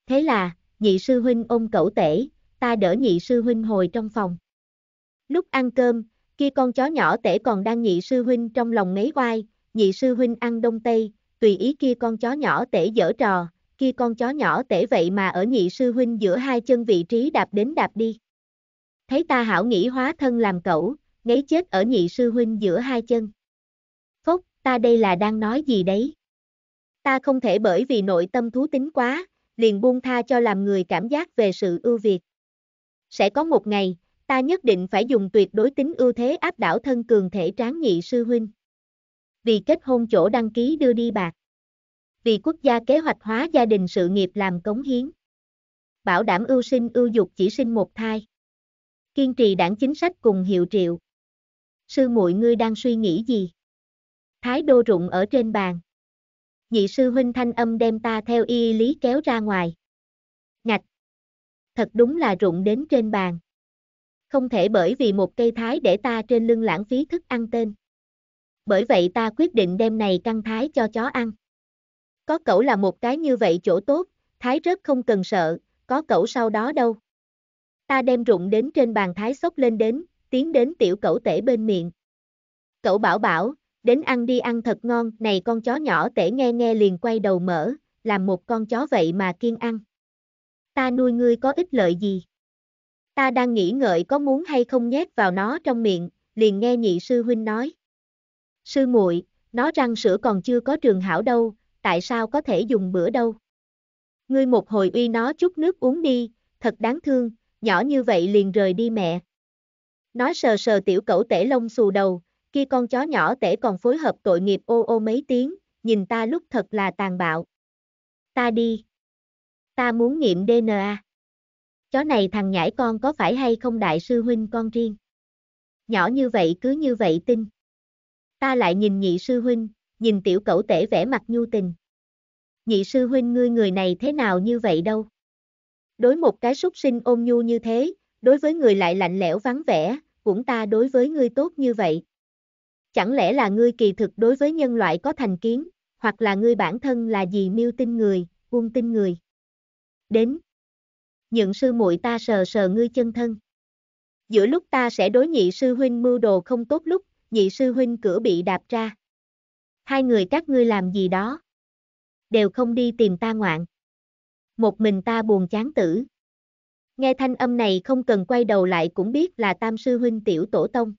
Thế là, nhị sư huynh ôm cẩu tể, ta đỡ nhị sư huynh hồi trong phòng. Lúc ăn cơm, kia con chó nhỏ tể còn đang nhị sư huynh trong lòng ngấy oai, nhị sư huynh ăn đông tây, tùy ý kia con chó nhỏ tể dở trò, kia con chó nhỏ tể vậy mà ở nhị sư huynh giữa hai chân vị trí đạp đến đạp đi. Thấy ta hảo nghĩ hóa thân làm cẩu, ngấy chết ở nhị sư huynh giữa hai chân ta đây là đang nói gì đấy? Ta không thể bởi vì nội tâm thú tính quá, liền buông tha cho làm người cảm giác về sự ưu việt. Sẽ có một ngày, ta nhất định phải dùng tuyệt đối tính ưu thế áp đảo thân cường thể tráng nhị sư huynh. Vì kết hôn chỗ đăng ký đưa đi bạc. Vì quốc gia kế hoạch hóa gia đình sự nghiệp làm cống hiến. Bảo đảm ưu sinh ưu dục chỉ sinh một thai. Kiên trì đảng chính sách cùng hiệu triệu. Sư muội ngươi đang suy nghĩ gì? Thái đô rụng ở trên bàn. Nhị sư huynh thanh âm đem ta theo y lý kéo ra ngoài. Ngạch! Thật đúng là rụng đến trên bàn. Không thể bởi vì một cây thái để ta trên lưng lãng phí thức ăn tên. Bởi vậy ta quyết định đem này căng thái cho chó ăn. Có cậu là một cái như vậy chỗ tốt, thái rất không cần sợ, có cậu sau đó đâu. Ta đem rụng đến trên bàn thái sốc lên đến, tiến đến tiểu cậu tể bên miệng. Cậu bảo bảo, đến ăn đi ăn thật ngon, này con chó nhỏ tể nghe nghe liền quay đầu mở, làm một con chó vậy mà kiên ăn. Ta nuôi ngươi có ích lợi gì? Ta đang nghĩ ngợi có muốn hay không nhét vào nó trong miệng, liền nghe nhị sư huynh nói. Sư muội, nó răng sữa còn chưa có trường hảo đâu, tại sao có thể dùng bữa đâu? Ngươi một hồi uy nó chút nước uống đi, thật đáng thương, nhỏ như vậy liền rời đi mẹ. Nói sờ sờ tiểu cẩu tể lông xù đầu, kia con chó nhỏ tể còn phối hợp tội nghiệp ô ô mấy tiếng, nhìn ta lúc thật là tàn bạo. Ta đi. Ta muốn nghiệm DNA. Chó này thằng nhãi con có phải hay không đại sư huynh con riêng? Nhỏ như vậy cứ như vậy tin. Ta lại nhìn nhị sư huynh, nhìn tiểu cẩu tể vẻ mặt nhu tình. Nhị sư huynh ngươi người này thế nào như vậy đâu? Đối một cái súc sinh ôm nhu như thế, đối với người lại lạnh lẽo vắng vẻ, cũng ta đối với ngươi tốt như vậy. Chẳng lẽ là ngươi kỳ thực đối với nhân loại có thành kiến, hoặc là ngươi bản thân là gì miêu tin người, buông tin người. Đến. Những sư muội ta sờ sờ ngươi chân thân. Giữa lúc ta sẽ đối nhị sư huynh mưu đồ không tốt lúc, nhị sư huynh cửa bị đạp ra. Hai người các ngươi làm gì đó? Đều không đi tìm ta ngoạn. Một mình ta buồn chán tử. Nghe thanh âm này không cần quay đầu lại cũng biết là tam sư huynh tiểu tổ tông.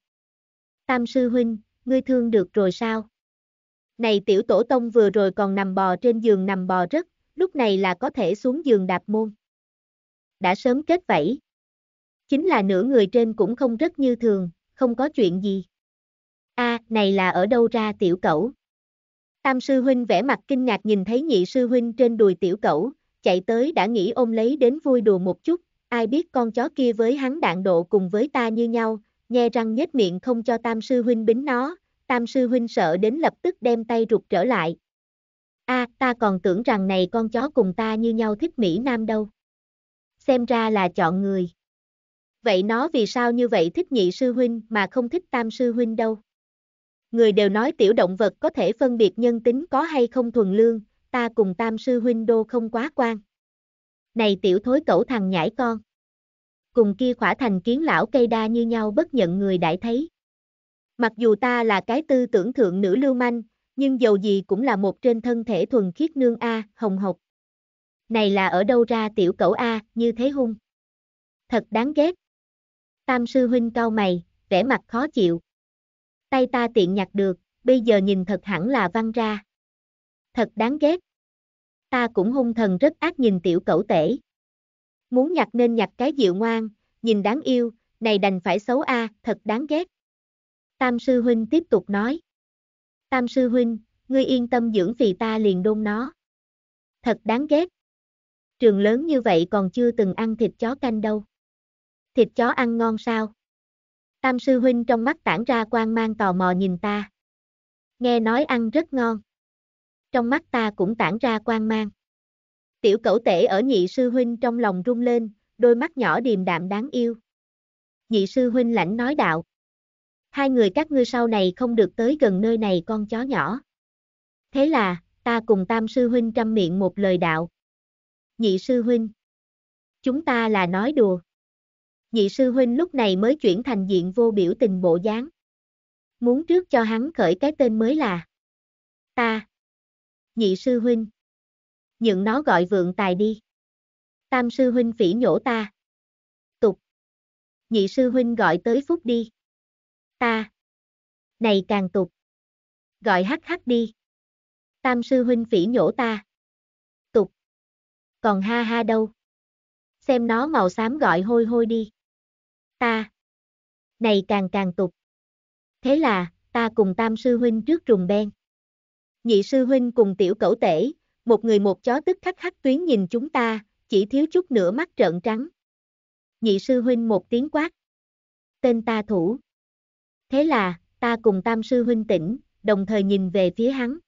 Tam sư huynh, ngươi thương được rồi sao? Này tiểu tổ tông vừa rồi còn nằm bò trên giường nằm bò rất, lúc này là có thể xuống giường đạp môn. Đã sớm kết vẫy. Chính là nửa người trên cũng không rất như thường, không có chuyện gì. a à, này là ở đâu ra tiểu cẩu? Tam sư huynh vẻ mặt kinh ngạc nhìn thấy nhị sư huynh trên đùi tiểu cẩu, chạy tới đã nghĩ ôm lấy đến vui đùa một chút, ai biết con chó kia với hắn đạn độ cùng với ta như nhau, nhe răng nhếch miệng không cho tam sư huynh bính nó, tam sư huynh sợ đến lập tức đem tay rụt trở lại. a ta còn tưởng rằng này con chó cùng ta như nhau thích Mỹ Nam đâu. Xem ra là chọn người. Vậy nó vì sao như vậy thích nhị sư huynh mà không thích tam sư huynh đâu? Người đều nói tiểu động vật có thể phân biệt nhân tính có hay không thuần lương, ta cùng tam sư huynh đô không quá quan. Này tiểu thối cẩu thằng nhãi con cùng kia khỏa thành kiến lão cây đa như nhau bất nhận người đại thấy. Mặc dù ta là cái tư tưởng thượng nữ lưu manh, nhưng dầu gì cũng là một trên thân thể thuần khiết nương A, hồng hộc. Này là ở đâu ra tiểu cẩu A, như thế hung. Thật đáng ghét. Tam sư huynh cao mày, vẻ mặt khó chịu. Tay ta tiện nhặt được, bây giờ nhìn thật hẳn là văng ra. Thật đáng ghét. Ta cũng hung thần rất ác nhìn tiểu cẩu tể muốn nhặt nên nhặt cái dịu ngoan, nhìn đáng yêu, này đành phải xấu a, à, thật đáng ghét. Tam sư huynh tiếp tục nói. Tam sư huynh, ngươi yên tâm dưỡng vì ta liền đôn nó. Thật đáng ghét. Trường lớn như vậy còn chưa từng ăn thịt chó canh đâu. Thịt chó ăn ngon sao? Tam sư huynh trong mắt tản ra quang mang tò mò nhìn ta. Nghe nói ăn rất ngon. Trong mắt ta cũng tản ra quang mang. Tiểu cẩu tể ở nhị sư huynh trong lòng rung lên, đôi mắt nhỏ điềm đạm đáng yêu. Nhị sư huynh lãnh nói đạo. Hai người các ngươi sau này không được tới gần nơi này con chó nhỏ. Thế là, ta cùng tam sư huynh trăm miệng một lời đạo. Nhị sư huynh. Chúng ta là nói đùa. Nhị sư huynh lúc này mới chuyển thành diện vô biểu tình bộ dáng. Muốn trước cho hắn khởi cái tên mới là. Ta. Nhị sư huynh nhượng nó gọi vượng tài đi. Tam sư huynh phỉ nhổ ta. Tục. Nhị sư huynh gọi tới phúc đi. Ta. Này càng tục. Gọi hắc hắc đi. Tam sư huynh phỉ nhổ ta. Tục. Còn ha ha đâu. Xem nó màu xám gọi hôi hôi đi. Ta. Này càng càng tục. Thế là, ta cùng tam sư huynh trước trùng ben. Nhị sư huynh cùng tiểu cẩu tể, một người một chó tức khắc hắc tuyến nhìn chúng ta, chỉ thiếu chút nữa mắt trợn trắng. Nhị sư huynh một tiếng quát. Tên ta thủ. Thế là, ta cùng tam sư huynh tỉnh, đồng thời nhìn về phía hắn.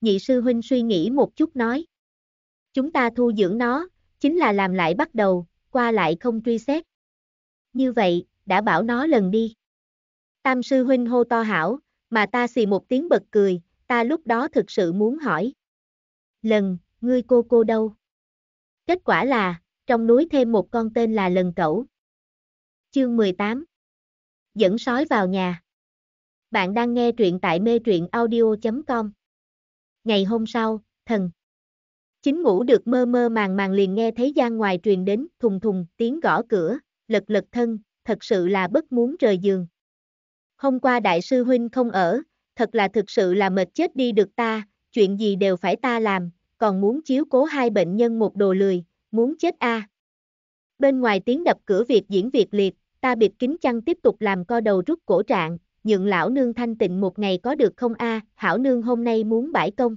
Nhị sư huynh suy nghĩ một chút nói. Chúng ta thu dưỡng nó, chính là làm lại bắt đầu, qua lại không truy xét. Như vậy, đã bảo nó lần đi. Tam sư huynh hô to hảo, mà ta xì một tiếng bật cười, ta lúc đó thực sự muốn hỏi lần, ngươi cô cô đâu? Kết quả là, trong núi thêm một con tên là lần cẩu. Chương 18 Dẫn sói vào nhà Bạn đang nghe truyện tại mê truyện audio.com Ngày hôm sau, thần Chính ngủ được mơ mơ màng màng liền nghe thấy gian ngoài truyền đến thùng thùng tiếng gõ cửa, lật lật thân, thật sự là bất muốn rời giường. Hôm qua đại sư huynh không ở, thật là thực sự là mệt chết đi được ta, chuyện gì đều phải ta làm, còn muốn chiếu cố hai bệnh nhân một đồ lười, muốn chết a. À. Bên ngoài tiếng đập cửa việc diễn việc liệt, ta biệt kính chăng tiếp tục làm co đầu rút cổ trạng, nhượng lão nương thanh tịnh một ngày có được không a, à, hảo nương hôm nay muốn bãi công.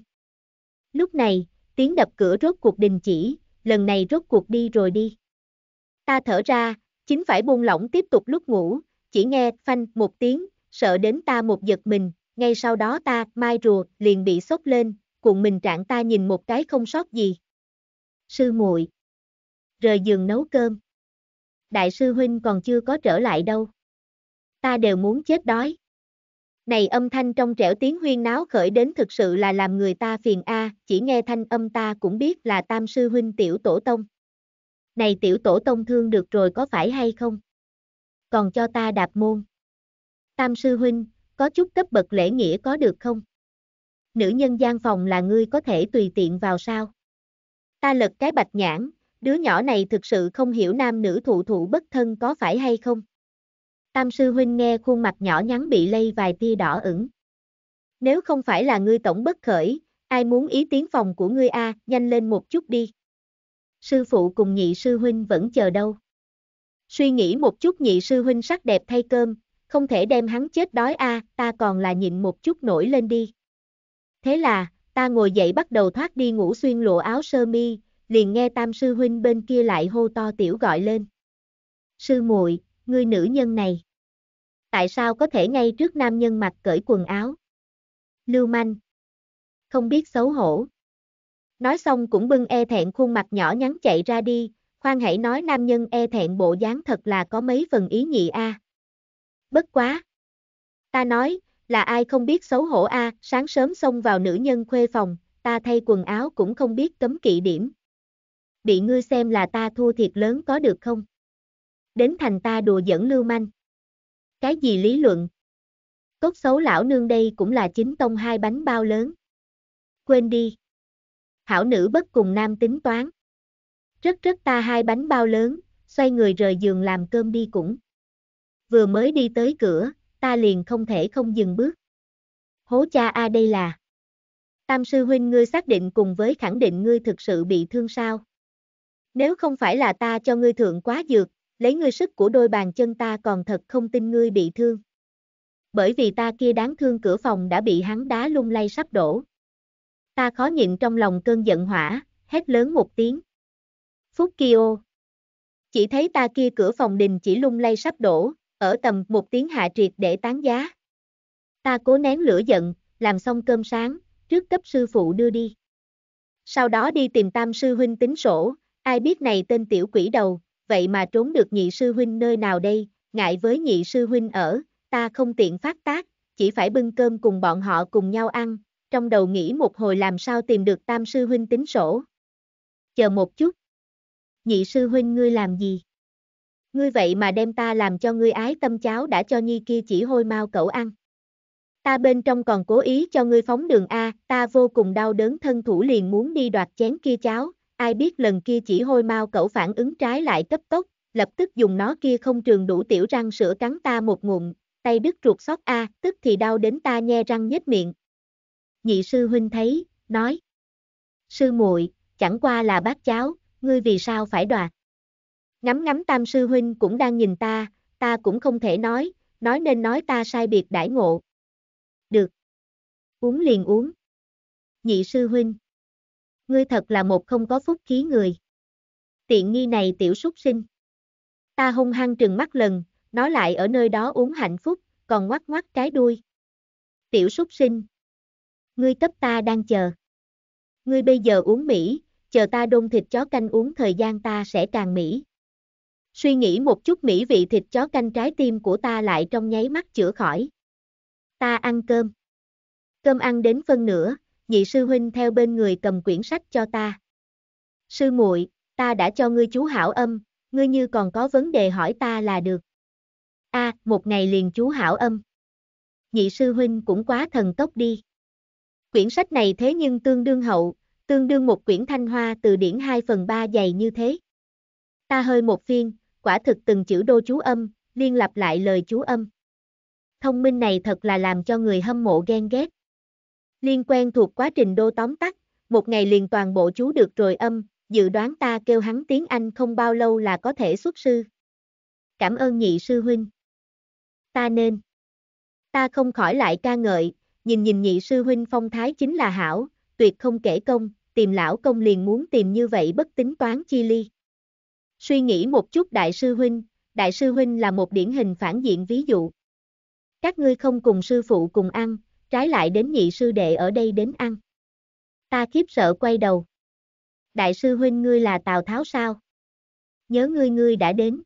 Lúc này, tiếng đập cửa rốt cuộc đình chỉ, lần này rốt cuộc đi rồi đi. Ta thở ra, chính phải buông lỏng tiếp tục lúc ngủ, chỉ nghe phanh một tiếng, sợ đến ta một giật mình, ngay sau đó ta, mai rùa, liền bị sốc lên, cuộn mình trạng ta nhìn một cái không sót gì. Sư muội Rời giường nấu cơm. Đại sư huynh còn chưa có trở lại đâu. Ta đều muốn chết đói. Này âm thanh trong trẻo tiếng huyên náo khởi đến thực sự là làm người ta phiền a, chỉ nghe thanh âm ta cũng biết là tam sư huynh tiểu tổ tông. Này tiểu tổ tông thương được rồi có phải hay không? Còn cho ta đạp môn. Tam sư huynh, có chút cấp bậc lễ nghĩa có được không? Nữ nhân gian phòng là ngươi có thể tùy tiện vào sao? Ta lật cái bạch nhãn, đứa nhỏ này thực sự không hiểu nam nữ thụ thụ bất thân có phải hay không? Tam sư huynh nghe khuôn mặt nhỏ nhắn bị lây vài tia đỏ ửng. Nếu không phải là ngươi tổng bất khởi, ai muốn ý tiếng phòng của ngươi a, nhanh lên một chút đi. Sư phụ cùng nhị sư huynh vẫn chờ đâu. Suy nghĩ một chút nhị sư huynh sắc đẹp thay cơm, không thể đem hắn chết đói a, à, ta còn là nhịn một chút nổi lên đi. Thế là, ta ngồi dậy bắt đầu thoát đi ngủ xuyên lộ áo sơ mi, liền nghe tam sư huynh bên kia lại hô to tiểu gọi lên. Sư muội, ngươi nữ nhân này. Tại sao có thể ngay trước nam nhân mặt cởi quần áo? Lưu manh. Không biết xấu hổ. Nói xong cũng bưng e thẹn khuôn mặt nhỏ nhắn chạy ra đi, khoan hãy nói nam nhân e thẹn bộ dáng thật là có mấy phần ý nhị a. À bất quá. Ta nói, là ai không biết xấu hổ a, sáng sớm xông vào nữ nhân khuê phòng, ta thay quần áo cũng không biết cấm kỵ điểm. Bị ngươi xem là ta thua thiệt lớn có được không? Đến thành ta đùa dẫn lưu manh. Cái gì lý luận? cốt xấu lão nương đây cũng là chính tông hai bánh bao lớn. Quên đi. Hảo nữ bất cùng nam tính toán. Rất rất ta hai bánh bao lớn, xoay người rời giường làm cơm đi cũng vừa mới đi tới cửa, ta liền không thể không dừng bước. Hố cha a đây là. Tam sư huynh ngươi xác định cùng với khẳng định ngươi thực sự bị thương sao? Nếu không phải là ta cho ngươi thượng quá dược, lấy ngươi sức của đôi bàn chân ta còn thật không tin ngươi bị thương. Bởi vì ta kia đáng thương cửa phòng đã bị hắn đá lung lay sắp đổ. Ta khó nhịn trong lòng cơn giận hỏa, hét lớn một tiếng. Phúc Kiô. Chỉ thấy ta kia cửa phòng đình chỉ lung lay sắp đổ, ở tầm một tiếng hạ triệt để tán giá. Ta cố nén lửa giận, làm xong cơm sáng, trước cấp sư phụ đưa đi. Sau đó đi tìm tam sư huynh tính sổ, ai biết này tên tiểu quỷ đầu, vậy mà trốn được nhị sư huynh nơi nào đây, ngại với nhị sư huynh ở, ta không tiện phát tác, chỉ phải bưng cơm cùng bọn họ cùng nhau ăn, trong đầu nghĩ một hồi làm sao tìm được tam sư huynh tính sổ. Chờ một chút. Nhị sư huynh ngươi làm gì? Ngươi vậy mà đem ta làm cho ngươi ái tâm cháo đã cho nhi kia chỉ hôi mau cậu ăn. Ta bên trong còn cố ý cho ngươi phóng đường A, ta vô cùng đau đớn thân thủ liền muốn đi đoạt chén kia cháo, ai biết lần kia chỉ hôi mau cậu phản ứng trái lại cấp tốc, lập tức dùng nó kia không trường đủ tiểu răng sữa cắn ta một ngụm, tay đứt ruột xót A, tức thì đau đến ta nhe răng nhếch miệng. Nhị sư huynh thấy, nói. Sư muội chẳng qua là bác cháu, ngươi vì sao phải đoạt? Ngắm ngắm tam sư huynh cũng đang nhìn ta, ta cũng không thể nói, nói nên nói ta sai biệt đãi ngộ. Được. Uống liền uống. Nhị sư huynh. Ngươi thật là một không có phúc khí người. Tiện nghi này tiểu súc sinh. Ta hung hăng trừng mắt lần, nó lại ở nơi đó uống hạnh phúc, còn ngoắc ngoắc cái đuôi. Tiểu súc sinh. Ngươi cấp ta đang chờ. Ngươi bây giờ uống Mỹ, chờ ta đôn thịt chó canh uống thời gian ta sẽ càng Mỹ. Suy nghĩ một chút mỹ vị thịt chó canh trái tim của ta lại trong nháy mắt chữa khỏi. Ta ăn cơm. Cơm ăn đến phân nửa, nhị sư huynh theo bên người cầm quyển sách cho ta. Sư muội, ta đã cho ngươi chú hảo âm, ngươi như còn có vấn đề hỏi ta là được. A, à, một ngày liền chú hảo âm. Nhị sư huynh cũng quá thần tốc đi. Quyển sách này thế nhưng tương đương hậu, tương đương một quyển thanh hoa từ điển 2 phần 3 dày như thế. Ta hơi một phiên, quả thực từng chữ đô chú âm, liên lặp lại lời chú âm. Thông minh này thật là làm cho người hâm mộ ghen ghét. Liên quen thuộc quá trình đô tóm tắt, một ngày liền toàn bộ chú được rồi âm, dự đoán ta kêu hắn tiếng Anh không bao lâu là có thể xuất sư. Cảm ơn nhị sư huynh. Ta nên. Ta không khỏi lại ca ngợi, nhìn nhìn nhị sư huynh phong thái chính là hảo, tuyệt không kể công, tìm lão công liền muốn tìm như vậy bất tính toán chi ly. Suy nghĩ một chút đại sư huynh, đại sư huynh là một điển hình phản diện ví dụ. Các ngươi không cùng sư phụ cùng ăn, trái lại đến nhị sư đệ ở đây đến ăn. Ta khiếp sợ quay đầu. Đại sư huynh ngươi là Tào Tháo sao? Nhớ ngươi ngươi đã đến.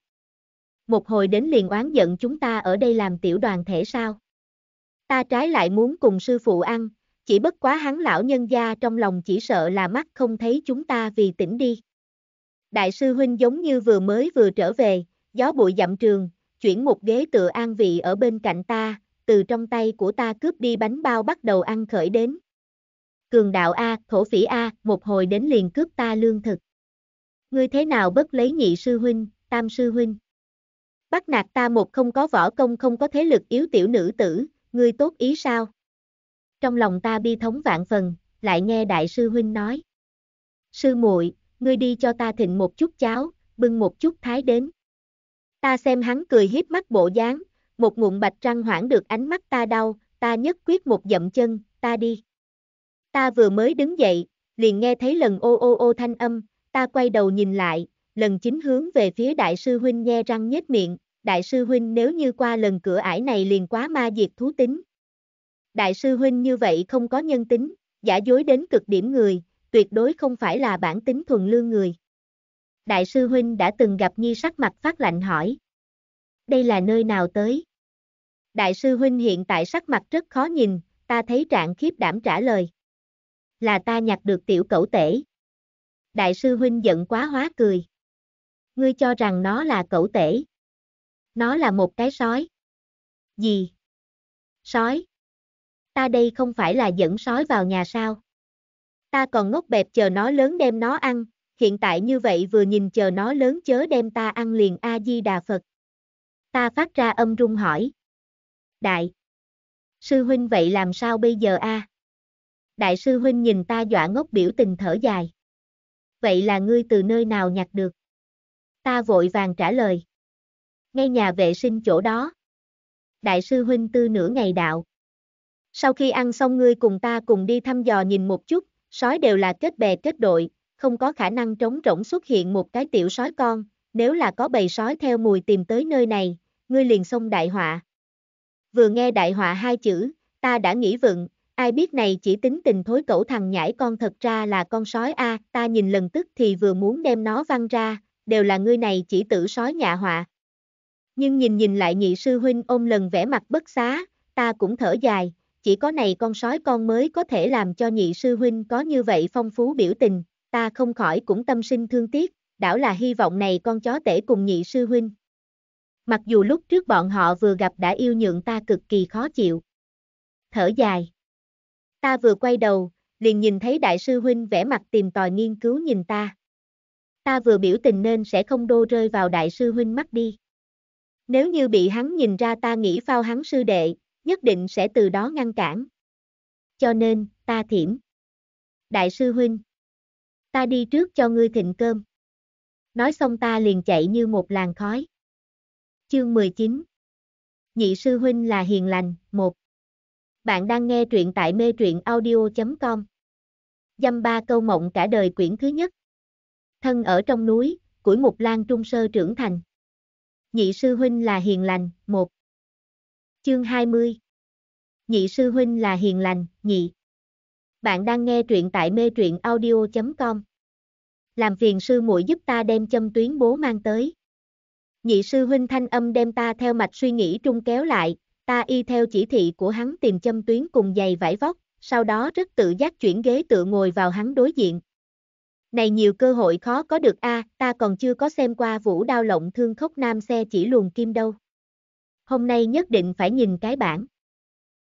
Một hồi đến liền oán giận chúng ta ở đây làm tiểu đoàn thể sao? Ta trái lại muốn cùng sư phụ ăn, chỉ bất quá hắn lão nhân gia trong lòng chỉ sợ là mắt không thấy chúng ta vì tỉnh đi. Đại sư huynh giống như vừa mới vừa trở về, gió bụi dặm trường, chuyển một ghế tựa an vị ở bên cạnh ta, từ trong tay của ta cướp đi bánh bao bắt đầu ăn khởi đến. Cường đạo A, thổ phỉ A, một hồi đến liền cướp ta lương thực. Ngươi thế nào bất lấy nhị sư huynh, tam sư huynh? Bắt nạt ta một không có võ công không có thế lực yếu tiểu nữ tử, ngươi tốt ý sao? Trong lòng ta bi thống vạn phần, lại nghe đại sư huynh nói. Sư muội, ngươi đi cho ta thịnh một chút cháo, bưng một chút thái đến. Ta xem hắn cười hiếp mắt bộ dáng, một ngụm bạch răng hoảng được ánh mắt ta đau, ta nhất quyết một dậm chân, ta đi. Ta vừa mới đứng dậy, liền nghe thấy lần ô ô ô thanh âm, ta quay đầu nhìn lại, lần chính hướng về phía đại sư huynh nghe răng nhếch miệng, đại sư huynh nếu như qua lần cửa ải này liền quá ma diệt thú tính. Đại sư huynh như vậy không có nhân tính, giả dối đến cực điểm người, tuyệt đối không phải là bản tính thuần lương người. Đại sư Huynh đã từng gặp Nhi sắc mặt phát lạnh hỏi. Đây là nơi nào tới? Đại sư Huynh hiện tại sắc mặt rất khó nhìn, ta thấy trạng khiếp đảm trả lời. Là ta nhặt được tiểu cẩu tể. Đại sư Huynh giận quá hóa cười. Ngươi cho rằng nó là cẩu tể. Nó là một cái sói. Gì? Sói. Ta đây không phải là dẫn sói vào nhà sao? ta còn ngốc bẹp chờ nó lớn đem nó ăn, hiện tại như vậy vừa nhìn chờ nó lớn chớ đem ta ăn liền A-di-đà Phật. Ta phát ra âm rung hỏi. Đại. Sư huynh vậy làm sao bây giờ a? À? Đại sư huynh nhìn ta dọa ngốc biểu tình thở dài. Vậy là ngươi từ nơi nào nhặt được? Ta vội vàng trả lời. Ngay nhà vệ sinh chỗ đó. Đại sư huynh tư nửa ngày đạo. Sau khi ăn xong ngươi cùng ta cùng đi thăm dò nhìn một chút, sói đều là kết bè kết đội, không có khả năng trống rỗng xuất hiện một cái tiểu sói con, nếu là có bầy sói theo mùi tìm tới nơi này, ngươi liền xông đại họa. Vừa nghe đại họa hai chữ, ta đã nghĩ vựng, ai biết này chỉ tính tình thối cẩu thằng nhãi con thật ra là con sói a, ta nhìn lần tức thì vừa muốn đem nó văng ra, đều là ngươi này chỉ tử sói nhà họa. Nhưng nhìn nhìn lại nhị sư huynh ôm lần vẻ mặt bất xá, ta cũng thở dài, chỉ có này con sói con mới có thể làm cho nhị sư huynh có như vậy phong phú biểu tình, ta không khỏi cũng tâm sinh thương tiếc, đảo là hy vọng này con chó tể cùng nhị sư huynh. Mặc dù lúc trước bọn họ vừa gặp đã yêu nhượng ta cực kỳ khó chịu. Thở dài. Ta vừa quay đầu, liền nhìn thấy đại sư huynh vẽ mặt tìm tòi nghiên cứu nhìn ta. Ta vừa biểu tình nên sẽ không đô rơi vào đại sư huynh mắt đi. Nếu như bị hắn nhìn ra ta nghĩ phao hắn sư đệ, nhất định sẽ từ đó ngăn cản. Cho nên, ta thiểm. Đại sư huynh, ta đi trước cho ngươi thịnh cơm. Nói xong ta liền chạy như một làn khói. Chương 19 Nhị sư huynh là hiền lành, một. Bạn đang nghe truyện tại mê truyện audio.com Dăm ba câu mộng cả đời quyển thứ nhất Thân ở trong núi, củi mục lan trung sơ trưởng thành Nhị sư huynh là hiền lành, một. Chương 20 Nhị sư huynh là hiền lành, nhị. Bạn đang nghe truyện tại mê truyện audio.com Làm phiền sư muội giúp ta đem châm tuyến bố mang tới. Nhị sư huynh thanh âm đem ta theo mạch suy nghĩ trung kéo lại, ta y theo chỉ thị của hắn tìm châm tuyến cùng giày vải vóc, sau đó rất tự giác chuyển ghế tựa ngồi vào hắn đối diện. Này nhiều cơ hội khó có được a, ta còn chưa có xem qua vũ đao lộng thương khốc nam xe chỉ luồn kim đâu hôm nay nhất định phải nhìn cái bản.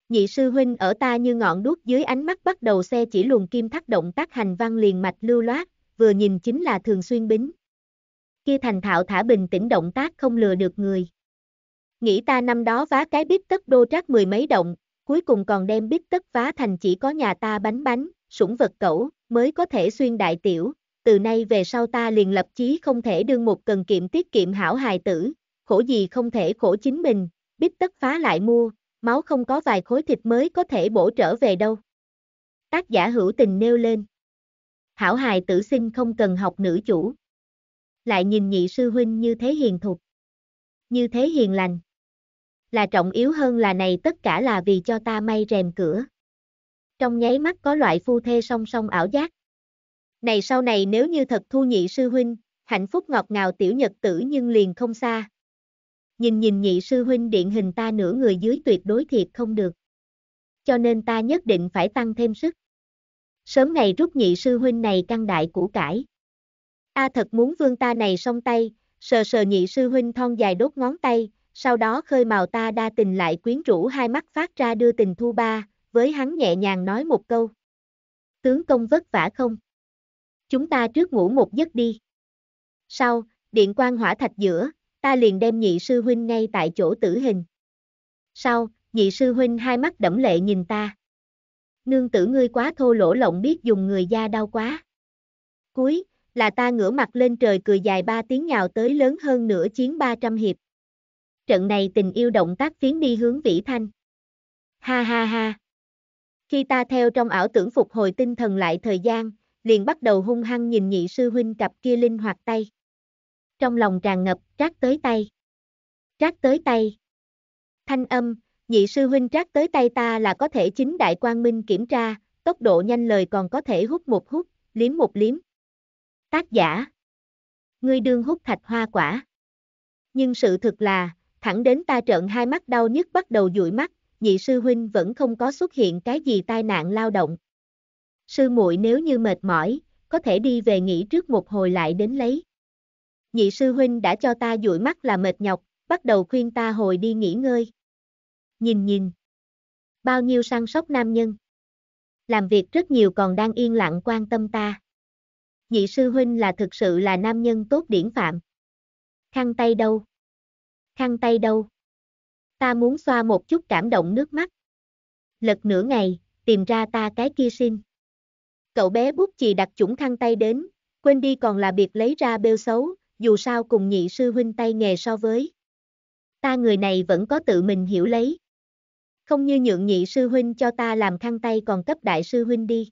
Nhị sư huynh ở ta như ngọn đuốc dưới ánh mắt bắt đầu xe chỉ luồng kim thắt động tác hành văn liền mạch lưu loát, vừa nhìn chính là thường xuyên bính. Kia thành thạo thả bình tĩnh động tác không lừa được người. Nghĩ ta năm đó vá cái bít tất đô trác mười mấy động, cuối cùng còn đem bít tất vá thành chỉ có nhà ta bánh bánh, sủng vật cẩu, mới có thể xuyên đại tiểu, từ nay về sau ta liền lập chí không thể đương một cần kiệm tiết kiệm hảo hài tử, khổ gì không thể khổ chính mình, biết tất phá lại mua, máu không có vài khối thịt mới có thể bổ trở về đâu. Tác giả hữu tình nêu lên. Hảo hài tử sinh không cần học nữ chủ. Lại nhìn nhị sư huynh như thế hiền thục. Như thế hiền lành. Là trọng yếu hơn là này tất cả là vì cho ta may rèm cửa. Trong nháy mắt có loại phu thê song song ảo giác. Này sau này nếu như thật thu nhị sư huynh, hạnh phúc ngọt ngào tiểu nhật tử nhưng liền không xa, nhìn nhìn nhị sư huynh điện hình ta nửa người dưới tuyệt đối thiệt không được. Cho nên ta nhất định phải tăng thêm sức. Sớm ngày rút nhị sư huynh này căng đại củ cải. A thật muốn vương ta này song tay, sờ sờ nhị sư huynh thon dài đốt ngón tay, sau đó khơi màu ta đa tình lại quyến rũ hai mắt phát ra đưa tình thu ba, với hắn nhẹ nhàng nói một câu. Tướng công vất vả không? Chúng ta trước ngủ một giấc đi. Sau, điện quan hỏa thạch giữa, ta liền đem nhị sư huynh ngay tại chỗ tử hình. Sau, nhị sư huynh hai mắt đẫm lệ nhìn ta. Nương tử ngươi quá thô lỗ lộng biết dùng người da đau quá. Cuối, là ta ngửa mặt lên trời cười dài ba tiếng nhào tới lớn hơn nửa chiến 300 hiệp. Trận này tình yêu động tác phiến đi hướng vĩ thanh. Ha ha ha. Khi ta theo trong ảo tưởng phục hồi tinh thần lại thời gian, liền bắt đầu hung hăng nhìn nhị sư huynh cặp kia linh hoạt tay trong lòng tràn ngập, trát tới tay. Trát tới tay. Thanh âm, nhị sư huynh trát tới tay ta là có thể chính đại quang minh kiểm tra, tốc độ nhanh lời còn có thể hút một hút, liếm một liếm. Tác giả. Ngươi đương hút thạch hoa quả. Nhưng sự thực là, thẳng đến ta trợn hai mắt đau nhức bắt đầu dụi mắt, nhị sư huynh vẫn không có xuất hiện cái gì tai nạn lao động. Sư muội nếu như mệt mỏi, có thể đi về nghỉ trước một hồi lại đến lấy nhị sư huynh đã cho ta dụi mắt là mệt nhọc, bắt đầu khuyên ta hồi đi nghỉ ngơi. Nhìn nhìn, bao nhiêu săn sóc nam nhân. Làm việc rất nhiều còn đang yên lặng quan tâm ta. Nhị sư huynh là thực sự là nam nhân tốt điển phạm. Khăn tay đâu? Khăn tay đâu? Ta muốn xoa một chút cảm động nước mắt. Lật nửa ngày, tìm ra ta cái kia xin. Cậu bé bút chì đặt chủng khăn tay đến, quên đi còn là biệt lấy ra bêu xấu, dù sao cùng nhị sư huynh tay nghề so với. Ta người này vẫn có tự mình hiểu lấy. Không như nhượng nhị sư huynh cho ta làm khăn tay còn cấp đại sư huynh đi.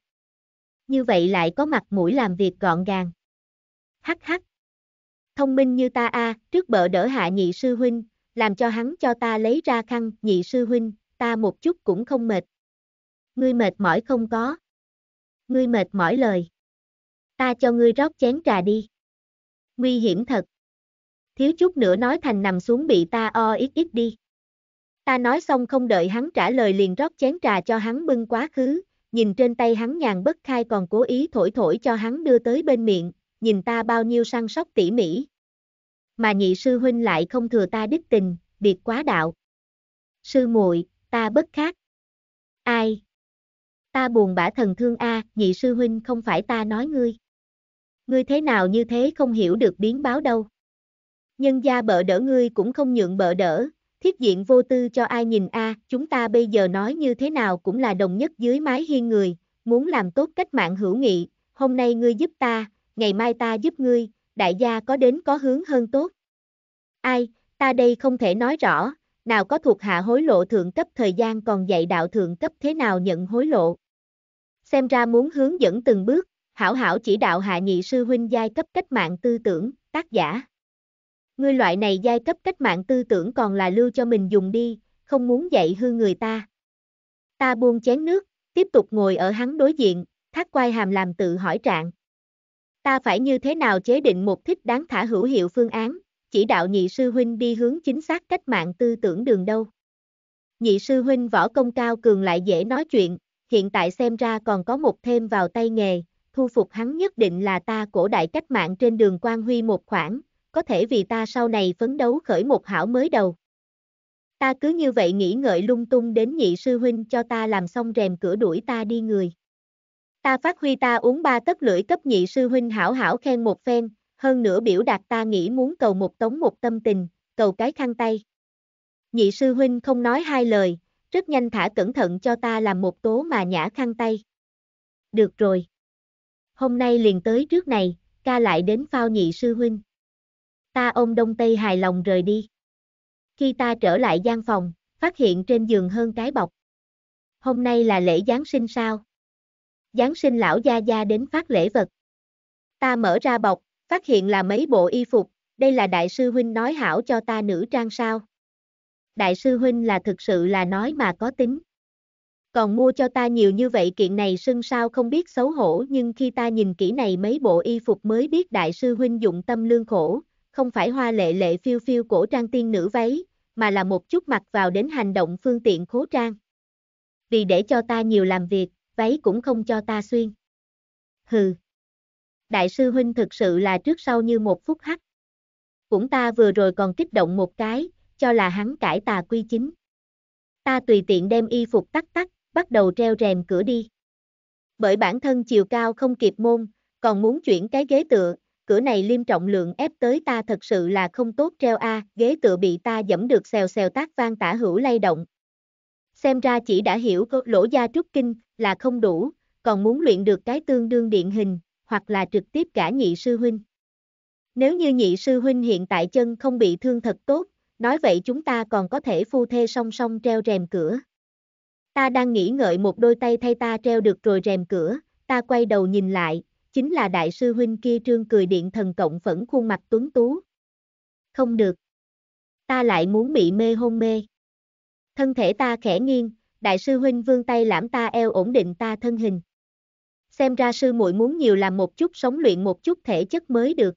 Như vậy lại có mặt mũi làm việc gọn gàng. Hắc hắc. Thông minh như ta a, trước bợ đỡ hạ nhị sư huynh, làm cho hắn cho ta lấy ra khăn, nhị sư huynh, ta một chút cũng không mệt. Ngươi mệt mỏi không có. Ngươi mệt mỏi lời. Ta cho ngươi rót chén trà đi nguy hiểm thật. Thiếu chút nữa nói thành nằm xuống bị ta o ít ít đi. Ta nói xong không đợi hắn trả lời liền rót chén trà cho hắn bưng quá khứ, nhìn trên tay hắn nhàn bất khai còn cố ý thổi thổi cho hắn đưa tới bên miệng, nhìn ta bao nhiêu săn sóc tỉ mỉ. Mà nhị sư huynh lại không thừa ta đích tình, biệt quá đạo. Sư muội, ta bất khác. Ai? Ta buồn bã thần thương a, nhị sư huynh không phải ta nói ngươi ngươi thế nào như thế không hiểu được biến báo đâu. Nhân gia bợ đỡ ngươi cũng không nhượng bợ đỡ, thiết diện vô tư cho ai nhìn a, chúng ta bây giờ nói như thế nào cũng là đồng nhất dưới mái hiên người, muốn làm tốt cách mạng hữu nghị, hôm nay ngươi giúp ta, ngày mai ta giúp ngươi, đại gia có đến có hướng hơn tốt. Ai, ta đây không thể nói rõ, nào có thuộc hạ hối lộ thượng cấp thời gian còn dạy đạo thượng cấp thế nào nhận hối lộ. Xem ra muốn hướng dẫn từng bước, Hảo hảo chỉ đạo hạ nhị sư huynh giai cấp cách mạng tư tưởng, tác giả. Ngươi loại này giai cấp cách mạng tư tưởng còn là lưu cho mình dùng đi, không muốn dạy hư người ta. Ta buông chén nước, tiếp tục ngồi ở hắn đối diện, thác quai hàm làm tự hỏi trạng. Ta phải như thế nào chế định một thích đáng thả hữu hiệu phương án, chỉ đạo nhị sư huynh đi hướng chính xác cách mạng tư tưởng đường đâu. Nhị sư huynh võ công cao cường lại dễ nói chuyện, hiện tại xem ra còn có một thêm vào tay nghề, thu phục hắn nhất định là ta cổ đại cách mạng trên đường Quan Huy một khoản, có thể vì ta sau này phấn đấu khởi một hảo mới đầu. Ta cứ như vậy nghĩ ngợi lung tung đến nhị sư huynh cho ta làm xong rèm cửa đuổi ta đi người. Ta phát huy ta uống ba tấc lưỡi cấp nhị sư huynh hảo hảo khen một phen, hơn nữa biểu đạt ta nghĩ muốn cầu một tống một tâm tình, cầu cái khăn tay. Nhị sư huynh không nói hai lời, rất nhanh thả cẩn thận cho ta làm một tố mà nhã khăn tay. Được rồi hôm nay liền tới trước này, ca lại đến phao nhị sư huynh. Ta ôm đông tây hài lòng rời đi. Khi ta trở lại gian phòng, phát hiện trên giường hơn cái bọc. Hôm nay là lễ Giáng sinh sao? Giáng sinh lão gia gia đến phát lễ vật. Ta mở ra bọc, phát hiện là mấy bộ y phục, đây là đại sư huynh nói hảo cho ta nữ trang sao? Đại sư huynh là thực sự là nói mà có tính còn mua cho ta nhiều như vậy kiện này sưng sao không biết xấu hổ nhưng khi ta nhìn kỹ này mấy bộ y phục mới biết đại sư huynh dụng tâm lương khổ, không phải hoa lệ lệ phiêu phiêu cổ trang tiên nữ váy, mà là một chút mặc vào đến hành động phương tiện khố trang. Vì để cho ta nhiều làm việc, váy cũng không cho ta xuyên. Hừ. Đại sư huynh thực sự là trước sau như một phút hắc. Cũng ta vừa rồi còn kích động một cái, cho là hắn cải tà quy chính. Ta tùy tiện đem y phục tắt tắt, bắt đầu treo rèm cửa đi. Bởi bản thân chiều cao không kịp môn, còn muốn chuyển cái ghế tựa, cửa này liêm trọng lượng ép tới ta thật sự là không tốt treo a, ghế tựa bị ta dẫm được xèo xèo tác vang tả hữu lay động. Xem ra chỉ đã hiểu lỗ gia trúc kinh là không đủ, còn muốn luyện được cái tương đương điện hình, hoặc là trực tiếp cả nhị sư huynh. Nếu như nhị sư huynh hiện tại chân không bị thương thật tốt, nói vậy chúng ta còn có thể phu thê song song treo rèm cửa. Ta đang nghĩ ngợi một đôi tay thay ta treo được rồi rèm cửa, ta quay đầu nhìn lại, chính là đại sư huynh kia trương cười điện thần cộng phẫn khuôn mặt tuấn tú. Không được. Ta lại muốn bị mê hôn mê. Thân thể ta khẽ nghiêng, đại sư huynh vương tay lãm ta eo ổn định ta thân hình. Xem ra sư muội muốn nhiều làm một chút sống luyện một chút thể chất mới được.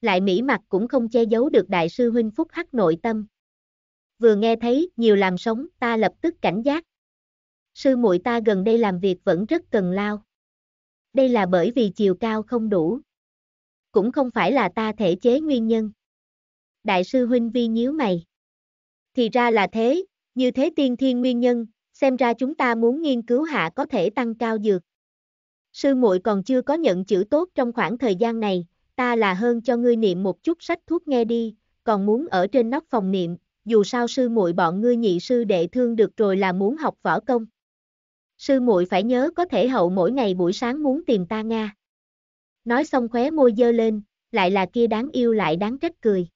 Lại mỹ mặt cũng không che giấu được đại sư huynh phúc hắc nội tâm. Vừa nghe thấy nhiều làm sống ta lập tức cảnh giác sư muội ta gần đây làm việc vẫn rất cần lao. Đây là bởi vì chiều cao không đủ. Cũng không phải là ta thể chế nguyên nhân. Đại sư huynh vi nhíu mày. Thì ra là thế, như thế tiên thiên nguyên nhân, xem ra chúng ta muốn nghiên cứu hạ có thể tăng cao dược. Sư muội còn chưa có nhận chữ tốt trong khoảng thời gian này, ta là hơn cho ngươi niệm một chút sách thuốc nghe đi, còn muốn ở trên nóc phòng niệm, dù sao sư muội bọn ngươi nhị sư đệ thương được rồi là muốn học võ công sư muội phải nhớ có thể hậu mỗi ngày buổi sáng muốn tìm ta Nga. Nói xong khóe môi dơ lên, lại là kia đáng yêu lại đáng trách cười.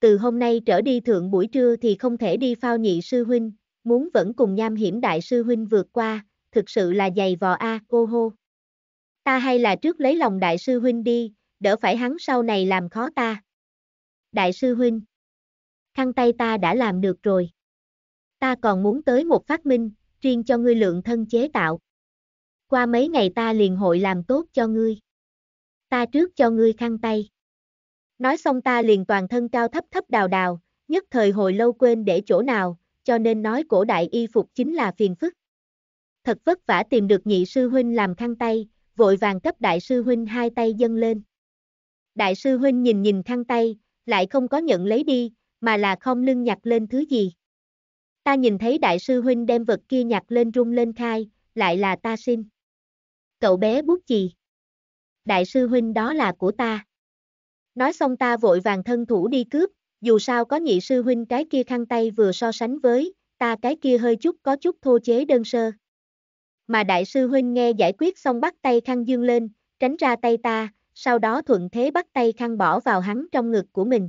Từ hôm nay trở đi thượng buổi trưa thì không thể đi phao nhị sư huynh, muốn vẫn cùng nham hiểm đại sư huynh vượt qua, thực sự là dày vò a, cô hô. Ta hay là trước lấy lòng đại sư huynh đi, đỡ phải hắn sau này làm khó ta. Đại sư huynh, khăn tay ta đã làm được rồi. Ta còn muốn tới một phát minh, riêng cho ngươi lượng thân chế tạo. Qua mấy ngày ta liền hội làm tốt cho ngươi. Ta trước cho ngươi khăn tay. Nói xong ta liền toàn thân cao thấp thấp đào đào, nhất thời hồi lâu quên để chỗ nào, cho nên nói cổ đại y phục chính là phiền phức. Thật vất vả tìm được nhị sư huynh làm khăn tay, vội vàng cấp đại sư huynh hai tay dâng lên. Đại sư huynh nhìn nhìn khăn tay, lại không có nhận lấy đi, mà là không lưng nhặt lên thứ gì. Ta nhìn thấy đại sư huynh đem vật kia nhặt lên rung lên khai, lại là ta xin. Cậu bé bút chì Đại sư huynh đó là của ta. Nói xong ta vội vàng thân thủ đi cướp, dù sao có nhị sư huynh cái kia khăn tay vừa so sánh với, ta cái kia hơi chút có chút thô chế đơn sơ. Mà đại sư huynh nghe giải quyết xong bắt tay khăn dương lên, tránh ra tay ta, sau đó thuận thế bắt tay khăn bỏ vào hắn trong ngực của mình.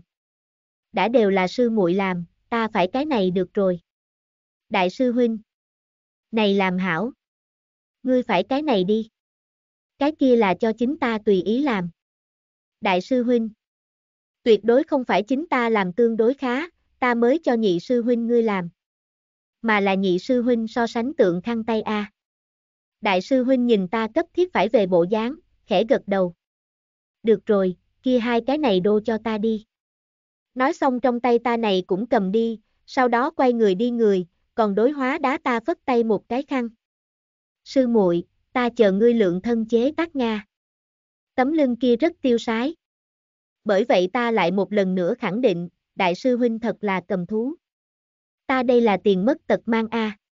Đã đều là sư muội làm, ta phải cái này được rồi đại sư huynh. Này làm hảo. Ngươi phải cái này đi. Cái kia là cho chính ta tùy ý làm. Đại sư huynh. Tuyệt đối không phải chính ta làm tương đối khá, ta mới cho nhị sư huynh ngươi làm. Mà là nhị sư huynh so sánh tượng khăn tay A. Đại sư huynh nhìn ta cấp thiết phải về bộ dáng, khẽ gật đầu. Được rồi, kia hai cái này đô cho ta đi. Nói xong trong tay ta này cũng cầm đi, sau đó quay người đi người, còn đối hóa đá ta phất tay một cái khăn. Sư muội, ta chờ ngươi lượng thân chế tác Nga. Tấm lưng kia rất tiêu sái. Bởi vậy ta lại một lần nữa khẳng định, đại sư huynh thật là cầm thú. Ta đây là tiền mất tật mang a. À.